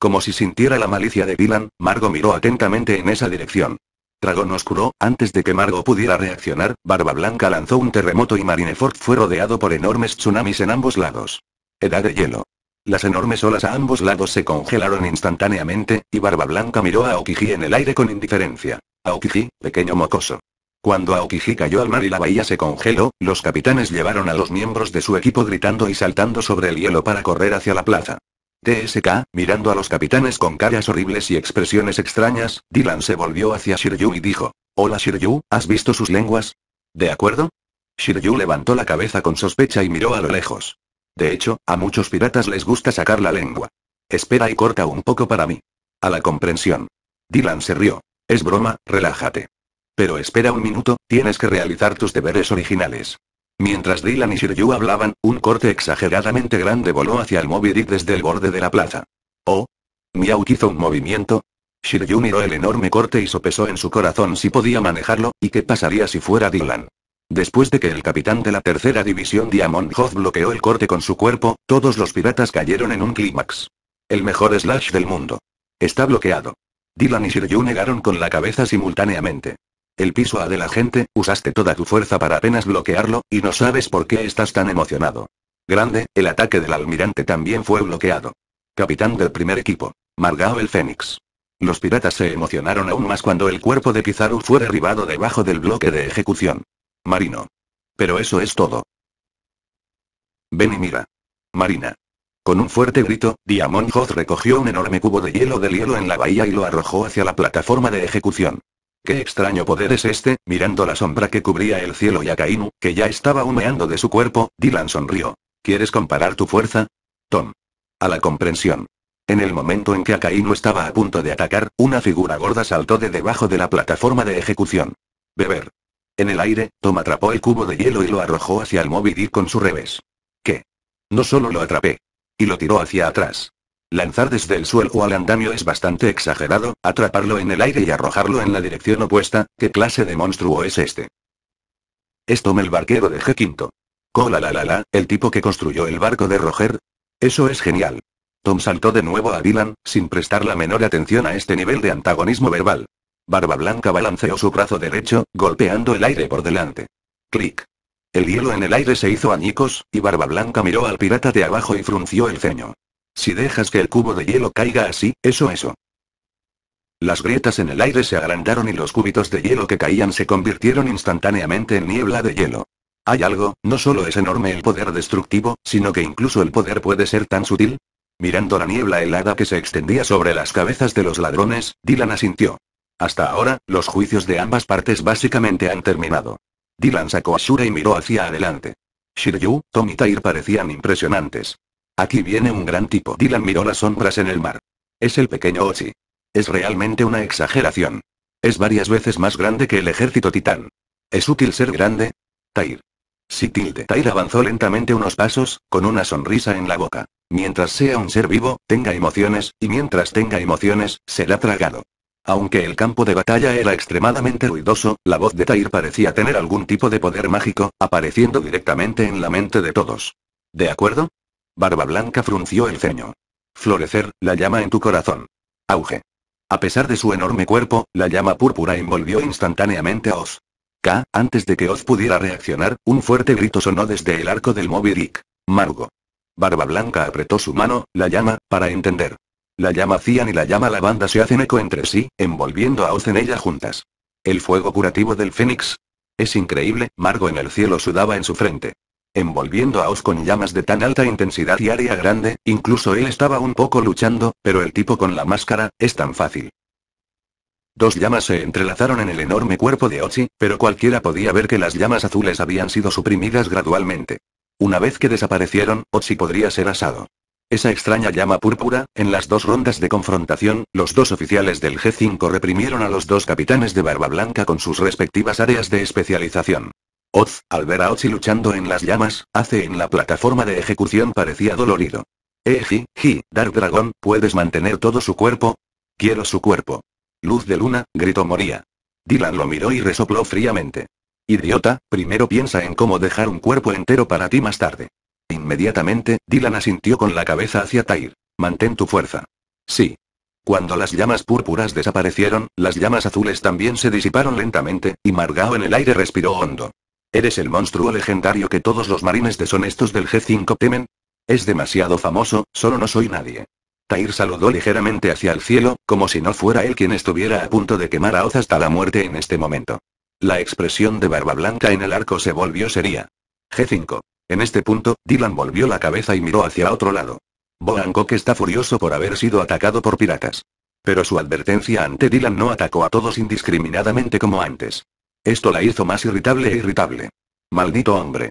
Como si sintiera la malicia de Dylan, Margo miró atentamente en esa dirección. Dragón oscuro, antes de que Margo pudiera reaccionar, Barba Blanca lanzó un terremoto y Marineford fue rodeado por enormes tsunamis en ambos lados. Edad de hielo. Las enormes olas a ambos lados se congelaron instantáneamente, y Barba Blanca miró a Aokiji en el aire con indiferencia. Aokiji, pequeño mocoso. Cuando Aokiji cayó al mar y la bahía se congeló, los capitanes llevaron a los miembros de su equipo gritando y saltando sobre el hielo para correr hacia la plaza. TSK, mirando a los capitanes con caras horribles y expresiones extrañas, Dylan se volvió hacia Shiryu y dijo, Hola Shiryu, ¿has visto sus lenguas? ¿De acuerdo? Shiryu levantó la cabeza con sospecha y miró a lo lejos. De hecho, a muchos piratas les gusta sacar la lengua. Espera y corta un poco para mí. A la comprensión. Dylan se rió. Es broma, relájate. Pero espera un minuto, tienes que realizar tus deberes originales. Mientras Dylan y Shiryu hablaban, un corte exageradamente grande voló hacia el móvil y desde el borde de la plaza. Oh. Miau hizo un movimiento. Shiryu miró el enorme corte y sopesó en su corazón si podía manejarlo, y qué pasaría si fuera Dylan. Después de que el capitán de la tercera división Diamond Hoth bloqueó el corte con su cuerpo, todos los piratas cayeron en un clímax. El mejor slash del mundo. Está bloqueado. Dylan y Shiryu negaron con la cabeza simultáneamente. El piso A de la gente, usaste toda tu fuerza para apenas bloquearlo, y no sabes por qué estás tan emocionado. Grande, el ataque del almirante también fue bloqueado. Capitán del primer equipo. Margao el Fénix. Los piratas se emocionaron aún más cuando el cuerpo de Pizarro fue derribado debajo del bloque de ejecución. Marino. Pero eso es todo. Ven y mira. Marina. Con un fuerte grito, Diamond Hoth recogió un enorme cubo de hielo del hielo en la bahía y lo arrojó hacia la plataforma de ejecución. Qué extraño poder es este, mirando la sombra que cubría el cielo y Akainu, que ya estaba humeando de su cuerpo, Dylan sonrió. ¿Quieres comparar tu fuerza? Tom. A la comprensión. En el momento en que Akainu estaba a punto de atacar, una figura gorda saltó de debajo de la plataforma de ejecución. Beber. En el aire, Tom atrapó el cubo de hielo y lo arrojó hacia el móvil con su revés. ¿Qué? No solo lo atrapé. Y lo tiró hacia atrás. Lanzar desde el suelo al andamio es bastante exagerado, atraparlo en el aire y arrojarlo en la dirección opuesta, ¿qué clase de monstruo es este? Es Tom el barquero de G5. Cola la la la, el tipo que construyó el barco de Roger. Eso es genial. Tom saltó de nuevo a Dylan, sin prestar la menor atención a este nivel de antagonismo verbal. Barba Blanca balanceó su brazo derecho, golpeando el aire por delante. Clic. El hielo en el aire se hizo añicos, y Barba Blanca miró al pirata de abajo y frunció el ceño. Si dejas que el cubo de hielo caiga así, eso eso. Las grietas en el aire se agrandaron y los cúbitos de hielo que caían se convirtieron instantáneamente en niebla de hielo. ¿Hay algo? No solo es enorme el poder destructivo, sino que incluso el poder puede ser tan sutil. Mirando la niebla helada que se extendía sobre las cabezas de los ladrones, Dylan asintió. Hasta ahora, los juicios de ambas partes básicamente han terminado. Dylan sacó a Shura y miró hacia adelante. Shiryu, Tom y Tair parecían impresionantes. Aquí viene un gran tipo. Dylan miró las sombras en el mar. Es el pequeño Ochi. Es realmente una exageración. Es varias veces más grande que el ejército titán. ¿Es útil ser grande? Tair. Si tilde. Tair avanzó lentamente unos pasos, con una sonrisa en la boca. Mientras sea un ser vivo, tenga emociones, y mientras tenga emociones, será tragado. Aunque el campo de batalla era extremadamente ruidoso, la voz de Tair parecía tener algún tipo de poder mágico, apareciendo directamente en la mente de todos. ¿De acuerdo? Barba Blanca frunció el ceño. Florecer, la llama en tu corazón. Auge. A pesar de su enorme cuerpo, la llama púrpura envolvió instantáneamente a Oz. K, antes de que Oz pudiera reaccionar, un fuerte grito sonó desde el arco del Moby Dick. Margo. Barba Blanca apretó su mano, la llama, para entender. La llama Cian y la llama lavanda se hacen eco entre sí, envolviendo a Oz en ella juntas. El fuego curativo del Fénix. Es increíble, Margo en el cielo sudaba en su frente. Envolviendo a Oz con llamas de tan alta intensidad y área grande, incluso él estaba un poco luchando, pero el tipo con la máscara, es tan fácil. Dos llamas se entrelazaron en el enorme cuerpo de Ochi, pero cualquiera podía ver que las llamas azules habían sido suprimidas gradualmente. Una vez que desaparecieron, Ochi podría ser asado. Esa extraña llama púrpura, en las dos rondas de confrontación, los dos oficiales del G5 reprimieron a los dos capitanes de Barba Blanca con sus respectivas áreas de especialización. Oz, al ver a Ochi luchando en las llamas, hace en la plataforma de ejecución parecía dolorido. Eji, eh, Ji, Dark Dragon, ¿puedes mantener todo su cuerpo? Quiero su cuerpo. Luz de luna, gritó Moría. Dylan lo miró y resopló fríamente. Idiota, primero piensa en cómo dejar un cuerpo entero para ti más tarde. Inmediatamente, Dylan asintió con la cabeza hacia Tair. Mantén tu fuerza. Sí. Cuando las llamas púrpuras desaparecieron, las llamas azules también se disiparon lentamente, y Margao en el aire respiró hondo. ¿Eres el monstruo legendario que todos los marines deshonestos del G5 temen? Es demasiado famoso, solo no soy nadie. Tair saludó ligeramente hacia el cielo, como si no fuera él quien estuviera a punto de quemar a Oz hasta la muerte en este momento. La expresión de Barba Blanca en el arco se volvió seria. G5. En este punto, Dylan volvió la cabeza y miró hacia otro lado. que está furioso por haber sido atacado por piratas. Pero su advertencia ante Dylan no atacó a todos indiscriminadamente como antes. Esto la hizo más irritable e irritable. Maldito hombre.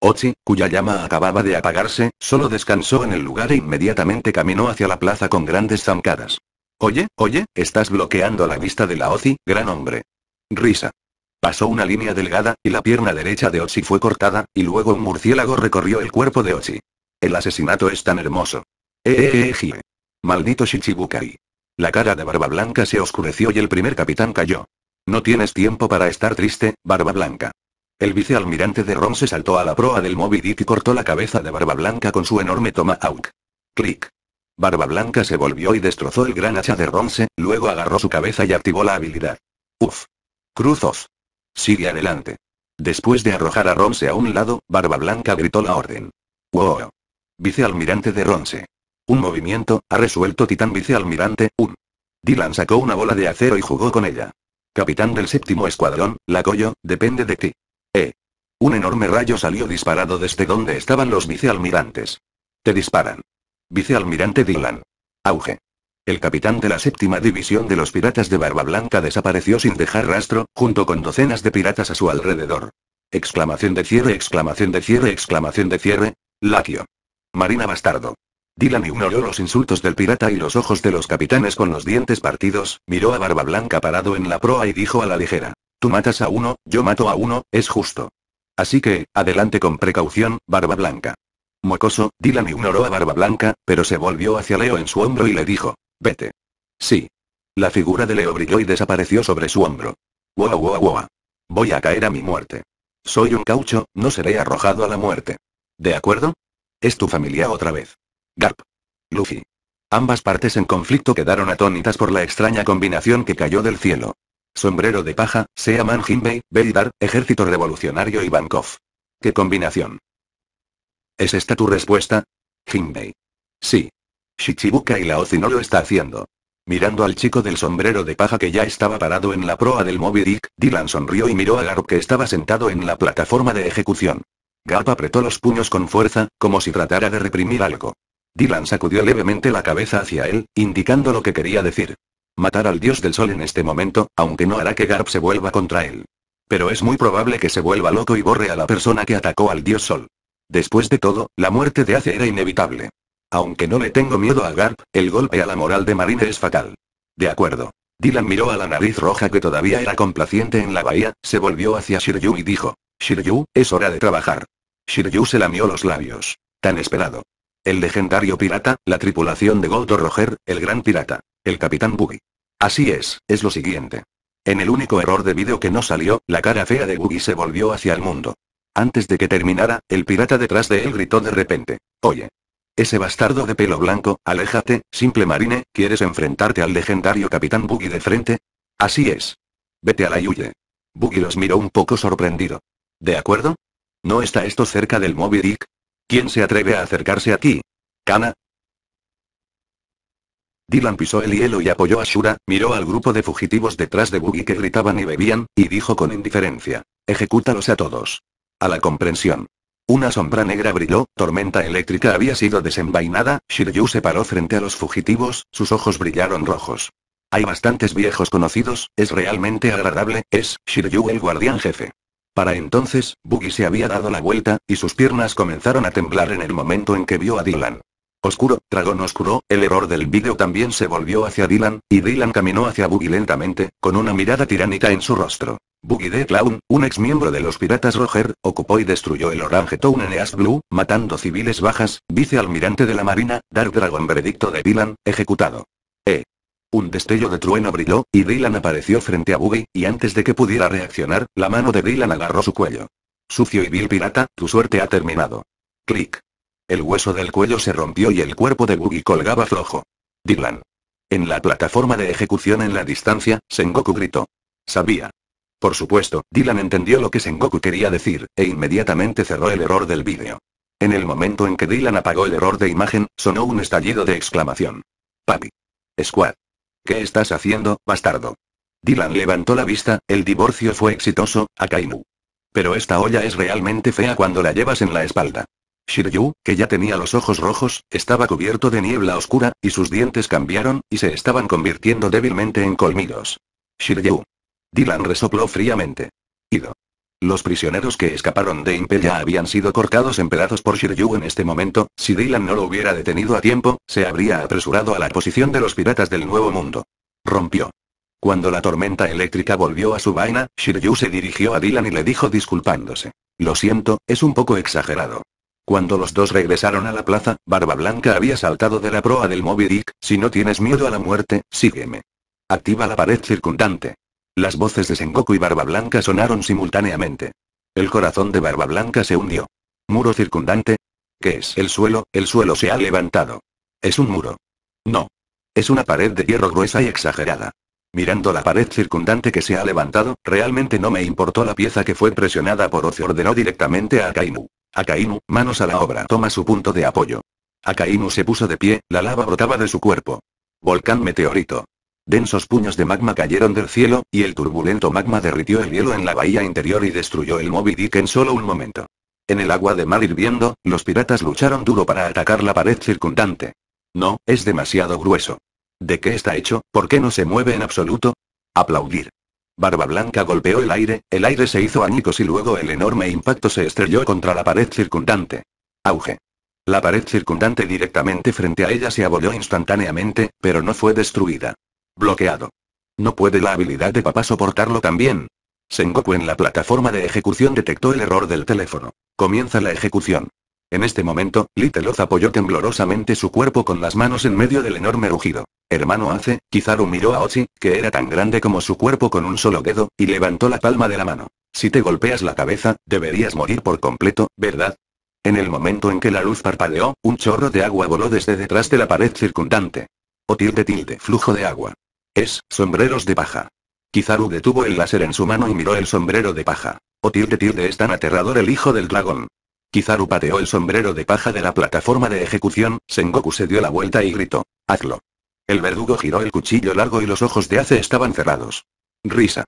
Ochi, cuya llama acababa de apagarse, solo descansó en el lugar e inmediatamente caminó hacia la plaza con grandes zancadas. Oye, oye, estás bloqueando la vista de la Ozi, gran hombre. Risa. Pasó una línea delgada, y la pierna derecha de Ochi fue cortada, y luego un murciélago recorrió el cuerpo de Ochi. El asesinato es tan hermoso. eh. eh, eh Maldito Shichibukai. La cara de Barba Blanca se oscureció y el primer capitán cayó. No tienes tiempo para estar triste, Barba Blanca. El vicealmirante de Ron se saltó a la proa del Moby y cortó la cabeza de Barba Blanca con su enorme tomahawk. Clic. Barba Blanca se volvió y destrozó el gran hacha de Ronce, luego agarró su cabeza y activó la habilidad. Uf. ¡Cruzos! Sigue adelante. Después de arrojar a Ronce a un lado, Barba Blanca gritó la orden. ¡Wow! Vicealmirante de Ronce. Un movimiento, ha resuelto Titán Vicealmirante, un. Dylan sacó una bola de acero y jugó con ella. Capitán del séptimo escuadrón, Lagoyo. depende de ti. Eh. Un enorme rayo salió disparado desde donde estaban los vicealmirantes. Te disparan. Vicealmirante Dylan. Auge. El capitán de la séptima división de los piratas de Barba Blanca desapareció sin dejar rastro, junto con docenas de piratas a su alrededor. Exclamación de cierre, exclamación de cierre, exclamación de cierre. laquio Marina bastardo. Dylan ignoró los insultos del pirata y los ojos de los capitanes con los dientes partidos, miró a Barba Blanca parado en la proa y dijo a la ligera. Tú matas a uno, yo mato a uno, es justo. Así que, adelante con precaución, Barba Blanca. Mocoso, Dylan ignoró a Barba Blanca, pero se volvió hacia Leo en su hombro y le dijo. Vete. Sí. La figura de Leo brilló y desapareció sobre su hombro. Guau, guau, guau. Voy a caer a mi muerte. Soy un caucho, no seré arrojado a la muerte. ¿De acuerdo? Es tu familia otra vez. Garp. Luffy. Ambas partes en conflicto quedaron atónitas por la extraña combinación que cayó del cielo. Sombrero de paja, Seaman Jinbei, Beidar, Ejército Revolucionario y Bankoff. ¿Qué combinación? ¿Es esta tu respuesta? Jinbei. Sí. Shichibuka y Laozi no lo está haciendo. Mirando al chico del sombrero de paja que ya estaba parado en la proa del Moby Dick, Dylan sonrió y miró a Garp que estaba sentado en la plataforma de ejecución. Garp apretó los puños con fuerza, como si tratara de reprimir algo. Dylan sacudió levemente la cabeza hacia él, indicando lo que quería decir. Matar al dios del sol en este momento, aunque no hará que Garp se vuelva contra él. Pero es muy probable que se vuelva loco y borre a la persona que atacó al dios sol. Después de todo, la muerte de Ace era inevitable. Aunque no le tengo miedo a Garp, el golpe a la moral de Marine es fatal. De acuerdo. Dylan miró a la nariz roja que todavía era complaciente en la bahía, se volvió hacia Shiryu y dijo, Shiryu, es hora de trabajar. Shiryu se lamió los labios. Tan esperado. El legendario pirata, la tripulación de Goldo Roger, el gran pirata. El capitán Buggy. Así es, es lo siguiente. En el único error de vídeo que no salió, la cara fea de Buggy se volvió hacia el mundo. Antes de que terminara, el pirata detrás de él gritó de repente. Oye, ese bastardo de pelo blanco, aléjate, simple marine, ¿quieres enfrentarte al legendario capitán Buggy de frente? Así es. Vete a la yuye. Boogie los miró un poco sorprendido. ¿De acuerdo? ¿No está esto cerca del Moby Dick? ¿Quién se atreve a acercarse aquí? ¿Cana? Dylan pisó el hielo y apoyó a Shura, miró al grupo de fugitivos detrás de Buggy que gritaban y bebían, y dijo con indiferencia. Ejecútalos a todos. A la comprensión. Una sombra negra brilló, tormenta eléctrica había sido desenvainada, Shiryu se paró frente a los fugitivos, sus ojos brillaron rojos. Hay bastantes viejos conocidos, es realmente agradable, es Shiryu el guardián jefe. Para entonces, Buggy se había dado la vuelta, y sus piernas comenzaron a temblar en el momento en que vio a Dylan. Oscuro, dragón oscuro, el error del vídeo también se volvió hacia Dylan, y Dylan caminó hacia Boogie lentamente, con una mirada tiránica en su rostro. Boogie de Clown, un ex miembro de los piratas Roger, ocupó y destruyó el Orange Town en East Blue, matando civiles bajas, vicealmirante de la marina, Dark Dragon veredicto de Dylan, ejecutado. E. Un destello de trueno brilló, y Dylan apareció frente a Boogie, y antes de que pudiera reaccionar, la mano de Dylan agarró su cuello. Sucio y vil pirata, tu suerte ha terminado. Clic. El hueso del cuello se rompió y el cuerpo de Buggy colgaba flojo. Dylan. En la plataforma de ejecución en la distancia, Sengoku gritó. Sabía. Por supuesto, Dylan entendió lo que Sengoku quería decir, e inmediatamente cerró el error del vídeo. En el momento en que Dylan apagó el error de imagen, sonó un estallido de exclamación. Papi. Squad. ¿Qué estás haciendo, bastardo? Dylan levantó la vista, el divorcio fue exitoso, Akainu. Pero esta olla es realmente fea cuando la llevas en la espalda. Shiryu, que ya tenía los ojos rojos, estaba cubierto de niebla oscura, y sus dientes cambiaron, y se estaban convirtiendo débilmente en colmillos. Shiryu. Dylan resopló fríamente. Ido. Los prisioneros que escaparon de ya habían sido cortados en pedazos por Shiryu en este momento, si Dylan no lo hubiera detenido a tiempo, se habría apresurado a la posición de los piratas del Nuevo Mundo. Rompió. Cuando la tormenta eléctrica volvió a su vaina, Shiryu se dirigió a Dylan y le dijo disculpándose. Lo siento, es un poco exagerado. Cuando los dos regresaron a la plaza, Barba Blanca había saltado de la proa del Moby Dick, si no tienes miedo a la muerte, sígueme. Activa la pared circundante. Las voces de Sengoku y Barba Blanca sonaron simultáneamente. El corazón de Barba Blanca se hundió. Muro circundante. ¿Qué es el suelo? El suelo se ha levantado. ¿Es un muro? No. Es una pared de hierro gruesa y exagerada. Mirando la pared circundante que se ha levantado, realmente no me importó la pieza que fue presionada por Ocio ordenó directamente a Akainu. Akainu, manos a la obra, toma su punto de apoyo. Akainu se puso de pie, la lava brotaba de su cuerpo. Volcán meteorito. Densos puños de magma cayeron del cielo, y el turbulento magma derritió el hielo en la bahía interior y destruyó el Moby Dick en solo un momento. En el agua de mar hirviendo, los piratas lucharon duro para atacar la pared circundante. No, es demasiado grueso. ¿De qué está hecho? ¿Por qué no se mueve en absoluto? Aplaudir. Barba Blanca golpeó el aire, el aire se hizo añicos y luego el enorme impacto se estrelló contra la pared circundante. Auge. La pared circundante directamente frente a ella se abolió instantáneamente, pero no fue destruida. Bloqueado. No puede la habilidad de papá soportarlo también. Sengoku en la plataforma de ejecución detectó el error del teléfono. Comienza la ejecución. En este momento, Little apoyó temblorosamente su cuerpo con las manos en medio del enorme rugido. Hermano Ace, Kizaru miró a Ochi, que era tan grande como su cuerpo con un solo dedo, y levantó la palma de la mano. Si te golpeas la cabeza, deberías morir por completo, ¿verdad? En el momento en que la luz parpadeó, un chorro de agua voló desde detrás de la pared circundante. O tilde tilde flujo de agua. Es, sombreros de paja. Kizaru detuvo el láser en su mano y miró el sombrero de paja. O de tilde es tan aterrador el hijo del dragón. Kizaru pateó el sombrero de paja de la plataforma de ejecución, Sengoku se dio la vuelta y gritó. Hazlo. El verdugo giró el cuchillo largo y los ojos de Ace estaban cerrados. Risa.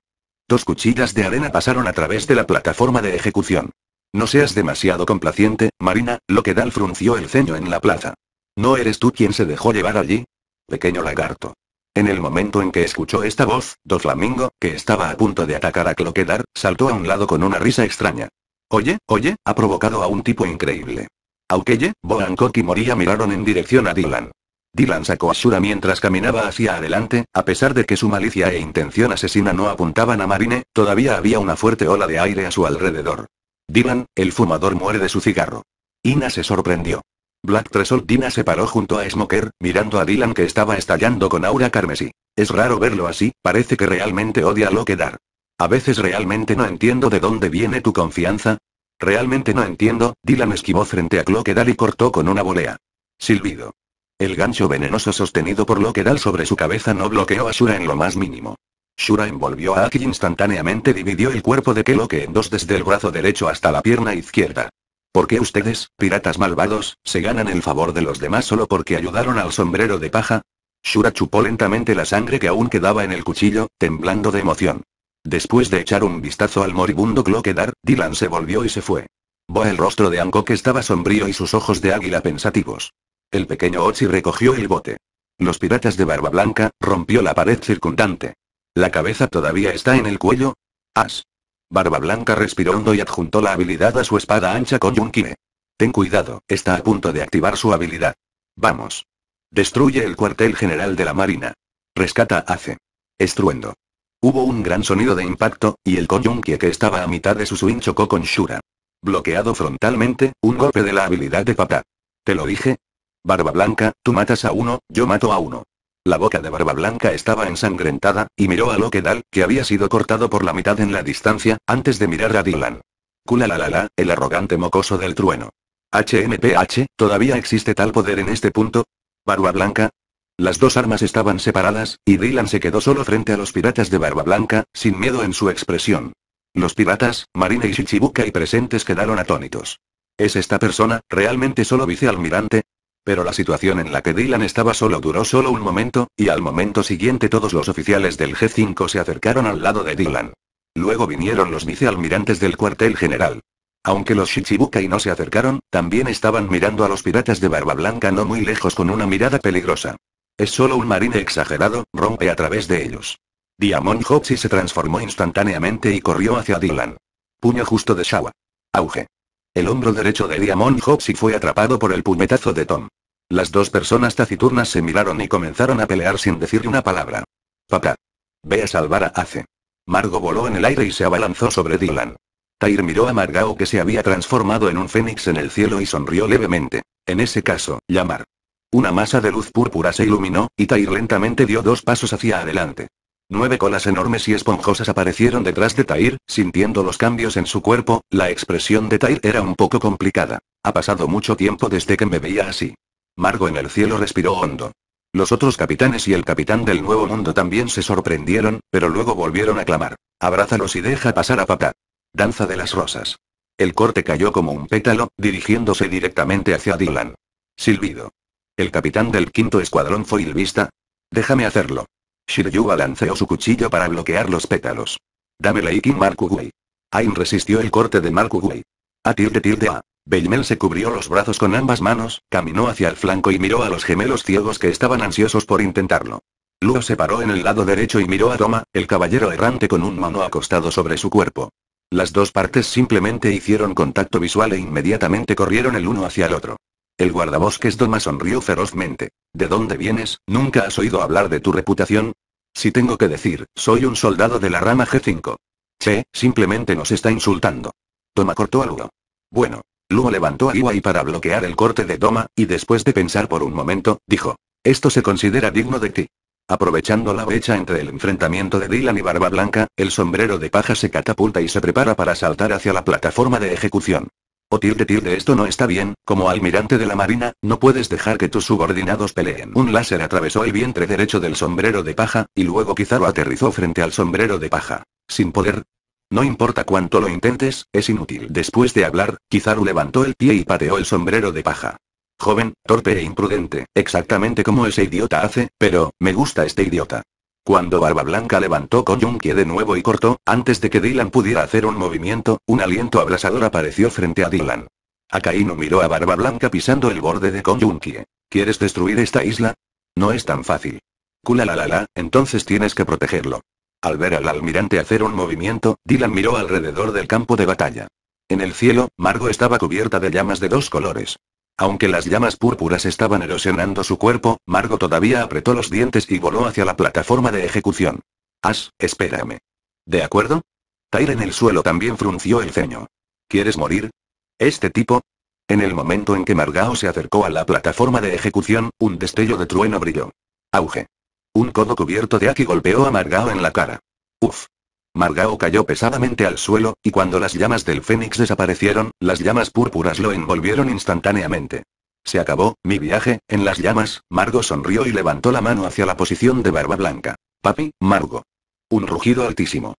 Dos cuchillas de arena pasaron a través de la plataforma de ejecución. No seas demasiado complaciente, Marina, lo que Dal frunció el ceño en la plaza. ¿No eres tú quien se dejó llevar allí? Pequeño lagarto. En el momento en que escuchó esta voz, Doflamingo, que estaba a punto de atacar a Cloquedar, saltó a un lado con una risa extraña. Oye, oye, ha provocado a un tipo increíble. Aukeye, Kok y Moria miraron en dirección a Dylan. Dylan sacó a Shura mientras caminaba hacia adelante, a pesar de que su malicia e intención asesina no apuntaban a Marine, todavía había una fuerte ola de aire a su alrededor. Dylan, el fumador muere de su cigarro. Ina se sorprendió. Black Tresol Dina se paró junto a Smoker, mirando a Dylan que estaba estallando con aura carmesí. Es raro verlo así, parece que realmente odia lo que dar. A veces realmente no entiendo de dónde viene tu confianza, Realmente no entiendo, Dylan esquivó frente a Cloquedal y cortó con una volea. Silbido. El gancho venenoso sostenido por dal sobre su cabeza no bloqueó a Shura en lo más mínimo. Shura envolvió a Aki instantáneamente dividió el cuerpo de Keloke en dos desde el brazo derecho hasta la pierna izquierda. ¿Por qué ustedes, piratas malvados, se ganan el favor de los demás solo porque ayudaron al sombrero de paja? Shura chupó lentamente la sangre que aún quedaba en el cuchillo, temblando de emoción. Después de echar un vistazo al moribundo Cloquedar, Dylan se volvió y se fue. Boa el rostro de que estaba sombrío y sus ojos de águila pensativos. El pequeño Ochi recogió el bote. Los piratas de barba blanca, rompió la pared circundante. La cabeza todavía está en el cuello. As. Barba blanca respiró hondo y adjuntó la habilidad a su espada ancha con Yunkine. Ten cuidado, está a punto de activar su habilidad. Vamos. Destruye el cuartel general de la marina. Rescata a Ace. Estruendo. Hubo un gran sonido de impacto, y el Koyunkie que estaba a mitad de su swing chocó con Shura. Bloqueado frontalmente, un golpe de la habilidad de papá. ¿Te lo dije? Barba Blanca, tú matas a uno, yo mato a uno. La boca de Barba Blanca estaba ensangrentada, y miró a Lokedal, que había sido cortado por la mitad en la distancia, antes de mirar a Dylan. Kulalalala, la la la, el arrogante mocoso del trueno. HMPH, ¿todavía existe tal poder en este punto? Barba Blanca, las dos armas estaban separadas, y Dylan se quedó solo frente a los piratas de Barba Blanca, sin miedo en su expresión. Los piratas, Marina y y presentes quedaron atónitos. ¿Es esta persona, realmente solo vicealmirante? Pero la situación en la que Dylan estaba solo duró solo un momento, y al momento siguiente todos los oficiales del G5 se acercaron al lado de Dylan. Luego vinieron los vicealmirantes del cuartel general. Aunque los Shichibukai no se acercaron, también estaban mirando a los piratas de Barba Blanca no muy lejos con una mirada peligrosa. Es solo un marine exagerado, rompe a través de ellos. Diamond Hopsy se transformó instantáneamente y corrió hacia Dylan. Puño justo de Shawa. Auge. El hombro derecho de Diamond Hopsy fue atrapado por el puñetazo de Tom. Las dos personas taciturnas se miraron y comenzaron a pelear sin decir una palabra. Papá. Ve a salvar a Ace. Margo voló en el aire y se abalanzó sobre Dylan. Tair miró a Margao que se había transformado en un fénix en el cielo y sonrió levemente. En ese caso, llamar. Una masa de luz púrpura se iluminó, y Tair lentamente dio dos pasos hacia adelante. Nueve colas enormes y esponjosas aparecieron detrás de Tair, sintiendo los cambios en su cuerpo, la expresión de Tair era un poco complicada. Ha pasado mucho tiempo desde que me veía así. Margo en el cielo respiró hondo. Los otros capitanes y el capitán del Nuevo Mundo también se sorprendieron, pero luego volvieron a clamar. Abrázalos y deja pasar a papá. Danza de las rosas. El corte cayó como un pétalo, dirigiéndose directamente hacia Dylan. Silbido. El capitán del quinto escuadrón fue vista? Déjame hacerlo. Shiryu balanceó su cuchillo para bloquear los pétalos. Dame Ikin Markugui. Ain resistió el corte de Markugui. A tir tilde a. Beymel se cubrió los brazos con ambas manos, caminó hacia el flanco y miró a los gemelos ciegos que estaban ansiosos por intentarlo. Luo se paró en el lado derecho y miró a Toma, el caballero errante con un mano acostado sobre su cuerpo. Las dos partes simplemente hicieron contacto visual e inmediatamente corrieron el uno hacia el otro. El guardabosques Doma sonrió ferozmente. ¿De dónde vienes? ¿Nunca has oído hablar de tu reputación? Si tengo que decir, soy un soldado de la rama G5. Che, simplemente nos está insultando. Toma cortó a algo. Bueno. Lugo levantó a Iwai para bloquear el corte de Doma, y después de pensar por un momento, dijo. Esto se considera digno de ti. Aprovechando la brecha entre el enfrentamiento de Dylan y Barba Blanca, el sombrero de paja se catapulta y se prepara para saltar hacia la plataforma de ejecución. O tilde tilde esto no está bien, como almirante de la marina, no puedes dejar que tus subordinados peleen. Un láser atravesó el vientre derecho del sombrero de paja, y luego quizá aterrizó frente al sombrero de paja. Sin poder. No importa cuánto lo intentes, es inútil. Después de hablar, Kizaru levantó el pie y pateó el sombrero de paja. Joven, torpe e imprudente, exactamente como ese idiota hace, pero, me gusta este idiota. Cuando Barba Blanca levantó con de nuevo y cortó, antes de que Dylan pudiera hacer un movimiento, un aliento abrasador apareció frente a Dylan. Akainu miró a Barba Blanca pisando el borde de Koyunkie. ¿Quieres destruir esta isla? No es tan fácil. Kula la la la, entonces tienes que protegerlo. Al ver al almirante hacer un movimiento, Dylan miró alrededor del campo de batalla. En el cielo, Margo estaba cubierta de llamas de dos colores. Aunque las llamas púrpuras estaban erosionando su cuerpo, Margo todavía apretó los dientes y voló hacia la plataforma de ejecución. As, espérame. ¿De acuerdo? Tyre en el suelo también frunció el ceño. ¿Quieres morir? ¿Este tipo? En el momento en que Margao se acercó a la plataforma de ejecución, un destello de trueno brilló. Auge. Un codo cubierto de Aki golpeó a Margao en la cara. Uf. Margao cayó pesadamente al suelo, y cuando las llamas del fénix desaparecieron, las llamas púrpuras lo envolvieron instantáneamente. Se acabó, mi viaje, en las llamas, Margo sonrió y levantó la mano hacia la posición de Barba Blanca. Papi, Margo. Un rugido altísimo.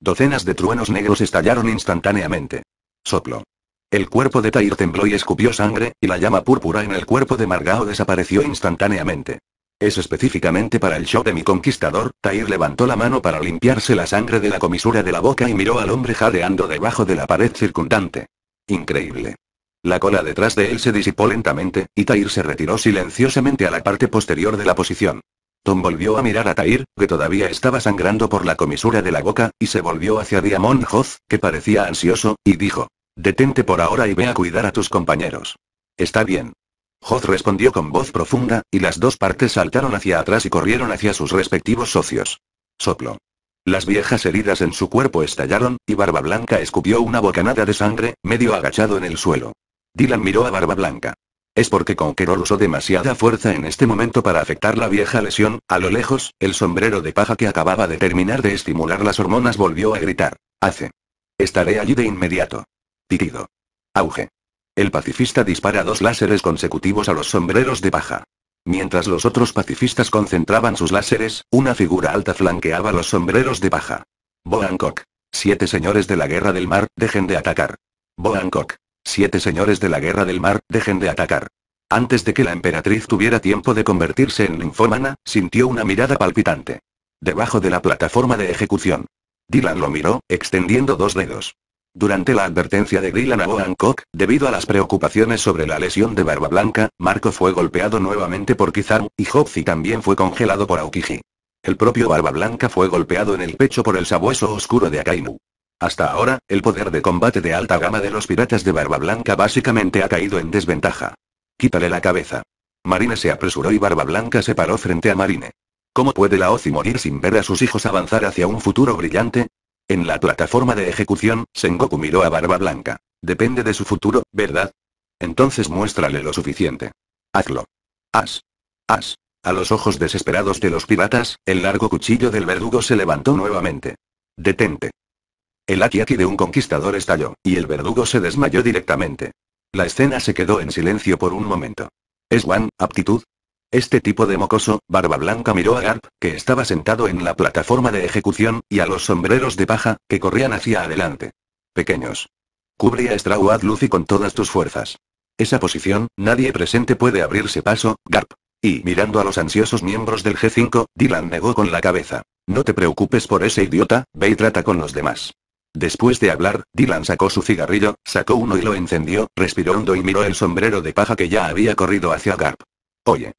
Docenas de truenos negros estallaron instantáneamente. Soplo. El cuerpo de Tair tembló y escupió sangre, y la llama púrpura en el cuerpo de Margao desapareció instantáneamente. Es específicamente para el show de mi conquistador, Tair levantó la mano para limpiarse la sangre de la comisura de la boca y miró al hombre jadeando debajo de la pared circundante. Increíble. La cola detrás de él se disipó lentamente, y Tair se retiró silenciosamente a la parte posterior de la posición. Tom volvió a mirar a Tair, que todavía estaba sangrando por la comisura de la boca, y se volvió hacia Diamond Hoth, que parecía ansioso, y dijo. Detente por ahora y ve a cuidar a tus compañeros. Está bien. Hoth respondió con voz profunda, y las dos partes saltaron hacia atrás y corrieron hacia sus respectivos socios. Soplo. Las viejas heridas en su cuerpo estallaron, y Barba Blanca escupió una bocanada de sangre, medio agachado en el suelo. Dylan miró a Barba Blanca. Es porque Conqueror usó demasiada fuerza en este momento para afectar la vieja lesión, a lo lejos, el sombrero de paja que acababa de terminar de estimular las hormonas volvió a gritar. Hace. Estaré allí de inmediato. Titido. Auge. El pacifista dispara dos láseres consecutivos a los sombreros de paja. Mientras los otros pacifistas concentraban sus láseres, una figura alta flanqueaba los sombreros de paja. Boancock. Siete señores de la guerra del mar, dejen de atacar. Boancock. Siete señores de la guerra del mar, dejen de atacar. Antes de que la emperatriz tuviera tiempo de convertirse en linfómana, sintió una mirada palpitante. Debajo de la plataforma de ejecución. Dylan lo miró, extendiendo dos dedos. Durante la advertencia de Grillan a debido a las preocupaciones sobre la lesión de Barba Blanca, Marco fue golpeado nuevamente por Kizaru, y Hopsi también fue congelado por Aokiji. El propio Barba Blanca fue golpeado en el pecho por el sabueso oscuro de Akainu. Hasta ahora, el poder de combate de alta gama de los piratas de Barba Blanca básicamente ha caído en desventaja. Quítale la cabeza. Marine se apresuró y Barba Blanca se paró frente a Marine. ¿Cómo puede la Ozi morir sin ver a sus hijos avanzar hacia un futuro brillante? En la plataforma de ejecución, Sengoku miró a Barba Blanca. Depende de su futuro, ¿verdad? Entonces muéstrale lo suficiente. Hazlo. As. Haz. A los ojos desesperados de los piratas, el largo cuchillo del verdugo se levantó nuevamente. Detente. El aki de un conquistador estalló, y el verdugo se desmayó directamente. La escena se quedó en silencio por un momento. ¿Es one, aptitud? Este tipo de mocoso, barba blanca miró a Garp, que estaba sentado en la plataforma de ejecución, y a los sombreros de paja, que corrían hacia adelante. Pequeños. Cubría a Strauad Lucy con todas tus fuerzas. Esa posición, nadie presente puede abrirse paso, Garp. Y mirando a los ansiosos miembros del G5, Dylan negó con la cabeza. No te preocupes por ese idiota, ve y trata con los demás. Después de hablar, Dylan sacó su cigarrillo, sacó uno y lo encendió, respiró hondo y miró el sombrero de paja que ya había corrido hacia Garp. Oye.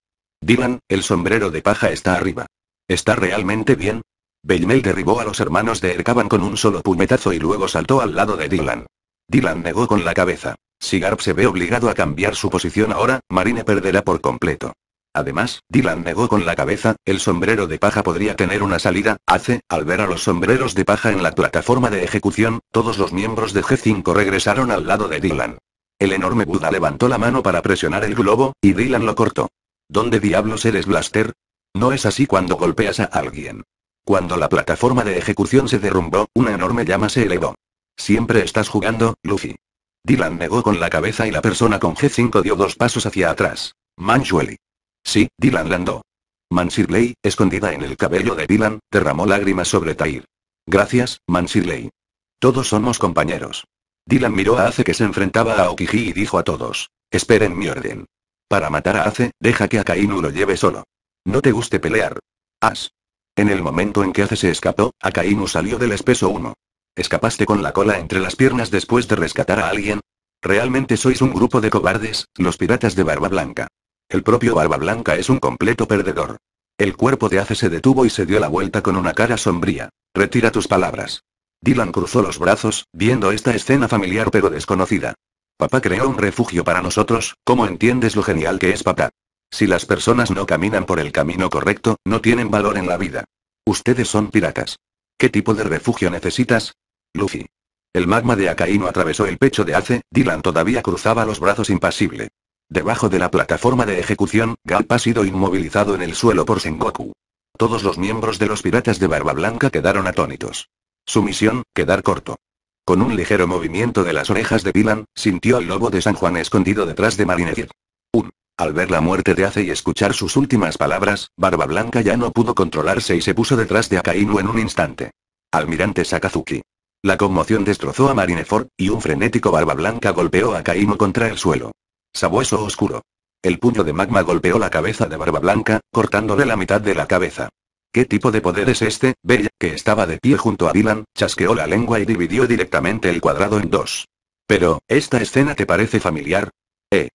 Dylan, el sombrero de paja está arriba. ¿Está realmente bien? Belmel derribó a los hermanos de Erkaban con un solo puñetazo y luego saltó al lado de Dylan. Dylan negó con la cabeza. Si Garp se ve obligado a cambiar su posición ahora, Marine perderá por completo. Además, Dylan negó con la cabeza, el sombrero de paja podría tener una salida, hace, al ver a los sombreros de paja en la plataforma de ejecución, todos los miembros de G5 regresaron al lado de Dylan. El enorme Buda levantó la mano para presionar el globo, y Dylan lo cortó. ¿Dónde diablos eres Blaster? No es así cuando golpeas a alguien. Cuando la plataforma de ejecución se derrumbó, una enorme llama se elevó. Siempre estás jugando, Luffy. Dylan negó con la cabeza y la persona con G5 dio dos pasos hacia atrás. Manchueli. Sí, Dylan landó. Mansirley, escondida en el cabello de Dylan, derramó lágrimas sobre Tair. Gracias, Mansirley. Todos somos compañeros. Dylan miró a Ace que se enfrentaba a Okiji y dijo a todos. Esperen mi orden. Para matar a Ace, deja que Akainu lo lleve solo. No te guste pelear. As. En el momento en que Ace se escapó, Akainu salió del espeso humo. ¿Escapaste con la cola entre las piernas después de rescatar a alguien? Realmente sois un grupo de cobardes, los piratas de Barba Blanca. El propio Barba Blanca es un completo perdedor. El cuerpo de Ace se detuvo y se dio la vuelta con una cara sombría. Retira tus palabras. Dylan cruzó los brazos, viendo esta escena familiar pero desconocida. Papá creó un refugio para nosotros, ¿cómo entiendes lo genial que es papá? Si las personas no caminan por el camino correcto, no tienen valor en la vida. Ustedes son piratas. ¿Qué tipo de refugio necesitas? Luffy. El magma de akaino atravesó el pecho de Ace, Dylan todavía cruzaba los brazos impasible. Debajo de la plataforma de ejecución, Gap ha sido inmovilizado en el suelo por Sengoku. Todos los miembros de los piratas de Barba Blanca quedaron atónitos. Su misión, quedar corto. Con un ligero movimiento de las orejas de Dylan, sintió al lobo de San Juan escondido detrás de Marineford. Un. Al ver la muerte de Ace y escuchar sus últimas palabras, Barba Blanca ya no pudo controlarse y se puso detrás de Akainu en un instante. Almirante Sakazuki. La conmoción destrozó a Marineford, y un frenético Barba Blanca golpeó a Akainu contra el suelo. Sabueso oscuro. El puño de magma golpeó la cabeza de Barba Blanca, cortándole la mitad de la cabeza. ¿Qué tipo de poder es este? Bella, que estaba de pie junto a Dylan, chasqueó la lengua y dividió directamente el cuadrado en dos. Pero, ¿esta escena te parece familiar? Eh.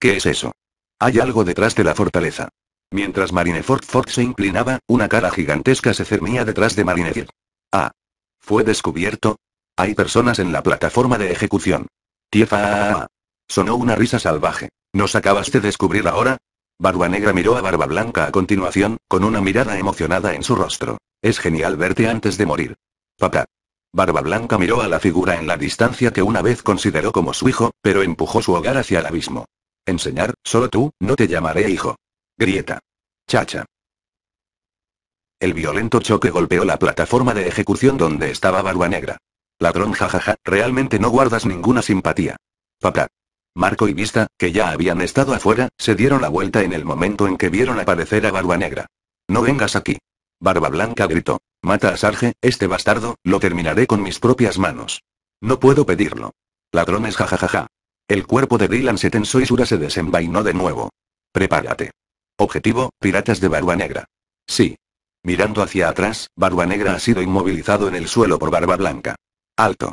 ¿Qué es eso? Hay algo detrás de la fortaleza. Mientras Marineford Ford se inclinaba, una cara gigantesca se cernía detrás de Marineford. Ah. ¿Fue descubierto? Hay personas en la plataforma de ejecución. Tiefa. Ah, ah, ah. Sonó una risa salvaje. ¿Nos acabaste de descubrir ahora? Barba Negra miró a Barba Blanca a continuación, con una mirada emocionada en su rostro. Es genial verte antes de morir. Papá. Barba Blanca miró a la figura en la distancia que una vez consideró como su hijo, pero empujó su hogar hacia el abismo. Enseñar, solo tú, no te llamaré hijo. Grieta. Chacha. El violento choque golpeó la plataforma de ejecución donde estaba Barba Negra. Ladrón jajaja, realmente no guardas ninguna simpatía. Papá. Marco y Vista, que ya habían estado afuera, se dieron la vuelta en el momento en que vieron aparecer a Barba Negra. No vengas aquí. Barba Blanca gritó. Mata a Sarge, este bastardo, lo terminaré con mis propias manos. No puedo pedirlo. Ladrones jajajaja. El cuerpo de Dylan se tensó y Sura se desenvainó de nuevo. Prepárate. Objetivo, piratas de Barba Negra. Sí. Mirando hacia atrás, Barba Negra ha sido inmovilizado en el suelo por Barba Blanca. Alto.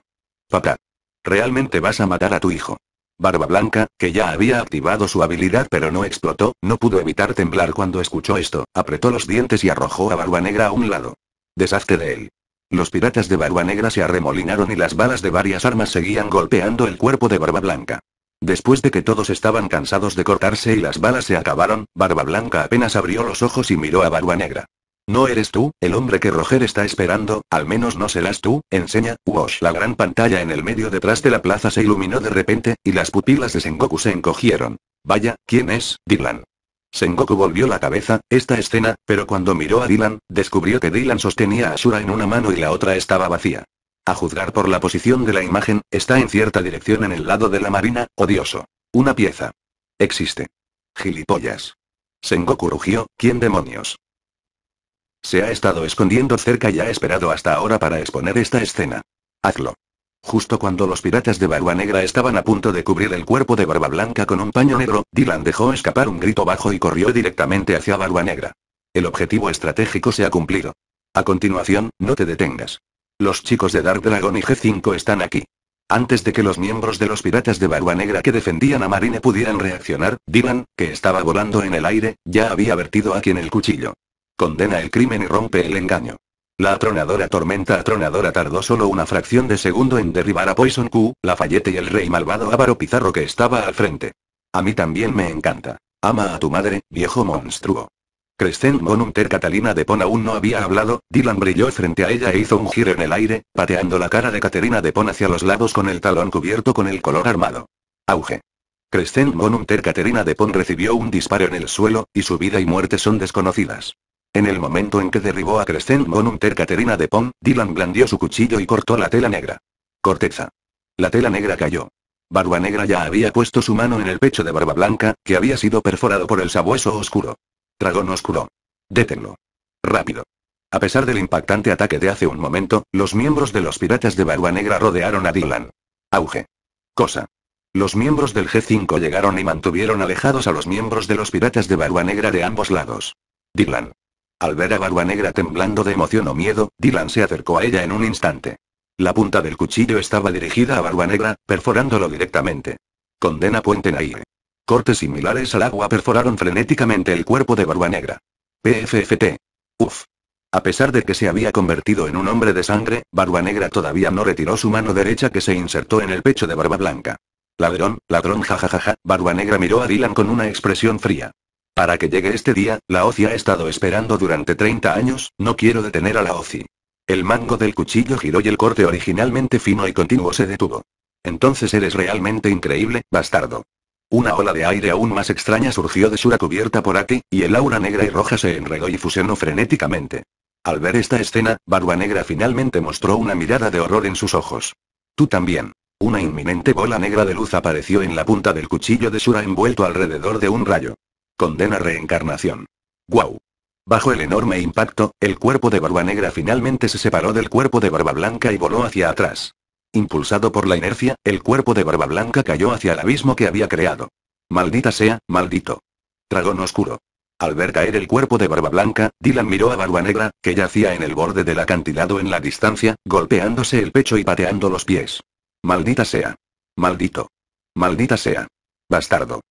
Papá. Realmente vas a matar a tu hijo. Barba Blanca, que ya había activado su habilidad pero no explotó, no pudo evitar temblar cuando escuchó esto, apretó los dientes y arrojó a Barba Negra a un lado. Deshazte de él. Los piratas de Barba Negra se arremolinaron y las balas de varias armas seguían golpeando el cuerpo de Barba Blanca. Después de que todos estaban cansados de cortarse y las balas se acabaron, Barba Blanca apenas abrió los ojos y miró a Barba Negra. No eres tú, el hombre que Roger está esperando, al menos no serás tú, enseña, Wash. La gran pantalla en el medio detrás de la plaza se iluminó de repente, y las pupilas de Sengoku se encogieron. Vaya, ¿quién es, Dylan? Sengoku volvió la cabeza, esta escena, pero cuando miró a Dylan, descubrió que Dylan sostenía a Shura en una mano y la otra estaba vacía. A juzgar por la posición de la imagen, está en cierta dirección en el lado de la marina, odioso. Una pieza. Existe. Gilipollas. Sengoku rugió, ¿quién demonios? Se ha estado escondiendo cerca y ha esperado hasta ahora para exponer esta escena. Hazlo. Justo cuando los piratas de Barba Negra estaban a punto de cubrir el cuerpo de Barba Blanca con un paño negro, Dylan dejó escapar un grito bajo y corrió directamente hacia Barba Negra. El objetivo estratégico se ha cumplido. A continuación, no te detengas. Los chicos de Dark Dragon y G5 están aquí. Antes de que los miembros de los piratas de Barba Negra que defendían a Marine pudieran reaccionar, Dylan, que estaba volando en el aire, ya había vertido a quien el cuchillo condena el crimen y rompe el engaño. La atronadora tormenta atronadora tardó solo una fracción de segundo en derribar a Poison Q, Lafayette y el rey malvado Ávaro Pizarro que estaba al frente. A mí también me encanta. Ama a tu madre, viejo monstruo. Crescent Monunter Catalina de Pon aún no había hablado, Dylan brilló frente a ella e hizo un giro en el aire, pateando la cara de Caterina de Pon hacia los lados con el talón cubierto con el color armado. Auge. Crescent Monunter Caterina de Pon recibió un disparo en el suelo, y su vida y muerte son desconocidas. En el momento en que derribó a Crescent un Caterina de Pom, Dylan blandió su cuchillo y cortó la tela negra. Corteza. La tela negra cayó. Barba Negra ya había puesto su mano en el pecho de Barba Blanca, que había sido perforado por el sabueso oscuro. Dragón oscuro. Détenlo. Rápido. A pesar del impactante ataque de hace un momento, los miembros de los piratas de Barba Negra rodearon a Dylan. Auge. Cosa. Los miembros del G5 llegaron y mantuvieron alejados a los miembros de los piratas de Barba Negra de ambos lados. Dylan. Al ver a Barba Negra temblando de emoción o miedo, Dylan se acercó a ella en un instante. La punta del cuchillo estaba dirigida a Barba Negra, perforándolo directamente. Condena Puente aire. Cortes similares al agua perforaron frenéticamente el cuerpo de Barba Negra. PFFT. Uf. A pesar de que se había convertido en un hombre de sangre, Barba Negra todavía no retiró su mano derecha que se insertó en el pecho de Barba Blanca. Ladrón, ladrón jajajaja, Barba Negra miró a Dylan con una expresión fría. Para que llegue este día, la OCI ha estado esperando durante 30 años, no quiero detener a la OCI. El mango del cuchillo giró y el corte originalmente fino y continuo se detuvo. Entonces eres realmente increíble, bastardo. Una ola de aire aún más extraña surgió de Sura cubierta por aquí, y el aura negra y roja se enredó y fusionó frenéticamente. Al ver esta escena, Barba Negra finalmente mostró una mirada de horror en sus ojos. Tú también. Una inminente bola negra de luz apareció en la punta del cuchillo de Sura envuelto alrededor de un rayo. Condena reencarnación. ¡Guau! Bajo el enorme impacto, el cuerpo de barba negra finalmente se separó del cuerpo de barba blanca y voló hacia atrás. Impulsado por la inercia, el cuerpo de barba blanca cayó hacia el abismo que había creado. Maldita sea, maldito. Dragón oscuro. Al ver caer el cuerpo de Barba Blanca, Dylan miró a Barba Negra, que yacía en el borde del acantilado en la distancia, golpeándose el pecho y pateando los pies. Maldita sea. Maldito. Maldita sea. Bastardo.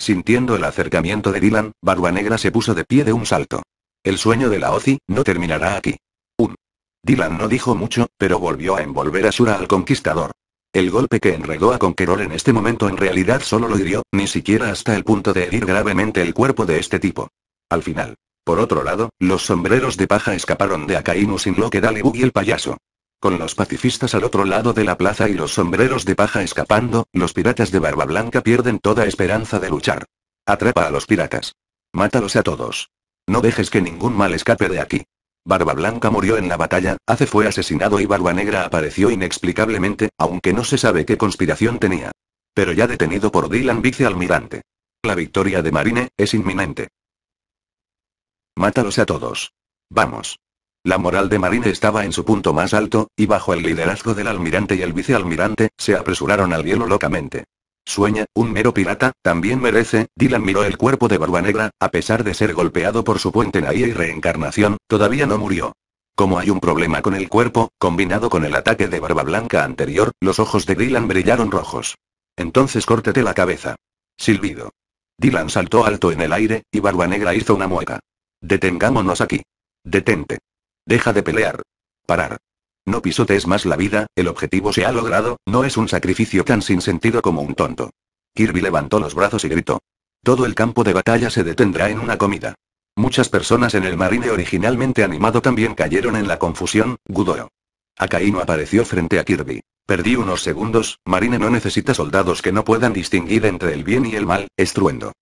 Sintiendo el acercamiento de Dylan, Negra se puso de pie de un salto. El sueño de la Ozi no terminará aquí. Un. Dylan no dijo mucho, pero volvió a envolver a Shura al conquistador. El golpe que enredó a Conqueror en este momento en realidad solo lo hirió, ni siquiera hasta el punto de herir gravemente el cuerpo de este tipo. Al final. Por otro lado, los sombreros de paja escaparon de Akainu sin lo que Dalibug y el payaso. Con los pacifistas al otro lado de la plaza y los sombreros de paja escapando, los piratas de barba blanca pierden toda esperanza de luchar. Atrapa a los piratas. Mátalos a todos. No dejes que ningún mal escape de aquí. Barba Blanca murió en la batalla, hace fue asesinado y Barba Negra apareció inexplicablemente, aunque no se sabe qué conspiración tenía. Pero ya detenido por Dylan vicealmirante. La victoria de Marine es inminente. Mátalos a todos. Vamos. La moral de Marine estaba en su punto más alto, y bajo el liderazgo del almirante y el vicealmirante, se apresuraron al hielo locamente. Sueña, un mero pirata, también merece, Dylan miró el cuerpo de Barba Negra, a pesar de ser golpeado por su puente naía y reencarnación, todavía no murió. Como hay un problema con el cuerpo, combinado con el ataque de Barba Blanca anterior, los ojos de Dylan brillaron rojos. Entonces córtete la cabeza. Silbido. Dylan saltó alto en el aire, y Barba Negra hizo una mueca. Detengámonos aquí. Detente. Deja de pelear. Parar. No pisotees más la vida, el objetivo se ha logrado, no es un sacrificio tan sin sentido como un tonto. Kirby levantó los brazos y gritó. Todo el campo de batalla se detendrá en una comida. Muchas personas en el marine originalmente animado también cayeron en la confusión, Gudoro. Akainu apareció frente a Kirby. Perdí unos segundos, Marine no necesita soldados que no puedan distinguir entre el bien y el mal, estruendo.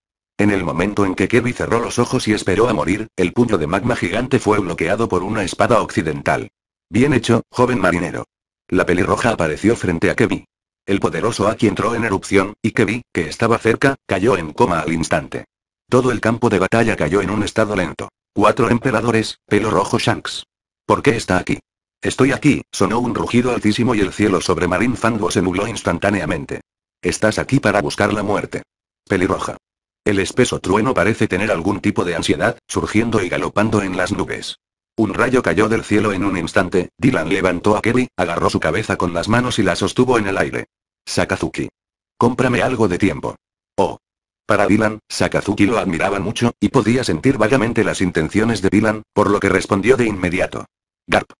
En el momento en que Kevi cerró los ojos y esperó a morir, el puño de magma gigante fue bloqueado por una espada occidental. Bien hecho, joven marinero. La pelirroja apareció frente a Kevi. El poderoso Aki entró en erupción, y Kevi, que estaba cerca, cayó en coma al instante. Todo el campo de batalla cayó en un estado lento. Cuatro emperadores, pelo rojo Shanks. ¿Por qué está aquí? Estoy aquí, sonó un rugido altísimo y el cielo sobre Marine Fango se nubló instantáneamente. Estás aquí para buscar la muerte. Pelirroja. El espeso trueno parece tener algún tipo de ansiedad, surgiendo y galopando en las nubes. Un rayo cayó del cielo en un instante, Dylan levantó a Kerry, agarró su cabeza con las manos y la sostuvo en el aire. Sakazuki. Cómprame algo de tiempo. Oh. Para Dylan, Sakazuki lo admiraba mucho, y podía sentir vagamente las intenciones de Dylan, por lo que respondió de inmediato. Garp.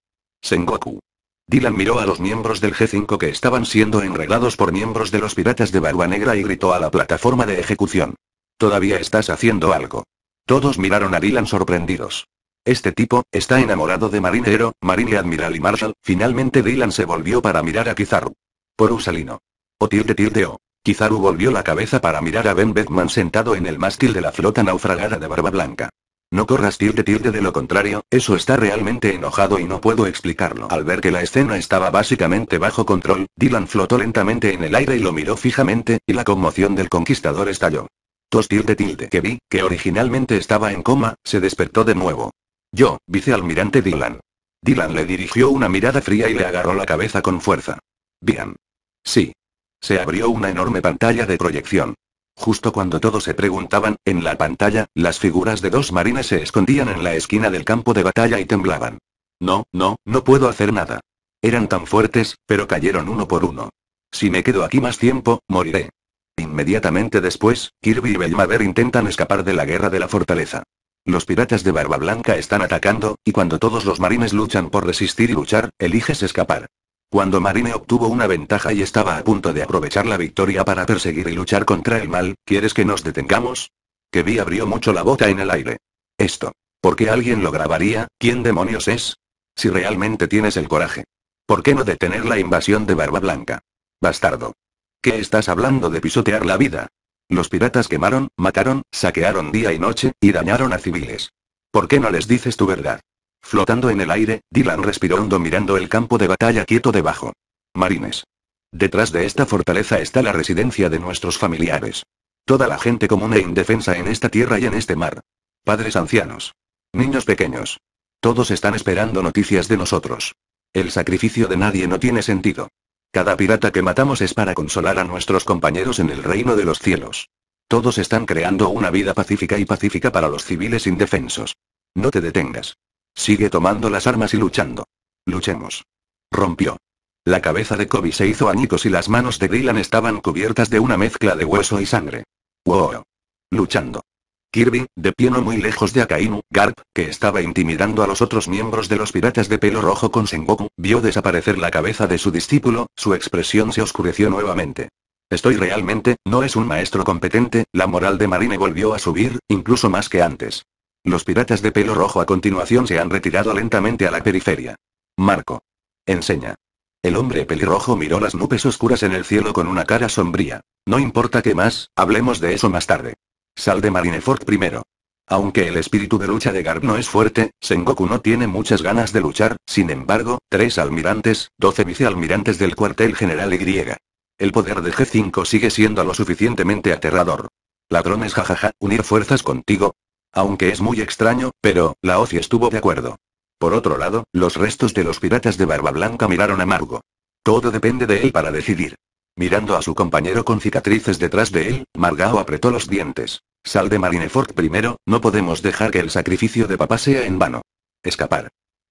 Sengoku. Dylan miró a los miembros del G5 que estaban siendo enredados por miembros de los piratas de Barba Negra y gritó a la plataforma de ejecución. Todavía estás haciendo algo. Todos miraron a Dylan sorprendidos. Este tipo, está enamorado de Marinero, Marine Admiral y Marshall. Finalmente Dylan se volvió para mirar a Kizaru. Por Usalino. O tilde tilde o. Kizaru volvió la cabeza para mirar a Ben Beckman sentado en el mástil de la flota naufragada de Barba Blanca. No corras tilde tilde de lo contrario, eso está realmente enojado y no puedo explicarlo. Al ver que la escena estaba básicamente bajo control, Dylan flotó lentamente en el aire y lo miró fijamente, y la conmoción del conquistador estalló. Tos de tilde que vi, que originalmente estaba en coma, se despertó de nuevo. Yo, vicealmirante Dylan. Dylan le dirigió una mirada fría y le agarró la cabeza con fuerza. Bien. Sí. Se abrió una enorme pantalla de proyección. Justo cuando todos se preguntaban, en la pantalla, las figuras de dos marines se escondían en la esquina del campo de batalla y temblaban. No, no, no puedo hacer nada. Eran tan fuertes, pero cayeron uno por uno. Si me quedo aquí más tiempo, moriré. Inmediatamente después, Kirby y Belmaver intentan escapar de la guerra de la fortaleza. Los piratas de Barba Blanca están atacando, y cuando todos los marines luchan por resistir y luchar, eliges escapar. Cuando Marine obtuvo una ventaja y estaba a punto de aprovechar la victoria para perseguir y luchar contra el mal, ¿quieres que nos detengamos? vi abrió mucho la bota en el aire. Esto. ¿Por qué alguien lo grabaría? ¿Quién demonios es? Si realmente tienes el coraje. ¿Por qué no detener la invasión de Barba Blanca? Bastardo. ¿Qué estás hablando de pisotear la vida? Los piratas quemaron, mataron, saquearon día y noche, y dañaron a civiles. ¿Por qué no les dices tu verdad? Flotando en el aire, Dylan respiró hondo mirando el campo de batalla quieto debajo. Marines. Detrás de esta fortaleza está la residencia de nuestros familiares. Toda la gente común e indefensa en esta tierra y en este mar. Padres ancianos. Niños pequeños. Todos están esperando noticias de nosotros. El sacrificio de nadie no tiene sentido. Cada pirata que matamos es para consolar a nuestros compañeros en el reino de los cielos. Todos están creando una vida pacífica y pacífica para los civiles indefensos. No te detengas. Sigue tomando las armas y luchando. Luchemos. Rompió. La cabeza de Kobe se hizo añicos y las manos de Dylan estaban cubiertas de una mezcla de hueso y sangre. Wow. Luchando. Kirby, de pie no muy lejos de Akainu, Garp, que estaba intimidando a los otros miembros de los piratas de pelo rojo con Sengoku, vio desaparecer la cabeza de su discípulo, su expresión se oscureció nuevamente. Estoy realmente, no es un maestro competente, la moral de Marine volvió a subir, incluso más que antes. Los piratas de pelo rojo a continuación se han retirado lentamente a la periferia. Marco. Enseña. El hombre pelirrojo miró las nubes oscuras en el cielo con una cara sombría. No importa qué más, hablemos de eso más tarde. Sal de Marineford primero. Aunque el espíritu de lucha de Garp no es fuerte, Sengoku no tiene muchas ganas de luchar, sin embargo, tres almirantes, doce vicealmirantes del cuartel general Y. El poder de G5 sigue siendo lo suficientemente aterrador. Ladrones jajaja, unir fuerzas contigo. Aunque es muy extraño, pero, la OCI estuvo de acuerdo. Por otro lado, los restos de los piratas de Barba Blanca miraron amargo. Todo depende de él para decidir. Mirando a su compañero con cicatrices detrás de él, Margao apretó los dientes. Sal de Marineford primero, no podemos dejar que el sacrificio de papá sea en vano. Escapar.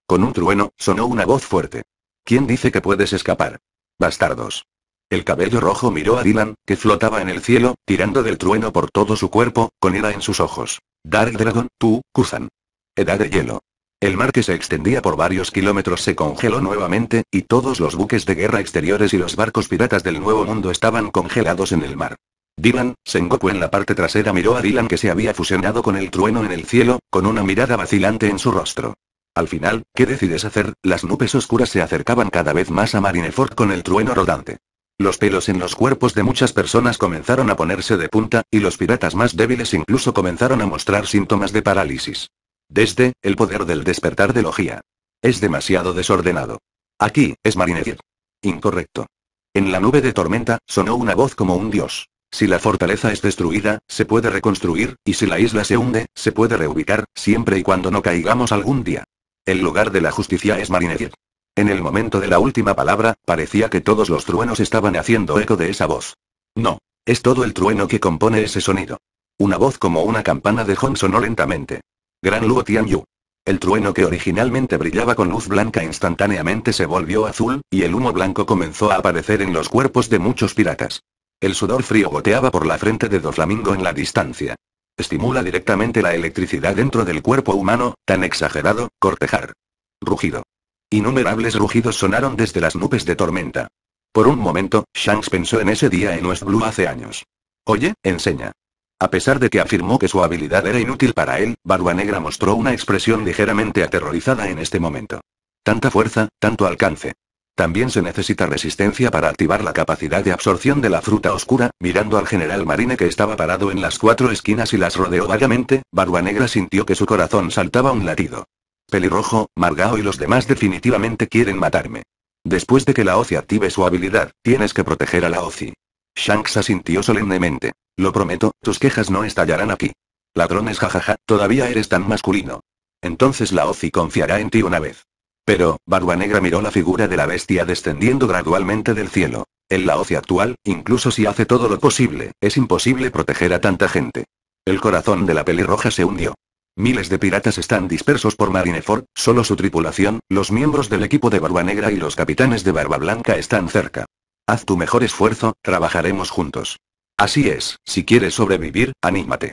Con un trueno, sonó una voz fuerte. ¿Quién dice que puedes escapar? Bastardos. El cabello rojo miró a Dylan, que flotaba en el cielo, tirando del trueno por todo su cuerpo, con ira en sus ojos. Dark Dragon, tú, Kuzan. Edad de hielo. El mar que se extendía por varios kilómetros se congeló nuevamente, y todos los buques de guerra exteriores y los barcos piratas del Nuevo Mundo estaban congelados en el mar. Dylan, Sengoku en la parte trasera miró a Dylan que se había fusionado con el trueno en el cielo, con una mirada vacilante en su rostro. Al final, ¿qué decides hacer? Las nubes oscuras se acercaban cada vez más a Marineford con el trueno rodante. Los pelos en los cuerpos de muchas personas comenzaron a ponerse de punta, y los piratas más débiles incluso comenzaron a mostrar síntomas de parálisis. Desde, el poder del despertar de logía. Es demasiado desordenado. Aquí, es Marinetti. Incorrecto. En la nube de tormenta, sonó una voz como un dios. Si la fortaleza es destruida, se puede reconstruir, y si la isla se hunde, se puede reubicar, siempre y cuando no caigamos algún día. El lugar de la justicia es Marinetti. En el momento de la última palabra, parecía que todos los truenos estaban haciendo eco de esa voz. No. Es todo el trueno que compone ese sonido. Una voz como una campana de Hong sonó lentamente. Gran Luo Tianyu. El trueno que originalmente brillaba con luz blanca instantáneamente se volvió azul, y el humo blanco comenzó a aparecer en los cuerpos de muchos piratas. El sudor frío goteaba por la frente de Doflamingo en la distancia. Estimula directamente la electricidad dentro del cuerpo humano, tan exagerado, cortejar. Rugido. Innumerables rugidos sonaron desde las nubes de tormenta. Por un momento, Shanks pensó en ese día en West Blue hace años. Oye, enseña. A pesar de que afirmó que su habilidad era inútil para él, Barba Negra mostró una expresión ligeramente aterrorizada en este momento. Tanta fuerza, tanto alcance. También se necesita resistencia para activar la capacidad de absorción de la fruta oscura, mirando al general Marine que estaba parado en las cuatro esquinas y las rodeó vagamente, Barba Negra sintió que su corazón saltaba un latido. Pelirrojo, Margao y los demás definitivamente quieren matarme. Después de que la OCI active su habilidad, tienes que proteger a la OCI. Shanks asintió solemnemente. Lo prometo, tus quejas no estallarán aquí. Ladrones jajaja, todavía eres tan masculino. Entonces la Ozi confiará en ti una vez. Pero, Barba Negra miró la figura de la bestia descendiendo gradualmente del cielo. En la OCI actual, incluso si hace todo lo posible, es imposible proteger a tanta gente. El corazón de la pelirroja se hundió. Miles de piratas están dispersos por Marineford, solo su tripulación, los miembros del equipo de Barba Negra y los capitanes de Barba Blanca están cerca. Haz tu mejor esfuerzo, trabajaremos juntos. Así es, si quieres sobrevivir, anímate.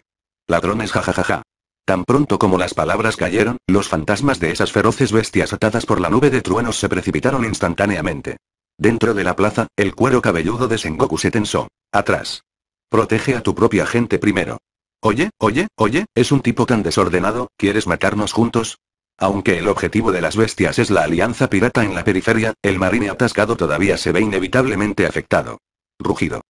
Ladrones jajajaja. Tan pronto como las palabras cayeron, los fantasmas de esas feroces bestias atadas por la nube de truenos se precipitaron instantáneamente. Dentro de la plaza, el cuero cabelludo de Sengoku se tensó. Atrás. Protege a tu propia gente primero. Oye, oye, oye, es un tipo tan desordenado, ¿quieres matarnos juntos? Aunque el objetivo de las bestias es la alianza pirata en la periferia, el marine atascado todavía se ve inevitablemente afectado. Rugido.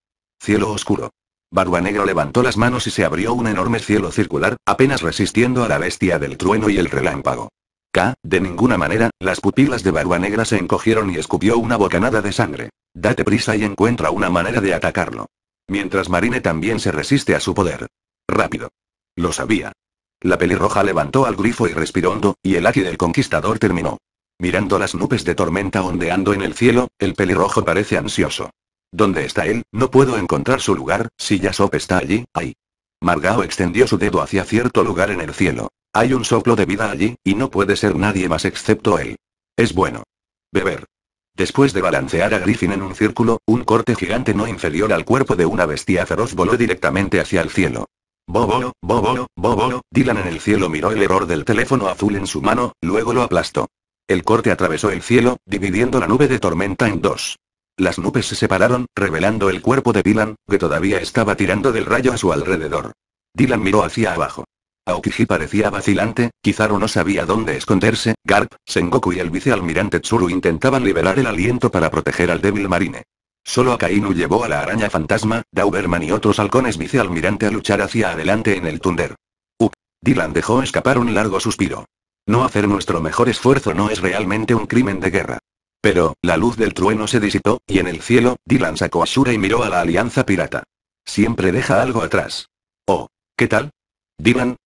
Cielo oscuro. Barba levantó las manos y se abrió un enorme cielo circular, apenas resistiendo a la bestia del trueno y el relámpago. K, de ninguna manera, las pupilas de Barba Negra se encogieron y escupió una bocanada de sangre. Date prisa y encuentra una manera de atacarlo. Mientras Marine también se resiste a su poder. Rápido. Lo sabía. La pelirroja levantó al grifo y respiró hondo, y el aquí del conquistador terminó. Mirando las nubes de tormenta ondeando en el cielo, el pelirrojo parece ansioso. ¿Dónde está él? No puedo encontrar su lugar, si Yasop está allí, ahí. Margao extendió su dedo hacia cierto lugar en el cielo. Hay un soplo de vida allí, y no puede ser nadie más excepto él. Es bueno. Beber. Después de balancear a Griffin en un círculo, un corte gigante no inferior al cuerpo de una bestia feroz voló directamente hacia el cielo. Bobolo, Bobolo, Bobolo, Dylan en el cielo miró el error del teléfono azul en su mano, luego lo aplastó. El corte atravesó el cielo, dividiendo la nube de tormenta en dos. Las nubes se separaron, revelando el cuerpo de Dylan, que todavía estaba tirando del rayo a su alrededor. Dylan miró hacia abajo. Aokiji parecía vacilante, Kizaru no sabía dónde esconderse, Garp, Sengoku y el vicealmirante Tsuru intentaban liberar el aliento para proteger al débil marine. Solo Akainu llevó a la araña fantasma, Dauberman y otros halcones vicealmirante a luchar hacia adelante en el Thunder. Dylan dejó escapar un largo suspiro. No hacer nuestro mejor esfuerzo no es realmente un crimen de guerra. Pero, la luz del trueno se disipó, y en el cielo, Dylan sacó a Shura y miró a la alianza pirata. Siempre deja algo atrás. Oh, ¿qué tal? Dylan.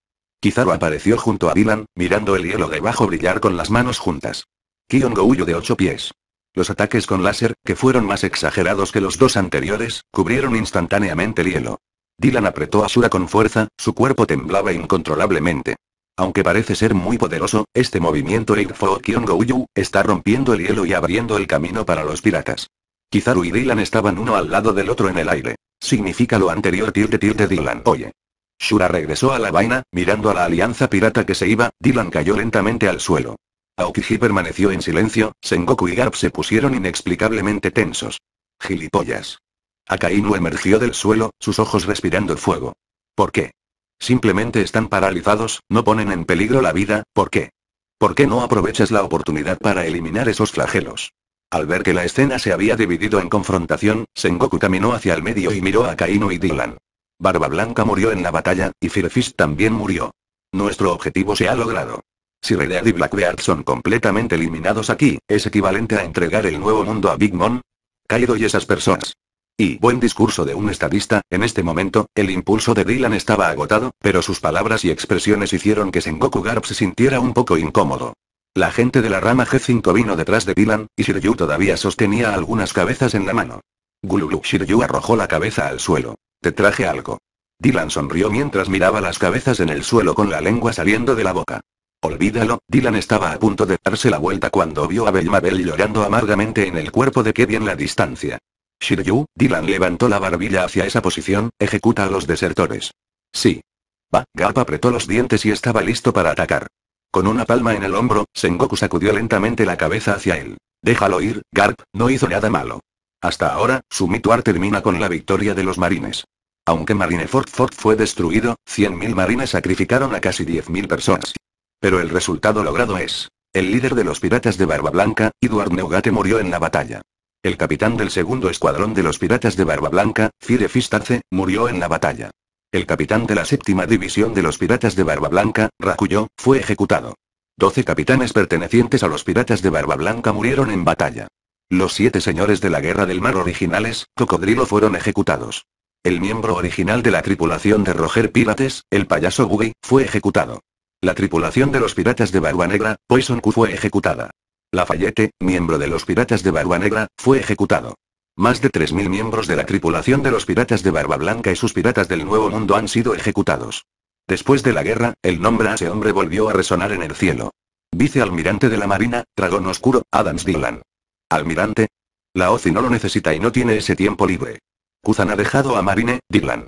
Kizaru apareció junto a Dylan, mirando el hielo debajo brillar con las manos juntas. Kion Gouyo de ocho pies. Los ataques con láser, que fueron más exagerados que los dos anteriores, cubrieron instantáneamente el hielo. Dylan apretó a Shura con fuerza, su cuerpo temblaba incontrolablemente. Aunque parece ser muy poderoso, este movimiento Kyongo está rompiendo el hielo y abriendo el camino para los piratas. Kizaru y Dylan estaban uno al lado del otro en el aire. Significa lo anterior tilde de Dylan. Oye. Shura regresó a la vaina, mirando a la alianza pirata que se iba, Dylan cayó lentamente al suelo. Aokiji permaneció en silencio, Sengoku y Garp se pusieron inexplicablemente tensos. Gilipollas. Akainu emergió del suelo, sus ojos respirando el fuego. ¿Por qué? Simplemente están paralizados, no ponen en peligro la vida, ¿por qué? ¿Por qué no aprovechas la oportunidad para eliminar esos flagelos? Al ver que la escena se había dividido en confrontación, Sengoku caminó hacia el medio y miró a Akainu y Dylan. Barba Blanca murió en la batalla, y Fist también murió. Nuestro objetivo se ha logrado. Si Red y Blackbeard son completamente eliminados aquí, ¿es equivalente a entregar el nuevo mundo a Big Mom? Kaido y esas personas. Y buen discurso de un estadista, en este momento, el impulso de Dylan estaba agotado, pero sus palabras y expresiones hicieron que Sengoku Garp se sintiera un poco incómodo. La gente de la rama G5 vino detrás de Dylan, y Shiryu todavía sostenía algunas cabezas en la mano. Gululu Shiryu arrojó la cabeza al suelo. Te traje algo. Dylan sonrió mientras miraba las cabezas en el suelo con la lengua saliendo de la boca. Olvídalo, Dylan estaba a punto de darse la vuelta cuando vio a Belmabel llorando amargamente en el cuerpo de Kevin la distancia. Shiryu, Dylan levantó la barbilla hacia esa posición, ejecuta a los desertores. Sí. Va, Garp apretó los dientes y estaba listo para atacar. Con una palma en el hombro, Sengoku sacudió lentamente la cabeza hacia él. Déjalo ir, Garp, no hizo nada malo. Hasta ahora, su Sumituar termina con la victoria de los marines. Aunque Marineford Fort fue destruido, 100.000 marines sacrificaron a casi 10.000 personas. Pero el resultado logrado es. El líder de los piratas de Barba Blanca, Edward Neugate murió en la batalla. El capitán del segundo escuadrón de los piratas de Barba Blanca, Fistarce, murió en la batalla. El capitán de la séptima división de los piratas de Barba Blanca, Rakuyo, fue ejecutado. Doce capitanes pertenecientes a los piratas de Barba Blanca murieron en batalla. Los siete señores de la Guerra del Mar originales, Cocodrilo fueron ejecutados. El miembro original de la tripulación de Roger Pirates, el payaso Buggy, fue ejecutado. La tripulación de los piratas de Barba Negra, Poison Q fue ejecutada. Lafayette, miembro de los piratas de Barba Negra, fue ejecutado. Más de 3.000 miembros de la tripulación de los piratas de Barba Blanca y sus piratas del Nuevo Mundo han sido ejecutados. Después de la guerra, el nombre a ese hombre volvió a resonar en el cielo. Vicealmirante de la Marina, Dragón Oscuro, Adams Dylan. Almirante. La OCI no lo necesita y no tiene ese tiempo libre. Kuzan ha dejado a Marine, Dylan.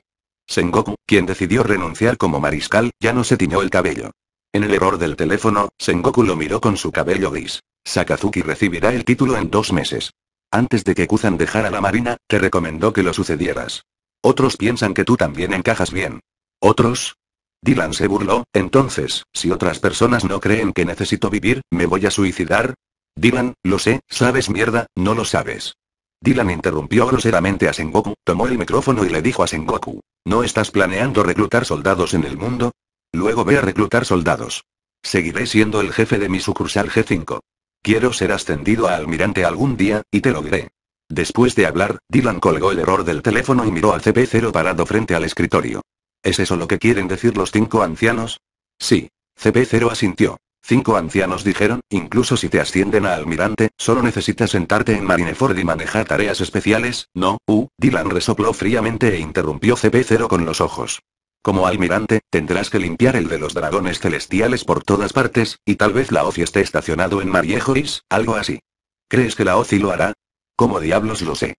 Sengoku, quien decidió renunciar como mariscal, ya no se tiñó el cabello. En el error del teléfono, Sengoku lo miró con su cabello gris. Sakazuki recibirá el título en dos meses. Antes de que Kuzan dejara la marina, te recomendó que lo sucedieras. Otros piensan que tú también encajas bien. ¿Otros? Dylan se burló, entonces, si otras personas no creen que necesito vivir, ¿me voy a suicidar? Dylan, lo sé, sabes mierda, no lo sabes. Dylan interrumpió groseramente a Sengoku, tomó el micrófono y le dijo a Sengoku. ¿No estás planeando reclutar soldados en el mundo? Luego ve a reclutar soldados. Seguiré siendo el jefe de mi sucursal G5. Quiero ser ascendido a almirante algún día, y te lo diré. Después de hablar, Dylan colgó el error del teléfono y miró al CP0 parado frente al escritorio. ¿Es eso lo que quieren decir los cinco ancianos? Sí. CP0 asintió. Cinco ancianos dijeron, incluso si te ascienden a almirante, solo necesitas sentarte en Marineford y manejar tareas especiales, ¿no? Uh, Dylan resopló fríamente e interrumpió CP0 con los ojos. Como almirante, tendrás que limpiar el de los dragones celestiales por todas partes, y tal vez la OCI esté estacionado en Mariejois, algo así. ¿Crees que la OCI lo hará? ¿Cómo diablos lo sé?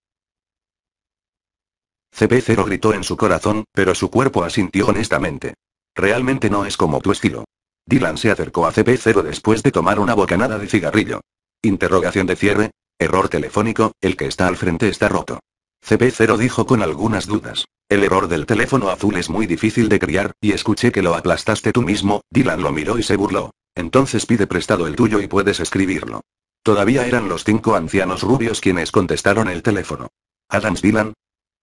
CP0 gritó en su corazón, pero su cuerpo asintió honestamente. Realmente no es como tu estilo. Dylan se acercó a CP0 después de tomar una bocanada de cigarrillo. Interrogación de cierre. Error telefónico, el que está al frente está roto. CP0 dijo con algunas dudas. El error del teléfono azul es muy difícil de criar, y escuché que lo aplastaste tú mismo, Dylan lo miró y se burló. Entonces pide prestado el tuyo y puedes escribirlo. Todavía eran los cinco ancianos rubios quienes contestaron el teléfono. Adams Dylan.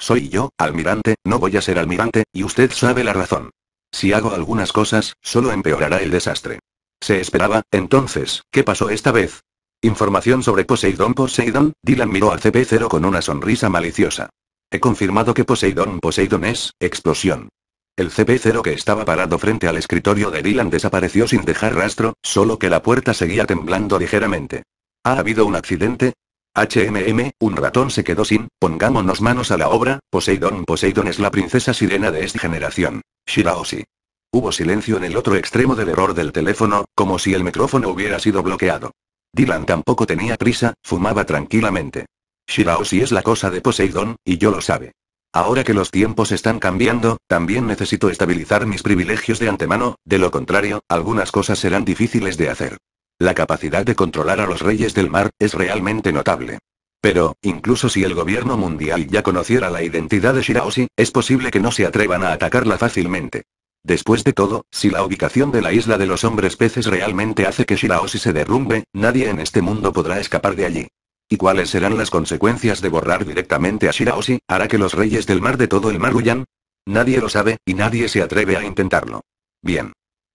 Soy yo, almirante, no voy a ser almirante, y usted sabe la razón. Si hago algunas cosas, solo empeorará el desastre. Se esperaba, entonces, ¿qué pasó esta vez? Información sobre Poseidón Poseidón, Dylan miró al CP0 con una sonrisa maliciosa. He confirmado que Poseidón Poseidón es, explosión. El CP0 que estaba parado frente al escritorio de Dylan desapareció sin dejar rastro, solo que la puerta seguía temblando ligeramente. ¿Ha habido un accidente? HMM, un ratón se quedó sin, pongámonos manos a la obra, Poseidón Poseidón es la princesa sirena de esta generación. Shiraoshi. Hubo silencio en el otro extremo del error del teléfono, como si el micrófono hubiera sido bloqueado. Dylan tampoco tenía prisa, fumaba tranquilamente. Shiraoshi es la cosa de Poseidón, y yo lo sabe. Ahora que los tiempos están cambiando, también necesito estabilizar mis privilegios de antemano, de lo contrario, algunas cosas serán difíciles de hacer. La capacidad de controlar a los reyes del mar, es realmente notable. Pero, incluso si el gobierno mundial ya conociera la identidad de Shiraoshi, es posible que no se atrevan a atacarla fácilmente. Después de todo, si la ubicación de la isla de los hombres peces realmente hace que Shiraoshi se derrumbe, nadie en este mundo podrá escapar de allí. ¿Y cuáles serán las consecuencias de borrar directamente a Shiraoshi? ¿Hará que los reyes del mar de todo el mar huyan? Nadie lo sabe, y nadie se atreve a intentarlo. Bien.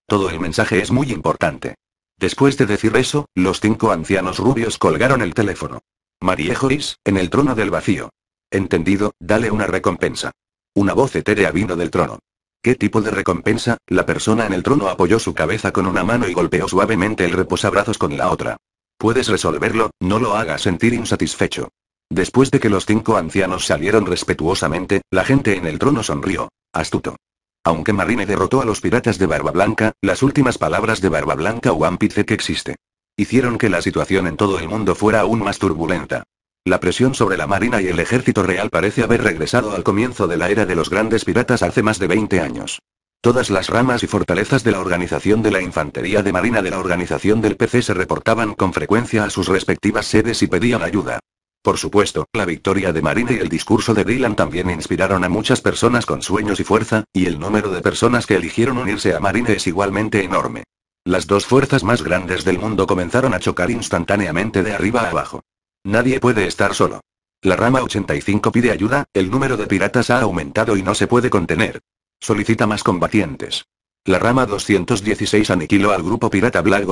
Todo el mensaje es muy importante. Después de decir eso, los cinco ancianos rubios colgaron el teléfono. Marie Joyce, en el trono del vacío. Entendido, dale una recompensa. Una voz etérea vino del trono. ¿Qué tipo de recompensa? La persona en el trono apoyó su cabeza con una mano y golpeó suavemente el reposabrazos con la otra. Puedes resolverlo, no lo hagas sentir insatisfecho. Después de que los cinco ancianos salieron respetuosamente, la gente en el trono sonrió. Astuto. Aunque Marine derrotó a los piratas de Barba Blanca, las últimas palabras de Barba Blanca o Piece que existe hicieron que la situación en todo el mundo fuera aún más turbulenta. La presión sobre la Marina y el Ejército Real parece haber regresado al comienzo de la era de los grandes piratas hace más de 20 años. Todas las ramas y fortalezas de la Organización de la Infantería de Marina de la Organización del PC se reportaban con frecuencia a sus respectivas sedes y pedían ayuda. Por supuesto, la victoria de Marina y el discurso de Dylan también inspiraron a muchas personas con sueños y fuerza, y el número de personas que eligieron unirse a Marina es igualmente enorme. Las dos fuerzas más grandes del mundo comenzaron a chocar instantáneamente de arriba a abajo. Nadie puede estar solo. La rama 85 pide ayuda, el número de piratas ha aumentado y no se puede contener. Solicita más combatientes. La rama 216 aniquiló al grupo pirata Black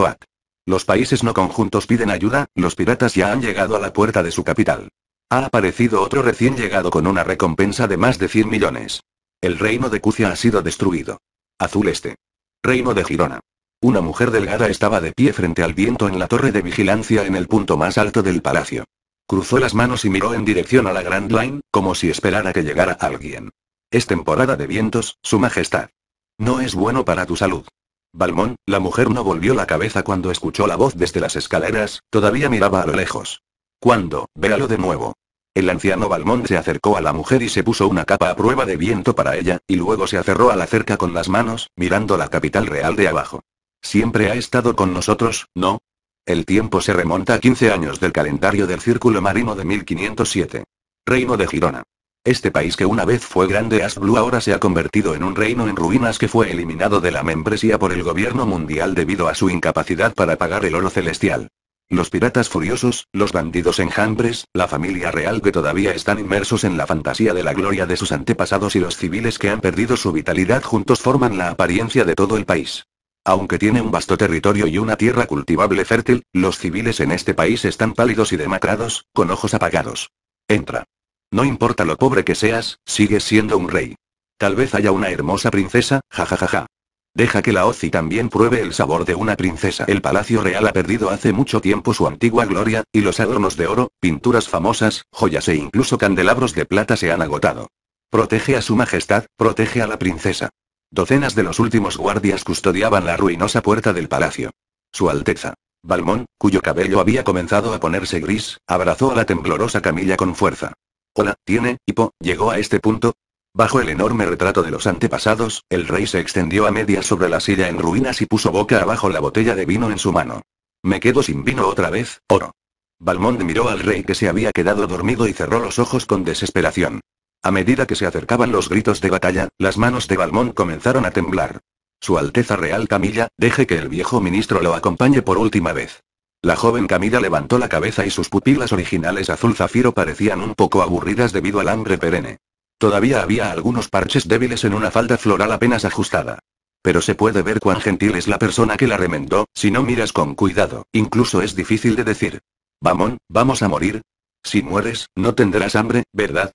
Los países no conjuntos piden ayuda, los piratas ya han llegado a la puerta de su capital. Ha aparecido otro recién llegado con una recompensa de más de 100 millones. El reino de Cucia ha sido destruido. Azul Este. Reino de Girona. Una mujer delgada estaba de pie frente al viento en la torre de vigilancia en el punto más alto del palacio. Cruzó las manos y miró en dirección a la Grand Line, como si esperara que llegara alguien. Es temporada de vientos, Su Majestad. No es bueno para tu salud. Balmón, la mujer no volvió la cabeza cuando escuchó la voz desde las escaleras, todavía miraba a lo lejos. Cuando, véalo de nuevo. El anciano Balmón se acercó a la mujer y se puso una capa a prueba de viento para ella, y luego se aferró a la cerca con las manos, mirando la capital real de abajo. Siempre ha estado con nosotros, ¿no? El tiempo se remonta a 15 años del calendario del Círculo Marino de 1507. Reino de Girona. Este país que una vez fue grande blue ahora se ha convertido en un reino en ruinas que fue eliminado de la membresía por el gobierno mundial debido a su incapacidad para pagar el oro celestial. Los piratas furiosos, los bandidos enjambres, la familia real que todavía están inmersos en la fantasía de la gloria de sus antepasados y los civiles que han perdido su vitalidad juntos forman la apariencia de todo el país. Aunque tiene un vasto territorio y una tierra cultivable fértil, los civiles en este país están pálidos y demacrados, con ojos apagados. Entra. No importa lo pobre que seas, sigues siendo un rey. Tal vez haya una hermosa princesa, jajajaja. Ja, ja, ja. Deja que la Ozi también pruebe el sabor de una princesa. El Palacio Real ha perdido hace mucho tiempo su antigua gloria, y los adornos de oro, pinturas famosas, joyas e incluso candelabros de plata se han agotado. Protege a su majestad, protege a la princesa. Docenas de los últimos guardias custodiaban la ruinosa puerta del palacio. Su Alteza. Balmón, cuyo cabello había comenzado a ponerse gris, abrazó a la temblorosa Camilla con fuerza. Hola, tiene, hipo, llegó a este punto. Bajo el enorme retrato de los antepasados, el rey se extendió a medias sobre la silla en ruinas y puso boca abajo la botella de vino en su mano. Me quedo sin vino otra vez, oro. Balmón miró al rey que se había quedado dormido y cerró los ojos con desesperación. A medida que se acercaban los gritos de batalla, las manos de Balmón comenzaron a temblar. Su Alteza Real Camilla, deje que el viejo ministro lo acompañe por última vez. La joven Camilla levantó la cabeza y sus pupilas originales azul zafiro parecían un poco aburridas debido al hambre perenne. Todavía había algunos parches débiles en una falda floral apenas ajustada. Pero se puede ver cuán gentil es la persona que la remendó, si no miras con cuidado, incluso es difícil de decir. ¿Balmón, vamos a morir. Si mueres, no tendrás hambre, ¿verdad?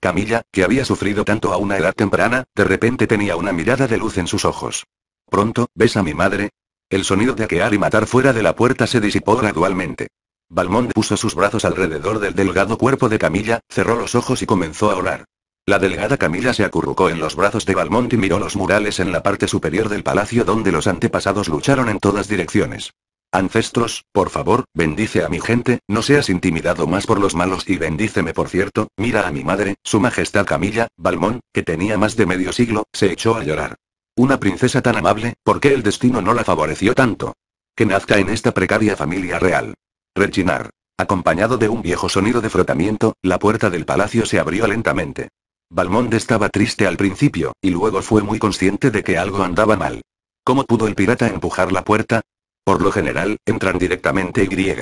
Camilla, que había sufrido tanto a una edad temprana, de repente tenía una mirada de luz en sus ojos. Pronto, ¿ves a mi madre? El sonido de aquear y matar fuera de la puerta se disipó gradualmente. Balmond puso sus brazos alrededor del delgado cuerpo de Camilla, cerró los ojos y comenzó a orar. La delgada Camilla se acurrucó en los brazos de Balmont y miró los murales en la parte superior del palacio donde los antepasados lucharon en todas direcciones. Ancestros, por favor, bendice a mi gente, no seas intimidado más por los malos y bendíceme por cierto, mira a mi madre, su majestad Camilla, Balmón, que tenía más de medio siglo, se echó a llorar. Una princesa tan amable, ¿por qué el destino no la favoreció tanto? Que nazca en esta precaria familia real. Rechinar. Acompañado de un viejo sonido de frotamiento, la puerta del palacio se abrió lentamente. Balmón estaba triste al principio, y luego fue muy consciente de que algo andaba mal. ¿Cómo pudo el pirata empujar la puerta? Por lo general, entran directamente y.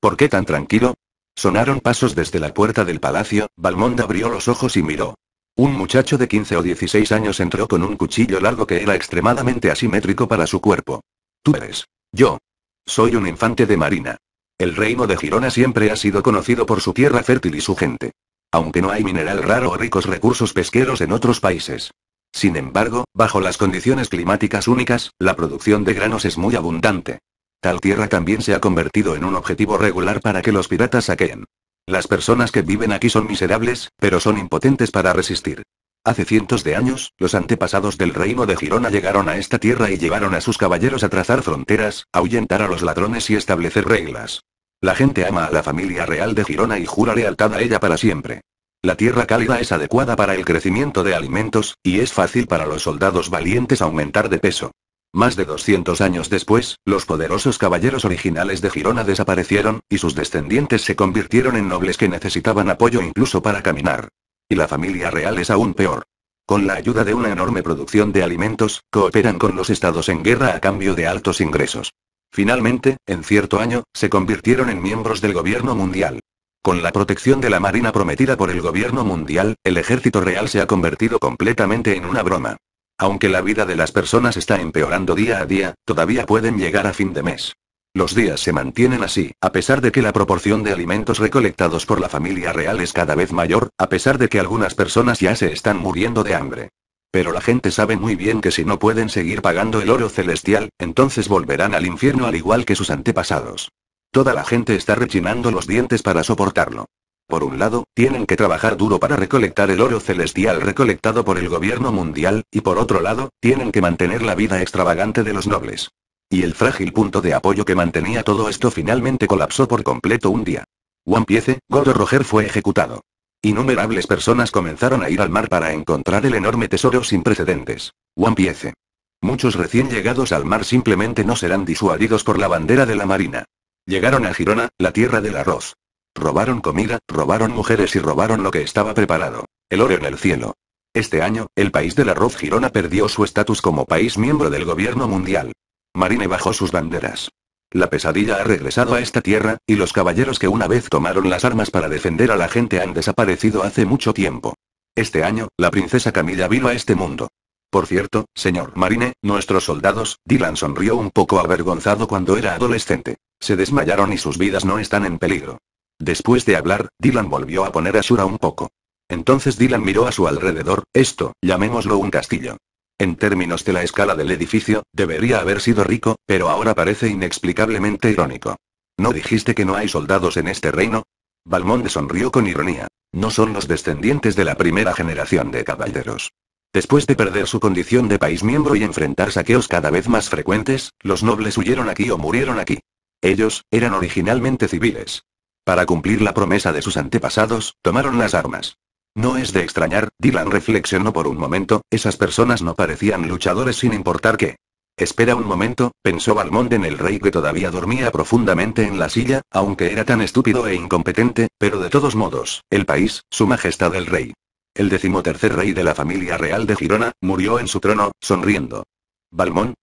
¿Por qué tan tranquilo? Sonaron pasos desde la puerta del palacio, Balmond abrió los ojos y miró. Un muchacho de 15 o 16 años entró con un cuchillo largo que era extremadamente asimétrico para su cuerpo. Tú eres. Yo. Soy un infante de Marina. El reino de Girona siempre ha sido conocido por su tierra fértil y su gente. Aunque no hay mineral raro o ricos recursos pesqueros en otros países. Sin embargo, bajo las condiciones climáticas únicas, la producción de granos es muy abundante. Tal tierra también se ha convertido en un objetivo regular para que los piratas saqueen. Las personas que viven aquí son miserables, pero son impotentes para resistir. Hace cientos de años, los antepasados del reino de Girona llegaron a esta tierra y llevaron a sus caballeros a trazar fronteras, ahuyentar a los ladrones y establecer reglas. La gente ama a la familia real de Girona y jura lealtad a ella para siempre. La tierra cálida es adecuada para el crecimiento de alimentos, y es fácil para los soldados valientes aumentar de peso. Más de 200 años después, los poderosos caballeros originales de Girona desaparecieron, y sus descendientes se convirtieron en nobles que necesitaban apoyo incluso para caminar. Y la familia real es aún peor. Con la ayuda de una enorme producción de alimentos, cooperan con los estados en guerra a cambio de altos ingresos. Finalmente, en cierto año, se convirtieron en miembros del gobierno mundial. Con la protección de la Marina prometida por el gobierno mundial, el ejército real se ha convertido completamente en una broma. Aunque la vida de las personas está empeorando día a día, todavía pueden llegar a fin de mes. Los días se mantienen así, a pesar de que la proporción de alimentos recolectados por la familia real es cada vez mayor, a pesar de que algunas personas ya se están muriendo de hambre. Pero la gente sabe muy bien que si no pueden seguir pagando el oro celestial, entonces volverán al infierno al igual que sus antepasados. Toda la gente está rechinando los dientes para soportarlo. Por un lado, tienen que trabajar duro para recolectar el oro celestial recolectado por el gobierno mundial, y por otro lado, tienen que mantener la vida extravagante de los nobles. Y el frágil punto de apoyo que mantenía todo esto finalmente colapsó por completo un día. One Piece, Gordo Roger fue ejecutado. Innumerables personas comenzaron a ir al mar para encontrar el enorme tesoro sin precedentes. One Piece. Muchos recién llegados al mar simplemente no serán disuadidos por la bandera de la Marina. Llegaron a Girona, la tierra del arroz. Robaron comida, robaron mujeres y robaron lo que estaba preparado. El oro en el cielo. Este año, el país del arroz Girona perdió su estatus como país miembro del gobierno mundial. Marine bajó sus banderas. La pesadilla ha regresado a esta tierra, y los caballeros que una vez tomaron las armas para defender a la gente han desaparecido hace mucho tiempo. Este año, la princesa Camilla vino a este mundo. Por cierto, señor Marine, nuestros soldados, Dylan sonrió un poco avergonzado cuando era adolescente. Se desmayaron y sus vidas no están en peligro. Después de hablar, Dylan volvió a poner a Shura un poco. Entonces Dylan miró a su alrededor, esto, llamémoslo un castillo. En términos de la escala del edificio, debería haber sido rico, pero ahora parece inexplicablemente irónico. ¿No dijiste que no hay soldados en este reino? Balmonde sonrió con ironía. No son los descendientes de la primera generación de caballeros. Después de perder su condición de país miembro y enfrentar saqueos cada vez más frecuentes, los nobles huyeron aquí o murieron aquí. Ellos, eran originalmente civiles. Para cumplir la promesa de sus antepasados, tomaron las armas. No es de extrañar, Dylan reflexionó por un momento, esas personas no parecían luchadores sin importar qué. Espera un momento, pensó Balmond en el rey que todavía dormía profundamente en la silla, aunque era tan estúpido e incompetente, pero de todos modos, el país, su majestad el rey, el decimotercer rey de la familia real de Girona, murió en su trono, sonriendo. ¿Balmón?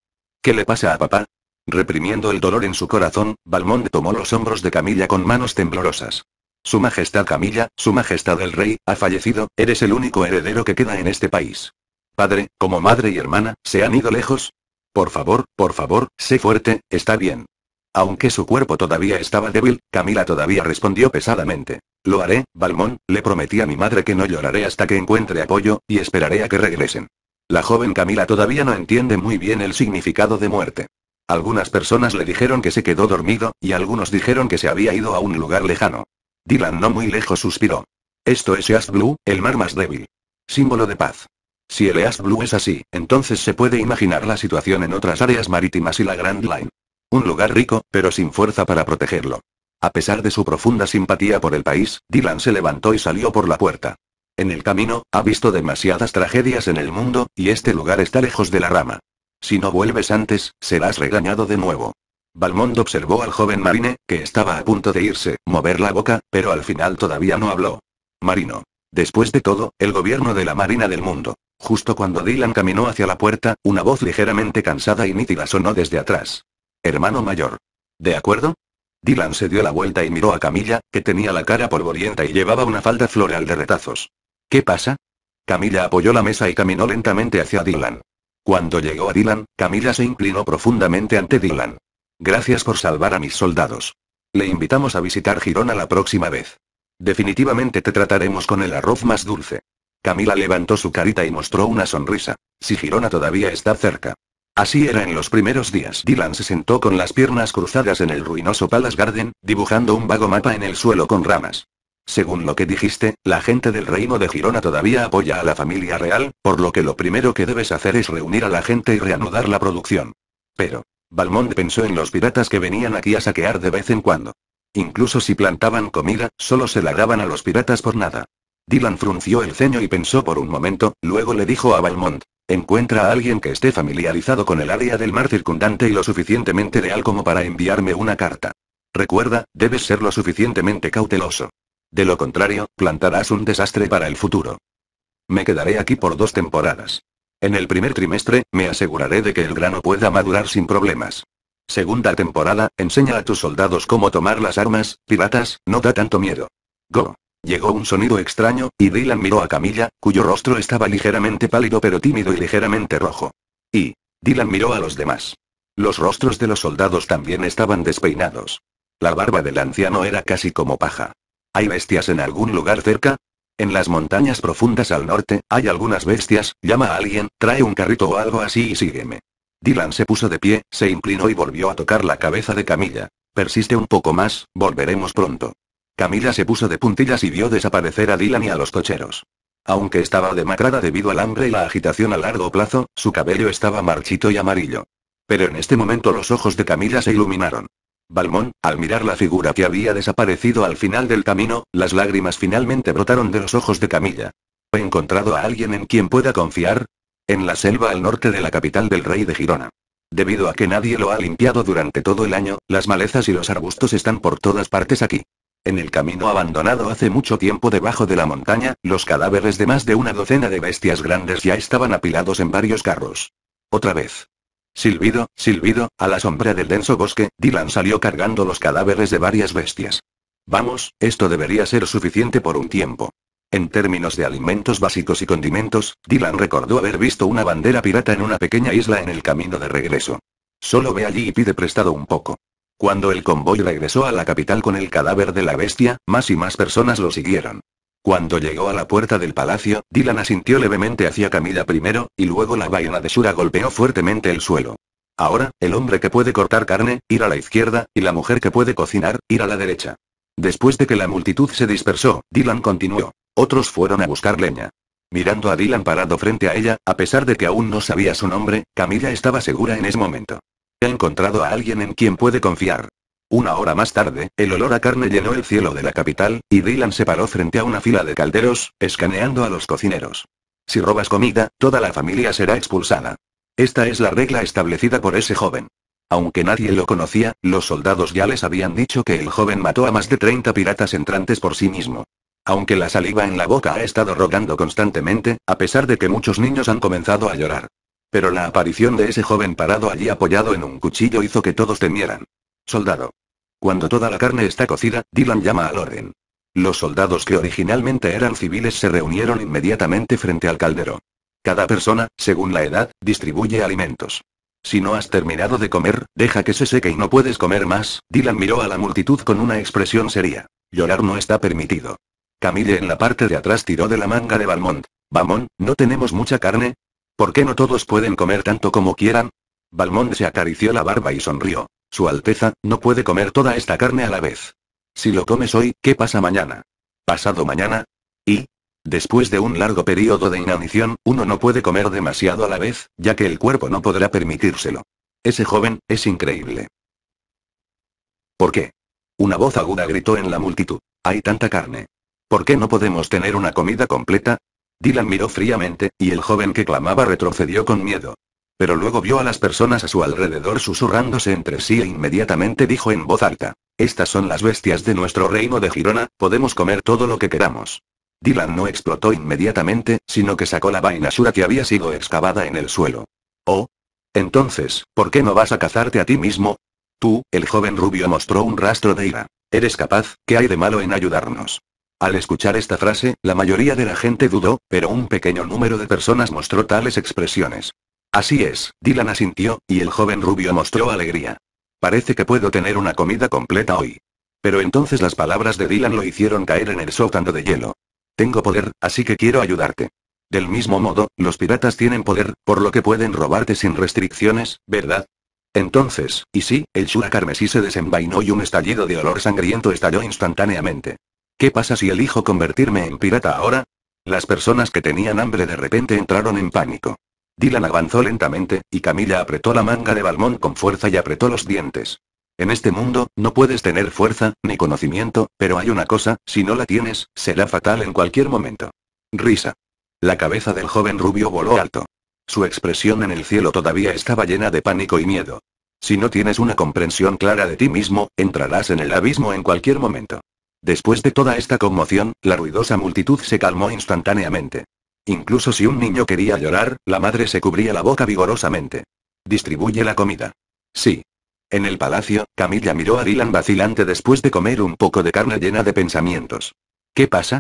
¿Qué le pasa a papá? Reprimiendo el dolor en su corazón, Balmón tomó los hombros de Camilla con manos temblorosas. Su Majestad Camilla, Su Majestad el Rey, ha fallecido, eres el único heredero que queda en este país. Padre, como madre y hermana, ¿se han ido lejos? Por favor, por favor, sé fuerte, está bien. Aunque su cuerpo todavía estaba débil, Camila todavía respondió pesadamente. Lo haré, Balmón, le prometí a mi madre que no lloraré hasta que encuentre apoyo, y esperaré a que regresen. La joven Camila todavía no entiende muy bien el significado de muerte. Algunas personas le dijeron que se quedó dormido, y algunos dijeron que se había ido a un lugar lejano. Dylan no muy lejos suspiró. Esto es East Blue, el mar más débil. Símbolo de paz. Si el East Blue es así, entonces se puede imaginar la situación en otras áreas marítimas y la Grand Line. Un lugar rico, pero sin fuerza para protegerlo. A pesar de su profunda simpatía por el país, Dylan se levantó y salió por la puerta. En el camino, ha visto demasiadas tragedias en el mundo, y este lugar está lejos de la rama. Si no vuelves antes, serás regañado de nuevo. Balmond observó al joven marine, que estaba a punto de irse, mover la boca, pero al final todavía no habló. Marino. Después de todo, el gobierno de la Marina del Mundo. Justo cuando Dylan caminó hacia la puerta, una voz ligeramente cansada y nítida sonó desde atrás. Hermano mayor. ¿De acuerdo? Dylan se dio la vuelta y miró a Camilla, que tenía la cara polvorienta y llevaba una falda floral de retazos. ¿Qué pasa? Camilla apoyó la mesa y caminó lentamente hacia Dylan. Cuando llegó a Dylan, Camilla se inclinó profundamente ante Dylan. Gracias por salvar a mis soldados. Le invitamos a visitar Girona la próxima vez. Definitivamente te trataremos con el arroz más dulce. Camila levantó su carita y mostró una sonrisa. Si Girona todavía está cerca. Así era en los primeros días. Dylan se sentó con las piernas cruzadas en el ruinoso Palace Garden, dibujando un vago mapa en el suelo con ramas. Según lo que dijiste, la gente del reino de Girona todavía apoya a la familia real, por lo que lo primero que debes hacer es reunir a la gente y reanudar la producción. Pero, Balmond pensó en los piratas que venían aquí a saquear de vez en cuando. Incluso si plantaban comida, solo se la daban a los piratas por nada. Dylan frunció el ceño y pensó por un momento, luego le dijo a Balmond, Encuentra a alguien que esté familiarizado con el área del mar circundante y lo suficientemente leal como para enviarme una carta. Recuerda, debes ser lo suficientemente cauteloso. De lo contrario, plantarás un desastre para el futuro. Me quedaré aquí por dos temporadas. En el primer trimestre, me aseguraré de que el grano pueda madurar sin problemas. Segunda temporada, enseña a tus soldados cómo tomar las armas, piratas, no da tanto miedo. Go. Llegó un sonido extraño, y Dylan miró a Camilla, cuyo rostro estaba ligeramente pálido pero tímido y ligeramente rojo. Y, Dylan miró a los demás. Los rostros de los soldados también estaban despeinados. La barba del anciano era casi como paja. ¿Hay bestias en algún lugar cerca? En las montañas profundas al norte, hay algunas bestias, llama a alguien, trae un carrito o algo así y sígueme. Dylan se puso de pie, se inclinó y volvió a tocar la cabeza de Camilla. Persiste un poco más, volveremos pronto. Camila se puso de puntillas y vio desaparecer a Dylan y a los cocheros. Aunque estaba demacrada debido al hambre y la agitación a largo plazo, su cabello estaba marchito y amarillo. Pero en este momento los ojos de Camila se iluminaron. Balmón, al mirar la figura que había desaparecido al final del camino, las lágrimas finalmente brotaron de los ojos de Camila. ¿He encontrado a alguien en quien pueda confiar? En la selva al norte de la capital del rey de Girona. Debido a que nadie lo ha limpiado durante todo el año, las malezas y los arbustos están por todas partes aquí en el camino abandonado hace mucho tiempo debajo de la montaña, los cadáveres de más de una docena de bestias grandes ya estaban apilados en varios carros. Otra vez. Silbido, silbido, a la sombra del denso bosque, Dylan salió cargando los cadáveres de varias bestias. Vamos, esto debería ser suficiente por un tiempo. En términos de alimentos básicos y condimentos, Dylan recordó haber visto una bandera pirata en una pequeña isla en el camino de regreso. Solo ve allí y pide prestado un poco. Cuando el convoy regresó a la capital con el cadáver de la bestia, más y más personas lo siguieron. Cuando llegó a la puerta del palacio, Dylan asintió levemente hacia Camila primero, y luego la vaina de Shura golpeó fuertemente el suelo. Ahora, el hombre que puede cortar carne, ir a la izquierda, y la mujer que puede cocinar, ir a la derecha. Después de que la multitud se dispersó, Dylan continuó. Otros fueron a buscar leña. Mirando a Dylan parado frente a ella, a pesar de que aún no sabía su nombre, Camila estaba segura en ese momento. He encontrado a alguien en quien puede confiar. Una hora más tarde, el olor a carne llenó el cielo de la capital, y Dylan se paró frente a una fila de calderos, escaneando a los cocineros. Si robas comida, toda la familia será expulsada. Esta es la regla establecida por ese joven. Aunque nadie lo conocía, los soldados ya les habían dicho que el joven mató a más de 30 piratas entrantes por sí mismo. Aunque la saliva en la boca ha estado rogando constantemente, a pesar de que muchos niños han comenzado a llorar. Pero la aparición de ese joven parado allí apoyado en un cuchillo hizo que todos temieran. Soldado. Cuando toda la carne está cocida, Dylan llama al orden. Los soldados que originalmente eran civiles se reunieron inmediatamente frente al caldero. Cada persona, según la edad, distribuye alimentos. Si no has terminado de comer, deja que se seque y no puedes comer más. Dylan miró a la multitud con una expresión seria. Llorar no está permitido. Camille en la parte de atrás tiró de la manga de Valmont. Vamón, no tenemos mucha carne, ¿Por qué no todos pueden comer tanto como quieran? Balmón se acarició la barba y sonrió. Su Alteza, no puede comer toda esta carne a la vez. Si lo comes hoy, ¿qué pasa mañana? ¿Pasado mañana? ¿Y? Después de un largo periodo de inanición, uno no puede comer demasiado a la vez, ya que el cuerpo no podrá permitírselo. Ese joven, es increíble. ¿Por qué? Una voz aguda gritó en la multitud. Hay tanta carne. ¿Por qué no podemos tener una comida completa? Dylan miró fríamente, y el joven que clamaba retrocedió con miedo. Pero luego vio a las personas a su alrededor susurrándose entre sí e inmediatamente dijo en voz alta. Estas son las bestias de nuestro reino de Girona, podemos comer todo lo que queramos. Dylan no explotó inmediatamente, sino que sacó la vaina que había sido excavada en el suelo. Oh. Entonces, ¿por qué no vas a cazarte a ti mismo? Tú, el joven rubio mostró un rastro de ira. Eres capaz, ¿qué hay de malo en ayudarnos? Al escuchar esta frase, la mayoría de la gente dudó, pero un pequeño número de personas mostró tales expresiones. Así es, Dylan asintió, y el joven rubio mostró alegría. Parece que puedo tener una comida completa hoy. Pero entonces las palabras de Dylan lo hicieron caer en el sótano de hielo. Tengo poder, así que quiero ayudarte. Del mismo modo, los piratas tienen poder, por lo que pueden robarte sin restricciones, ¿verdad? Entonces, y sí, el Shura carmesí se desenvainó y un estallido de olor sangriento estalló instantáneamente. ¿Qué pasa si elijo convertirme en pirata ahora? Las personas que tenían hambre de repente entraron en pánico. Dylan avanzó lentamente, y Camilla apretó la manga de Balmón con fuerza y apretó los dientes. En este mundo, no puedes tener fuerza, ni conocimiento, pero hay una cosa, si no la tienes, será fatal en cualquier momento. Risa. La cabeza del joven rubio voló alto. Su expresión en el cielo todavía estaba llena de pánico y miedo. Si no tienes una comprensión clara de ti mismo, entrarás en el abismo en cualquier momento. Después de toda esta conmoción, la ruidosa multitud se calmó instantáneamente. Incluso si un niño quería llorar, la madre se cubría la boca vigorosamente. Distribuye la comida. Sí. En el palacio, Camilla miró a Dylan vacilante después de comer un poco de carne llena de pensamientos. ¿Qué pasa?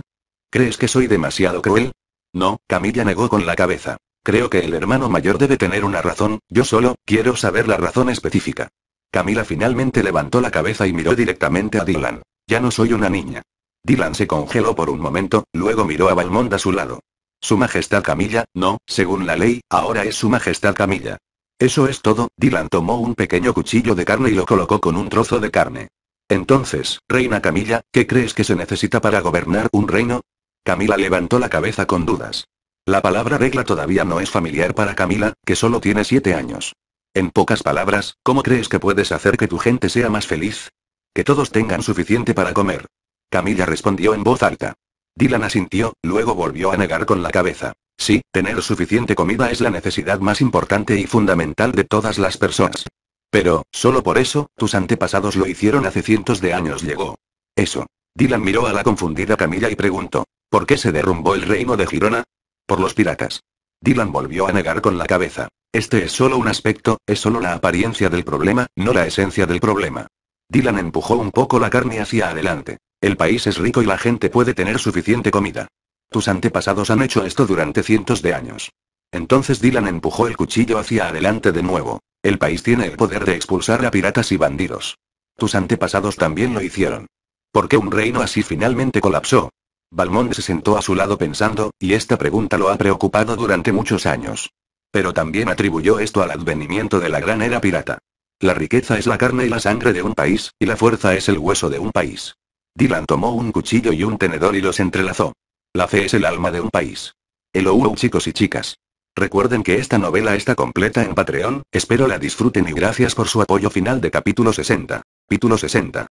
¿Crees que soy demasiado cruel? No, Camilla negó con la cabeza. Creo que el hermano mayor debe tener una razón, yo solo, quiero saber la razón específica. Camila finalmente levantó la cabeza y miró directamente a Dylan. Ya no soy una niña. Dylan se congeló por un momento, luego miró a Balmond a su lado. Su Majestad Camilla, no, según la ley, ahora es Su Majestad Camilla. Eso es todo, Dylan tomó un pequeño cuchillo de carne y lo colocó con un trozo de carne. Entonces, Reina Camilla, ¿qué crees que se necesita para gobernar un reino? Camila levantó la cabeza con dudas. La palabra regla todavía no es familiar para Camila, que solo tiene siete años. En pocas palabras, ¿cómo crees que puedes hacer que tu gente sea más feliz? Que todos tengan suficiente para comer. Camilla respondió en voz alta. Dylan asintió, luego volvió a negar con la cabeza. Sí, tener suficiente comida es la necesidad más importante y fundamental de todas las personas. Pero, solo por eso, tus antepasados lo hicieron hace cientos de años llegó. Eso. Dylan miró a la confundida Camilla y preguntó, ¿por qué se derrumbó el reino de Girona? Por los piratas. Dylan volvió a negar con la cabeza. Este es solo un aspecto, es solo la apariencia del problema, no la esencia del problema. Dylan empujó un poco la carne hacia adelante. El país es rico y la gente puede tener suficiente comida. Tus antepasados han hecho esto durante cientos de años. Entonces Dylan empujó el cuchillo hacia adelante de nuevo. El país tiene el poder de expulsar a piratas y bandidos. Tus antepasados también lo hicieron. ¿Por qué un reino así finalmente colapsó? Balmond se sentó a su lado pensando, y esta pregunta lo ha preocupado durante muchos años. Pero también atribuyó esto al advenimiento de la gran era pirata. La riqueza es la carne y la sangre de un país, y la fuerza es el hueso de un país. Dylan tomó un cuchillo y un tenedor y los entrelazó. La fe es el alma de un país. Hello chicos y chicas. Recuerden que esta novela está completa en Patreon, espero la disfruten y gracias por su apoyo final de capítulo 60. Capítulo 60.